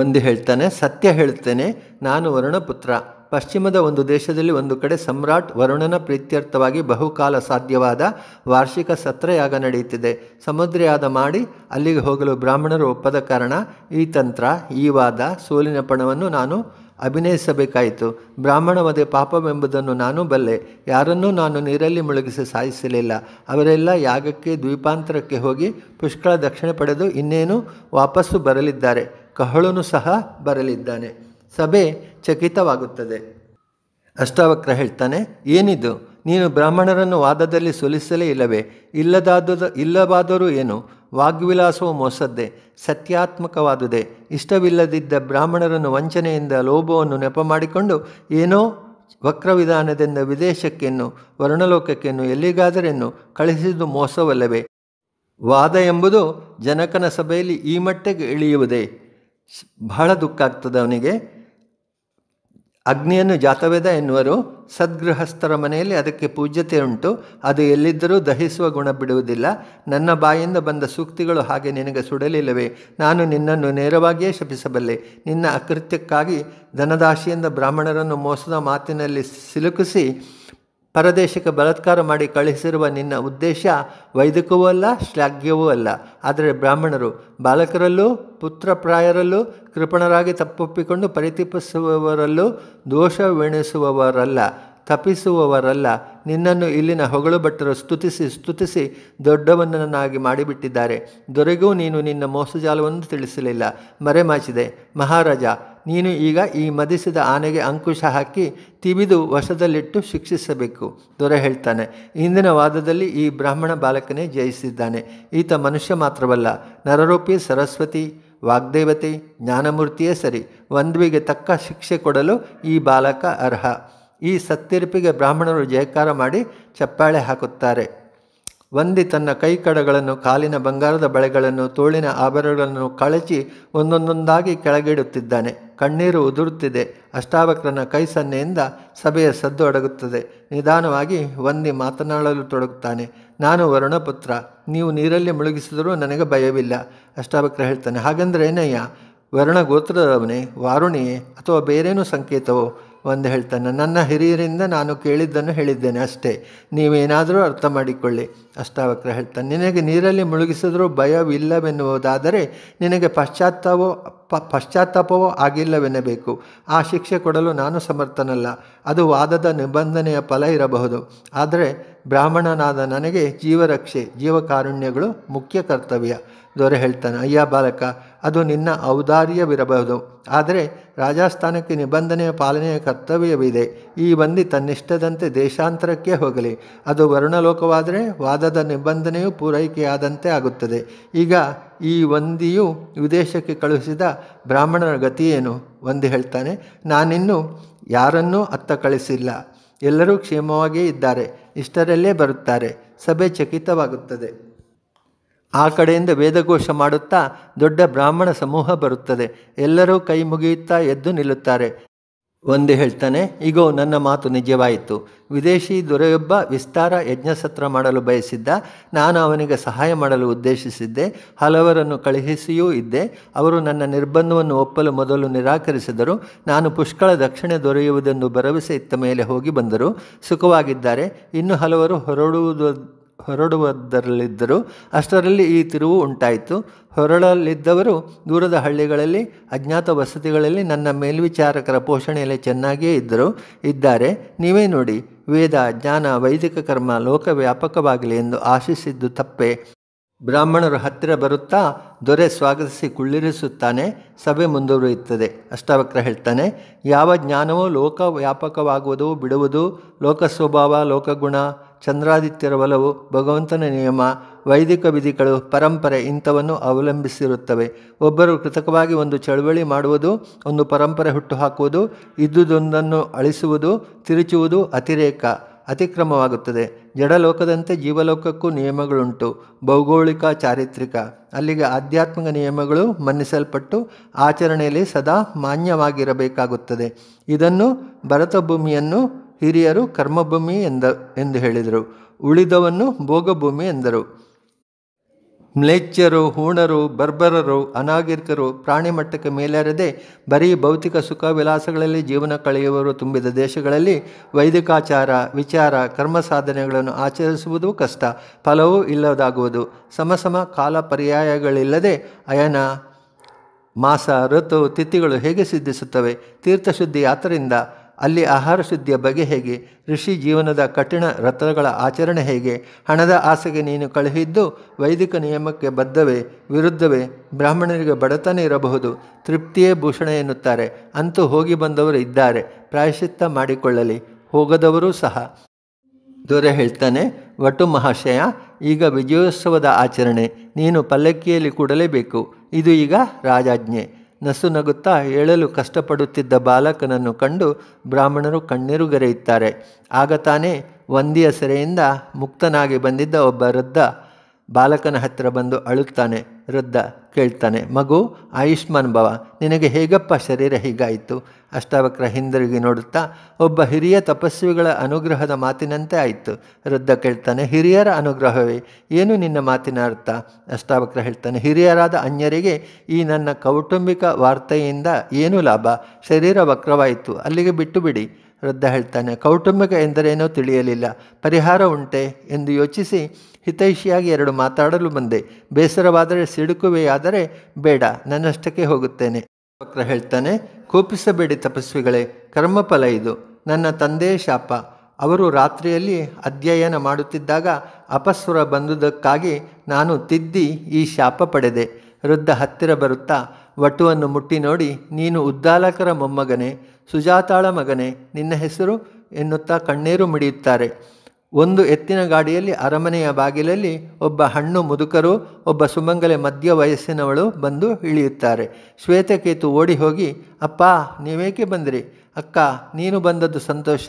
ಒಂದು ಹೇಳ್ತಾನೆ ಸತ್ಯ ಹೇಳ್ತೇನೆ ನಾನು ವರುಣಪುತ್ರ ಪಶ್ಚಿಮದ ಒಂದು ದೇಶದಲ್ಲಿ ಒಂದು ಕಡೆ ಸಮ್ರಾಟ್ ವರುಣನ ಪ್ರೀತ್ಯರ್ಥವಾಗಿ ಬಹುಕಾಲ ಸಾಧ್ಯವಾದ ವಾರ್ಷಿಕ ಸತ್ರಯಾಗ ನಡೆಯುತ್ತಿದೆ ಸಮುದ್ರಯಾದ ಮಾಡಿ ಅಲ್ಲಿಗೆ ಹೋಗಲು ಬ್ರಾಹ್ಮಣರು ಒಪ್ಪದ ಕಾರಣ ಈ ತಂತ್ರ ಈ ವಾದ ಸೋಲಿನ ಪಣವನ್ನು ನಾನು ಅಭಿನಯಿಸಬೇಕಾಯಿತು ಬ್ರಾಹ್ಮಣವದೇ ಪಾಪವೆಂಬುದನ್ನು ನಾನು ಬಲ್ಲೆ ಯಾರನ್ನೂ ನಾನು ನೀರಲ್ಲಿ ಮುಳುಗಿಸಿ ಸಾಯಿಸಲಿಲ್ಲ ಅವರೆಲ್ಲ ಯಾಗಕ್ಕೆ ದ್ವೀಪಾಂತರಕ್ಕೆ ಹೋಗಿ ಪುಷ್ಕಳ ದಕ್ಷಿಣ ಪಡೆದು ಇನ್ನೇನು ವಾಪಸ್ಸು ಬರಲಿದ್ದಾರೆ ಕಹಳನು ಸಹ ಬರಲಿದ್ದಾನೆ ಸಭೆ ಚಕಿತವಾಗುತ್ತದೆ ಅಷ್ಟಾವಕ್ರ ಹೇಳ್ತಾನೆ ಏನಿದು ನೀನು ಬ್ರಾಹ್ಮಣರನ್ನು ವಾದದಲ್ಲಿ ಸೋಲಿಸಲೇ ಇಲ್ಲವೇ ಇಲ್ಲದಾದ ಇಲ್ಲವಾದರೂ ಏನು ವಾಗ್ವಿಲಾಸವು ಮೋಸದ್ದೇ ಸತ್ಯಾತ್ಮಕವಾದುದೇ ಇಷ್ಟವಿಲ್ಲದಿದ್ದ ಬ್ರಾಹ್ಮಣರನ್ನು ವಂಚನೆಯಿಂದ ಲೋಭವನ್ನು ನೆಪ ಮಾಡಿಕೊಂಡು ಏನೋ ವಕ್ರವಿಧಾನದಿಂದ ವಿದೇಶಕ್ಕೆನ್ನು ವರ್ಣಲೋಕಕ್ಕೆನ್ನು ಎಲ್ಲಿಗಾದರೆನ್ನು ಕಳಿಸಿದ್ದು ಮೋಸವಲ್ಲವೇ ವಾದ ಎಂಬುದು ಜನಕನ ಸಭೆಯಲ್ಲಿ ಈ ಮಟ್ಟಿಗೆ ಇಳಿಯುವುದೇ ಬಹಳ ದುಃಖ ಆಗ್ತದೆ ಅವನಿಗೆ ಅಗ್ನಿಯನ್ನು ಜಾತವೇದ ಎನ್ನುವರು ಸದ್ಗೃಹಸ್ಥರ ಮನೆಯಲ್ಲಿ ಅದಕ್ಕೆ ಪೂಜ್ಯತೆ ಉಂಟು ಅದು ಎಲ್ಲಿದ್ದರೂ ದಹಿಸುವ ಗುಣ ಬಿಡುವುದಿಲ್ಲ ನನ್ನ ಬಾಯಿಂದ ಬಂದ ಸೂಕ್ತಿಗಳು ಹಾಗೆ ನಿನಗೆ ಸುಡಲಿಲ್ಲವೆ ನಾನು ನಿನ್ನನ್ನು ನೇರವಾಗಿಯೇ ಶಪಿಸಬಲ್ಲೆ ನಿನ್ನ ಅಕೃತ್ಯಕ್ಕಾಗಿ ಧನದಾಶಿಯಿಂದ ಬ್ರಾಹ್ಮಣರನ್ನು ಮೋಸದ ಮಾತಿನಲ್ಲಿ ಸಿಲುಕಿಸಿ ಪರದೇಶಕ್ಕೆ ಬಲತ್ಕಾರ ಮಾಡಿ ಕಳುಹಿಸಿರುವ ನಿನ್ನ ಉದ್ದೇಶ ವೈದಿಕವೂ ಅಲ್ಲ ಶ್ಲಾಘ್ಯವೂ ಅಲ್ಲ ಆದರೆ ಬ್ರಾಹ್ಮಣರು ಬಾಲಕರಲ್ಲೂ ಪುತ್ರಪ್ರಾಯರಲ್ಲೂ ಕೃಪಣರಾಗಿ ತಪ್ಪೊಪ್ಪಿಕೊಂಡು ಪರಿತೀಪಿಸುವವರಲ್ಲೂ ದೋಷವೆಣಿಸುವವರಲ್ಲ ತಪ್ಪಿಸುವವರಲ್ಲ ನಿನ್ನನ್ನು ಇಲ್ಲಿನ ಹೊಗಳು ಭಟ್ಟರು ಸ್ತುತಿಸಿ ಸ್ತುತಿಸಿ ದೊಡ್ಡವನನ್ನಾಗಿ ಮಾಡಿಬಿಟ್ಟಿದ್ದಾರೆ ದೊರೆಗೂ ನೀನು ನಿನ್ನ ಮೋಸಜಾಲವನ್ನು ತಿಳಿಸಲಿಲ್ಲ ಮರೆಮಾಚಿದೆ ಮಹಾರಾಜ ನೀನು ಈಗ ಈ ಮದಿಸಿದ ಆನೆಗೆ ಅಂಕುಶ ಹಾಕಿ ತಿವಿದು ವಶದಲ್ಲಿಟ್ಟು ಶಿಕ್ಷಿಸಬೇಕು ದೊರೆ ಹೇಳ್ತಾನೆ ಇಂದಿನ ವಾದದಲ್ಲಿ ಈ ಬ್ರಾಹ್ಮಣ ಬಾಲಕನೇ ಜಯಿಸಿದ್ದಾನೆ ಈತ ಮನುಷ್ಯ ಮಾತ್ರವಲ್ಲ ನರರೂಪಿ ಸರಸ್ವತಿ ವಾಗ್ದೇವತೆ ಜ್ಞಾನಮೂರ್ತಿಯೇ ಸರಿ ವಂದ್ವಿಗೆ ತಕ್ಕ ಶಿಕ್ಷೆ ಕೊಡಲು ಈ ಬಾಲಕ ಅರ್ಹ ಈ ಸತ್ತಿರ್ಪಿಗೆ ಬ್ರಾಹ್ಮಣರು ಜಯಕಾರ ಮಾಡಿ ಚಪ್ಪಾಳೆ ಹಾಕುತ್ತಾರೆ ವಂದಿ ತನ್ನ ಕೈಕಡಗಳನ್ನು ಕಾಲಿನ ಬಂಗಾರದ ಬಳೆಗಳನ್ನು ತೋಳಿನ ಆಭರಣಗಳನ್ನು ಕಳಚಿ ಒಂದೊಂದೊಂದಾಗಿ ಕೆಳಗಿಡುತ್ತಿದ್ದಾನೆ ಕಣ್ಣೀರು ಉದುರುತ್ತಿದೆ ಅಷ್ಟಾವಕ್ರನ ಕೈ ಸನ್ನೆಯಿಂದ ಸಭೆಯ ಸದ್ದು ಅಡಗುತ್ತದೆ ನಿಧಾನವಾಗಿ ವಂದಿ ಮಾತನಾಡಲು ತೊಡಗುತ್ತಾನೆ ನಾನು ವರುಣಪುತ್ರ ನೀವು ನೀರಲ್ಲಿ ಮುಳುಗಿಸಿದರೂ ನನಗೆ ಭಯವಿಲ್ಲ ಅಷ್ಟಾವಕ್ರ ಹೇಳ್ತಾನೆ ಹಾಗಂದ್ರೆ ಏನಯ್ಯ ಗೋತ್ರದವನೇ ವಾರುಣಿಯೇ ಅಥವಾ ಬೇರೇನೂ ಸಂಕೇತವೋ ಒಂದು ಹೇಳ್ತಾನೆ ನನ್ನ ಹಿರಿಯರಿಂದ ನಾನು ಕೇಳಿದ್ದನ್ನು ಹೇಳಿದ್ದೇನೆ ಅಷ್ಟೇ ನೀವೇನಾದರೂ ಅರ್ಥ ಮಾಡಿಕೊಳ್ಳಿ ಅಷ್ಟಾವಕ್ರ ಹೇಳ್ತಾನೆ ನಿನಗೆ ನೀರಲ್ಲಿ ಮುಳುಗಿಸಿದ್ರೂ ಭಯವಿಲ್ಲವೆನ್ನುವುದಾದರೆ ನಿನಗೆ ಪಶ್ಚಾತ್ತಾಪವೋ ಪ ಪಶ್ಚಾತ್ತಾಪವೋ ಆಗಿಲ್ಲವೆನ್ನಬೇಕು ಆ ಶಿಕ್ಷೆ ಕೊಡಲು ನಾನು ಸಮರ್ಥನಲ್ಲ ಅದು ವಾದದ ನಿಬಂಧನೆಯ ಫಲ ಇರಬಹುದು ಆದರೆ ಬ್ರಾಹ್ಮಣನಾದ ನನಗೆ ಜೀವರಕ್ಷೆ ಜೀವಕಾರುಣ್ಯಗಳು ಮುಖ್ಯ ಕರ್ತವ್ಯ ದೊರೆ ಹೇಳ್ತಾನೆ ಅಯ್ಯ ಬಾಲಕ ಅದು ನಿನ್ನ ಔದಾರ್ಯವಿರಬಹುದು ಆದರೆ ರಾಜಸ್ಥಾನಕ್ಕೆ ನಿಬಂಧನೆಯ ಪಾಲನೆಯ ಕರ್ತವ್ಯವಿದೆ ಈ ಬಂದಿ ತನ್ನಿಷ್ಟದಂತೆ ದೇಶಾಂತರಕ್ಕೆ ಹೋಗಲಿ ಅದು ವರುಣಲೋಕವಾದರೆ ವಾದದ ನಿಬಂಧನೆಯು ಪೂರೈಕೆಯಾದಂತೆ ಆಗುತ್ತದೆ ಈಗ ಈ ವಂದಿಯು ವಿದೇಶಕ್ಕೆ ಕಳುಹಿಸಿದ ಬ್ರಾಹ್ಮಣರ ಗತಿಯೇನು ವಂದಿ ಹೇಳ್ತಾನೆ ನಾನಿನ್ನು ಯಾರನ್ನೂ ಅತ್ತ ಕಳಿಸಿಲ್ಲ ಎಲ್ಲರೂ ಕ್ಷೇಮವಾಗಿಯೇ ಇದ್ದಾರೆ ಇಷ್ಟರಲ್ಲೇ ಬರುತ್ತಾರೆ ಸಭೆ ಚಕಿತವಾಗುತ್ತದೆ ಆ ಕಡೆಯಿಂದ ವೇದಘೋಷ ಮಾಡುತ್ತಾ ದೊಡ್ಡ ಬ್ರಾಹ್ಮಣ ಸಮೂಹ ಬರುತ್ತದೆ ಎಲ್ಲರೂ ಕೈ ಮುಗಿಯುತ್ತಾ ಎದ್ದು ನಿಲ್ಲುತ್ತಾರೆ ಒಂದು ಹೇಳ್ತಾನೆ ಈಗೋ ನನ್ನ ಮಾತು ನಿಜವಾಯಿತು ವಿದೇಶಿ ದೊರೆಯೊಬ್ಬ ವಿಸ್ತಾರ ಯಜ್ಞಸತ್ರ ಮಾಡಲು ಬಯಸಿದ್ದ ನಾನು ಅವನಿಗೆ ಸಹಾಯ ಮಾಡಲು ಉದ್ದೇಶಿಸಿದ್ದೆ ಹಲವರನ್ನು ಕಳುಹಿಸಿಯೂ ಇದ್ದೆ ಅವರು ನನ್ನ ನಿರ್ಬಂಧವನ್ನು ಒಪ್ಪಲು ಮೊದಲು ನಿರಾಕರಿಸಿದರು ನಾನು ಪುಷ್ಕಳ ದಕ್ಷಿಣೆ ದೊರೆಯುವುದೆಂದು ಭರವಸೆ ಇತ್ತ ಮೇಲೆ ಹೋಗಿ ಬಂದರು ಸುಖವಾಗಿದ್ದಾರೆ ಇನ್ನು ಹಲವರು ಹೊರಡುವುದು ಹೊರಡುವುದರಲ್ಲಿದ್ದರು ಅಷ್ಟರಲ್ಲಿ ಈ ತಿರುವು ಉಂಟಾಯಿತು ಹೊರಳಲಿದ್ದವರು ದೂರದ ಹಳ್ಳಿಗಳಲ್ಲಿ ಅಜ್ಞಾತ ವಸತಿಗಳಲ್ಲಿ ನನ್ನ ಮೇಲ್ವಿಚಾರಕರ ಪೋಷಣೆಯಲ್ಲಿ ಚೆನ್ನಾಗಿಯೇ ಇದ್ದರು ಇದ್ದಾರೆ ನೀವೇ ನೋಡಿ ವೇದ ಜ್ಞಾನ ವೈದಿಕ ಕರ್ಮ ಲೋಕ ವ್ಯಾಪಕವಾಗಲಿ ಎಂದು ಆಶಿಸಿದ್ದು ತಪ್ಪೆ ಬ್ರಾಹ್ಮಣರು ಹತ್ತಿರ ಬರುತ್ತಾ ದೊರೆ ಸ್ವಾಗತಿಸಿ ಕುಳ್ಳಿರಿಸುತ್ತಾನೆ ಸಭೆ ಮುಂದುವರಿಯುತ್ತದೆ ಅಷ್ಟಾವಕ್ರ ಹೇಳ್ತಾನೆ ಯಾವ ಜ್ಞಾನವೂ ಲೋಕ ವ್ಯಾಪಕವಾಗುವುದು ಬಿಡುವುದು ಲೋಕ ಸ್ವಭಾವ ಲೋಕಗುಣ ಚಂದ್ರಾದಿತ್ಯರ ಒಲವು ಭಗವಂತನ ನಿಯಮ ವೈದಿಕ ವಿಧಿಗಳು ಪರಂಪರೆ ಇಂಥವನ್ನು ಅವಲಂಬಿಸಿರುತ್ತವೆ ಒಬ್ಬರು ಕೃತಕವಾಗಿ ಒಂದು ಚಳುವಳಿ ಮಾಡುವುದು ಒಂದು ಪರಂಪರೆ ಹುಟ್ಟುಹಾಕುವುದು ಇದ್ದುದೊಂದನ್ನು ಅಳಿಸುವುದು ತಿರುಚುವುದು ಅತಿರೇಕ ಅತಿಕ್ರಮವಾಗುತ್ತದೆ ಜಡಲೋಕದಂತೆ ಜೀವಲೋಕಕ್ಕೂ ನಿಯಮಗಳುಂಟು ಭೌಗೋಳಿಕ ಚಾರಿತ್ರಿಕ ಅಲ್ಲಿಗೆ ಆಧ್ಯಾತ್ಮಿಕ ನಿಯಮಗಳು ಮನ್ನಿಸಲ್ಪಟ್ಟು ಆಚರಣೆಯಲ್ಲಿ ಸದಾ ಮಾನ್ಯವಾಗಿರಬೇಕಾಗುತ್ತದೆ ಇದನ್ನು ಭರತಭೂಮಿಯನ್ನು ಹಿರಿಯರು ಕರ್ಮಭೂಮಿ ಎಂದ ಎಂದು ಹೇಳಿದರು ಉಳಿದವನ್ನು ಭೋಗಭೂಮಿ ಎಂದರು ಮ್ಲೇಚ್ಯರು ಹೂಣರು ಬರ್ಬರರು ಅನಾಗರಿಕರು ಪ್ರಾಣಿ ಮಟ್ಟಕ್ಕೆ ಮೇಲೇರದೆ ಬರೀ ಭೌತಿಕ ಸುಖ ವಿಲಾಸಗಳಲ್ಲಿ ಜೀವನ ಕಳೆಯುವವರು ತುಂಬಿದ ದೇಶಗಳಲ್ಲಿ ವೈದಿಕಾಚಾರ ವಿಚಾರ ಕರ್ಮ ಸಾಧನೆಗಳನ್ನು ಆಚರಿಸುವುದು ಕಷ್ಟ ಫಲವೂ ಇಲ್ಲದಾಗುವುದು ಸಮಸಮ ಕಾಲ ಪರ್ಯಾಯಗಳಿಲ್ಲದೆ ಅಯನ ಮಾಸ ಋತು ತಿಥಿಗಳು ಹೇಗೆ ಸಿದ್ಧಿಸುತ್ತವೆ ತೀರ್ಥಶುದ್ಧಿ ಆದ್ದರಿಂದ ಅಲ್ಲಿ ಆಹಾರ ಶುದ್ಧಿಯ ಬಗೆ ಹೇಗೆ ಋಷಿ ಜೀವನದ ಕಠಿಣ ರತ್ನಗಳ ಆಚರಣೆ ಹೇಗೆ ಹಣದ ಆಸೆಗೆ ನೀನು ಕಳುಹಿದ್ದು ವೈದಿಕ ನಿಯಮಕ್ಕೆ ಬದ್ಧವೇ ವಿರುದ್ಧವೇ ಬ್ರಾಹ್ಮಣರಿಗೆ ಬಡತನ ಇರಬಹುದು ತೃಪ್ತಿಯೇ ಭೂಷಣ ಎನ್ನುತ್ತಾರೆ ಅಂತೂ ಹೋಗಿ ಬಂದವರು ಇದ್ದಾರೆ ಪ್ರಾಯಶ್ಚಿತ್ತ ಮಾಡಿಕೊಳ್ಳಲಿ ಹೋಗದವರೂ ಸಹ ದೊರೆ ಹೇಳ್ತಾನೆ ವಟು ಮಹಾಶಯ ಈಗ ವಿಜಯೋತ್ಸವದ ಆಚರಣೆ ನೀನು ಪಲ್ಲಕ್ಕಿಯಲ್ಲಿ ಕೂಡಲೇಬೇಕು ಇದು ಈಗ ರಾಜಾಜ್ಞೆ ನಸು ನಸುನಗುತ್ತಾ ಹೇಳಲು ಕಷ್ಟಪಡುತ್ತಿದ್ದ ಬಾಲಕನನ್ನು ಕಂಡು ಬ್ರಾಹ್ಮಣರು ಕಣ್ಣೀರುಗರೆಯುತ್ತಾರೆ ಆಗ ತಾನೇ ವಂದಿಯ ಸೆರೆಯಿಂದ ಮುಕ್ತನಾಗಿ ಬಂದಿದ್ದ ಒಬ್ಬ ವೃದ್ಧ ಬಾಲಕನ ಹತ್ತಿರ ಬಂದು ಅಳುತ್ತಾನೆ ವೃದ್ಧ ಕೇಳ್ತಾನೆ ಮಗು ಆಯುಷ್ಮಾನ್ ಭವ ನಿನಗೆ ಹೇಗಪ್ಪ ಶರೀರ ಹೀಗಾಯಿತು ಅಷ್ಟಾವಕ್ರ ಹಿಂದಿರುಗಿ ನೋಡುತ್ತಾ ಒಬ್ಬ ಹಿರಿಯ ತಪಸ್ವಿಗಳ ಅನುಗ್ರಹದ ಮಾತಿನಂತೆ ಆಯಿತು ವೃದ್ಧ ಕೇಳ್ತಾನೆ ಹಿರಿಯರ ಅನುಗ್ರಹವೇ ಏನು ನಿನ್ನ ಮಾತಿನ ಅರ್ಥ ಅಷ್ಟಾವಕ್ರ ಹೇಳ್ತಾನೆ ಹಿರಿಯರಾದ ಅನ್ಯರಿಗೆ ಈ ನನ್ನ ಕೌಟುಂಬಿಕ ವಾರ್ತೆಯಿಂದ ಏನು ಲಾಭ ಶರೀರ ವಕ್ರವಾಯಿತು ಅಲ್ಲಿಗೆ ಬಿಟ್ಟು ಬಿಡಿ ವೃದ್ಧ ಹೇಳ್ತಾನೆ ಕೌಟುಂಬಿಕ ಎಂದರೇನೋ ತಿಳಿಯಲಿಲ್ಲ ಪರಿಹಾರ ಉಂಟೆ ಎಂದು ಯೋಚಿಸಿ ಹಿತೈಷಿಯಾಗಿ ಎರಡು ಮಾತಾಡಲು ಬಂದೆ ಬೇಸರವಾದರೆ ಸಿಡುಕುವೆಯಾದರೆ ಬೇಡ ನನ್ನಷ್ಟಕ್ಕೆ ಹೋಗುತ್ತೇನೆ ವಕ್ರ ಹೇಳ್ತಾನೆ ಕೋಪಿಸಬೇಡಿ ತಪಸ್ವಿಗಳೇ ಕರ್ಮಫಲ ಇದು ನನ್ನ ತಂದೆಯ ಶಾಪ ಅವರು ರಾತ್ರಿಯಲ್ಲಿ ಅಧ್ಯಯನ ಮಾಡುತ್ತಿದ್ದಾಗ ಅಪಸ್ವರ ಬಂದುದಕ್ಕಾಗಿ ನಾನು ತಿದ್ದಿ ಈ ಶಾಪ ಪಡೆದೆ ವೃದ್ಧ ಹತ್ತಿರ ಬರುತ್ತಾ ವಟುವನ್ನು ಮುಟ್ಟಿ ನೋಡಿ ನೀನು ಉದ್ದಾಲಕರ ಮೊಮ್ಮಗನೇ ಸುಜಾತಾಳ ಮಗನೇ ನಿನ್ನ ಹೆಸರು ಎನ್ನುತ್ತಾ ಕಣ್ಣೀರು ಮಿಡಿಯುತ್ತಾರೆ ಒಂದು ಎತ್ತಿನ ಗಾಡಿಯಲ್ಲಿ ಅರಮನೆಯ ಬಾಗಿಲಲ್ಲಿ ಒಬ್ಬ ಹಣ್ಣು ಮುದುಕರು ಒಬ್ಬ ಸುಮಂಗಲೆ ಮಧ್ಯ ವಯಸ್ಸಿನವಳು ಬಂದು ಇಳಿಯುತ್ತಾರೆ ಶ್ವೇತಕೇತು ಓಡಿ ಹೋಗಿ ಅಪ್ಪ ನೀವೇಕೆ ಬಂದಿರಿ ಅಕ್ಕ ನೀನು ಬಂದದ್ದು ಸಂತೋಷ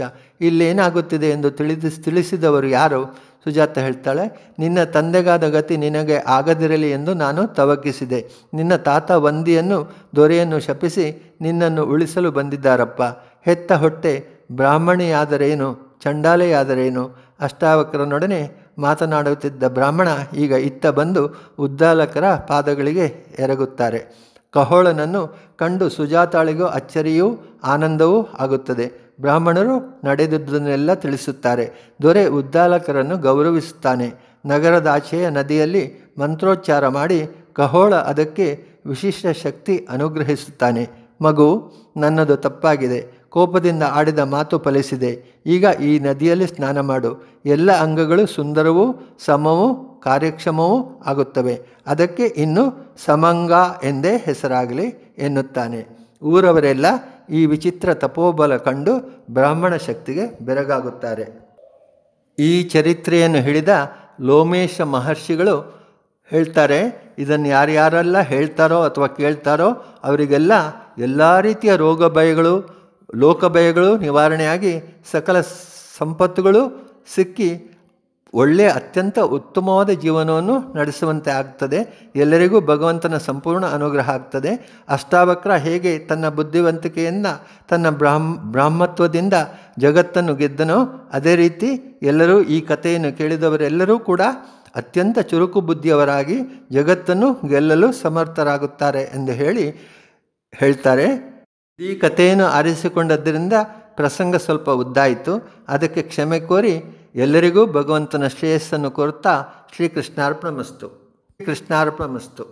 ಇಲ್ಲೇನಾಗುತ್ತಿದೆ ಎಂದು ತಿಳಿದು ತಿಳಿಸಿದವರು ಯಾರು ಸುಜಾತ ಹೇಳ್ತಾಳೆ ನಿನ್ನ ತಂದೆಗಾದ ಗತಿ ನಿನಗೆ ಆಗದಿರಲಿ ಎಂದು ನಾನು ತವಕಿಸಿದೆ ನಿನ್ನ ತಾತ ವಂದಿಯನ್ನು ದೊರೆಯನ್ನು ಶಪಿಸಿ ನಿನ್ನನ್ನು ಉಳಿಸಲು ಬಂದಿದ್ದಾರಪ್ಪ ಹೆತ್ತ ಹೊಟ್ಟೆ ಬ್ರಾಹ್ಮಣಿಯಾದರೇನು ಚಂಡಾಲೆಯಾದರೇನು ಅಷ್ಟಾವಕರನೊಡನೆ ಮಾತನಾಡುತ್ತಿದ್ದ ಬ್ರಾಹ್ಮಣ ಈಗ ಇತ್ತ ಬಂದು ಉದ್ದಾಲಕರ ಪಾದಗಳಿಗೆ ಎರಗುತ್ತಾರೆ ಕಹೋಳನನ್ನು ಕಂಡು ಸುಜಾತಾಳಿಗೂ ಅಚ್ಚರಿಯೂ ಆನಂದವೂ ಆಗುತ್ತದೆ ಬ್ರಾಹ್ಮಣರು ನಡೆದುದನ್ನೆಲ್ಲ ತಿಳಿಸುತ್ತಾರೆ ದೊರೆ ಉದ್ದಾಲಕರನ್ನು ಗೌರವಿಸುತ್ತಾನೆ ನಗರದ ಆಚೆಯ ನದಿಯಲ್ಲಿ ಮಂತ್ರೋಚ್ಚಾರ ಮಾಡಿ ಕಹೋಳ ಅದಕ್ಕೆ ವಿಶಿಷ್ಟ ಶಕ್ತಿ ಅನುಗ್ರಹಿಸುತ್ತಾನೆ ಮಗು ನನ್ನದು ತಪ್ಪಾಗಿದೆ ಕೋಪದಿಂದ ಆಡಿದ ಮಾತು ಫಲಿಸಿದೆ ಈಗ ಈ ನದಿಯಲ್ಲಿ ಸ್ನಾನ ಮಾಡು ಎಲ್ಲ ಅಂಗಗಳು ಸುಂದರವೂ ಸಮವೂ ಕಾರ್ಯಕ್ಷಮವೂ ಆಗುತ್ತವೆ ಅದಕ್ಕೆ ಇನ್ನು ಸಮಂಗ ಎಂದೇ ಹೆಸರಾಗಲಿ ಎನ್ನುತ್ತಾನೆ ಊರವರೆಲ್ಲ ಈ ವಿಚಿತ್ರ ತಪೋಬಲ ಕಂಡು ಬ್ರಾಹ್ಮಣ ಶಕ್ತಿಗೆ ಬೆರಗಾಗುತ್ತಾರೆ ಈ ಚರಿತ್ರೆಯನ್ನು ಹಿಡಿದ ಲೋಮೇಶ ಮಹರ್ಷಿಗಳು ಹೇಳ್ತಾರೆ ಇದನ್ನು ಯಾರ್ಯಾರೆಲ್ಲ ಹೇಳ್ತಾರೋ ಅಥವಾ ಕೇಳ್ತಾರೋ ಅವರಿಗೆಲ್ಲ ಎಲ್ಲ ರೀತಿಯ ರೋಗ ಭಯಗಳು ಲೋಕ ಭಯಗಳು ನಿವಾರಣೆಯಾಗಿ ಸಕಲ ಸಂಪತ್ತುಗಳು ಸಿಕ್ಕಿ ಒಳ್ಳೆಯ ಅತ್ಯಂತ ಉತ್ತಮವಾದ ಜೀವನವನ್ನು ನಡೆಸುವಂತೆ ಆಗ್ತದೆ ಎಲ್ಲರಿಗೂ ಭಗವಂತನ ಸಂಪೂರ್ಣ ಅನುಗ್ರಹ ಆಗ್ತದೆ ಅಷ್ಟಾವಕ್ರ ಹೇಗೆ ತನ್ನ ಬುದ್ಧಿವಂತಿಕೆಯಿಂದ ತನ್ನ ಬ್ರಾಹ್ಮ ಬ್ರಾಹ್ಮತ್ವದಿಂದ ಜಗತ್ತನ್ನು ಗೆದ್ದನೋ ಅದೇ ರೀತಿ ಎಲ್ಲರೂ ಈ ಕಥೆಯನ್ನು ಕೇಳಿದವರೆಲ್ಲರೂ ಕೂಡ ಅತ್ಯಂತ ಚುರುಕು ಬುದ್ಧಿಯವರಾಗಿ ಜಗತ್ತನ್ನು ಗೆಲ್ಲಲು ಸಮರ್ಥರಾಗುತ್ತಾರೆ ಎಂದು ಹೇಳಿ ಹೇಳ್ತಾರೆ ಈ ಕಥೆಯನ್ನು ಆರಿಸಿಕೊಂಡದ್ದರಿಂದ ಪ್ರಸಂಗ ಸ್ವಲ್ಪ ಉದ್ದಾಯಿತು ಅದಕ್ಕೆ ಕ್ಷಮೆ ಕೋರಿ ಎಲ್ಲರಿಗೂ ಭಗವಂತನ ಶ್ರೇಯಸ್ಸನ್ನು ಕೋರ್ತಾ ಶ್ರೀಕೃಷ್ಣಾರ್ಪಣಮಸ್ತು ಕೃಷ್ಣಾರ್ಪಣಮಸ್ತು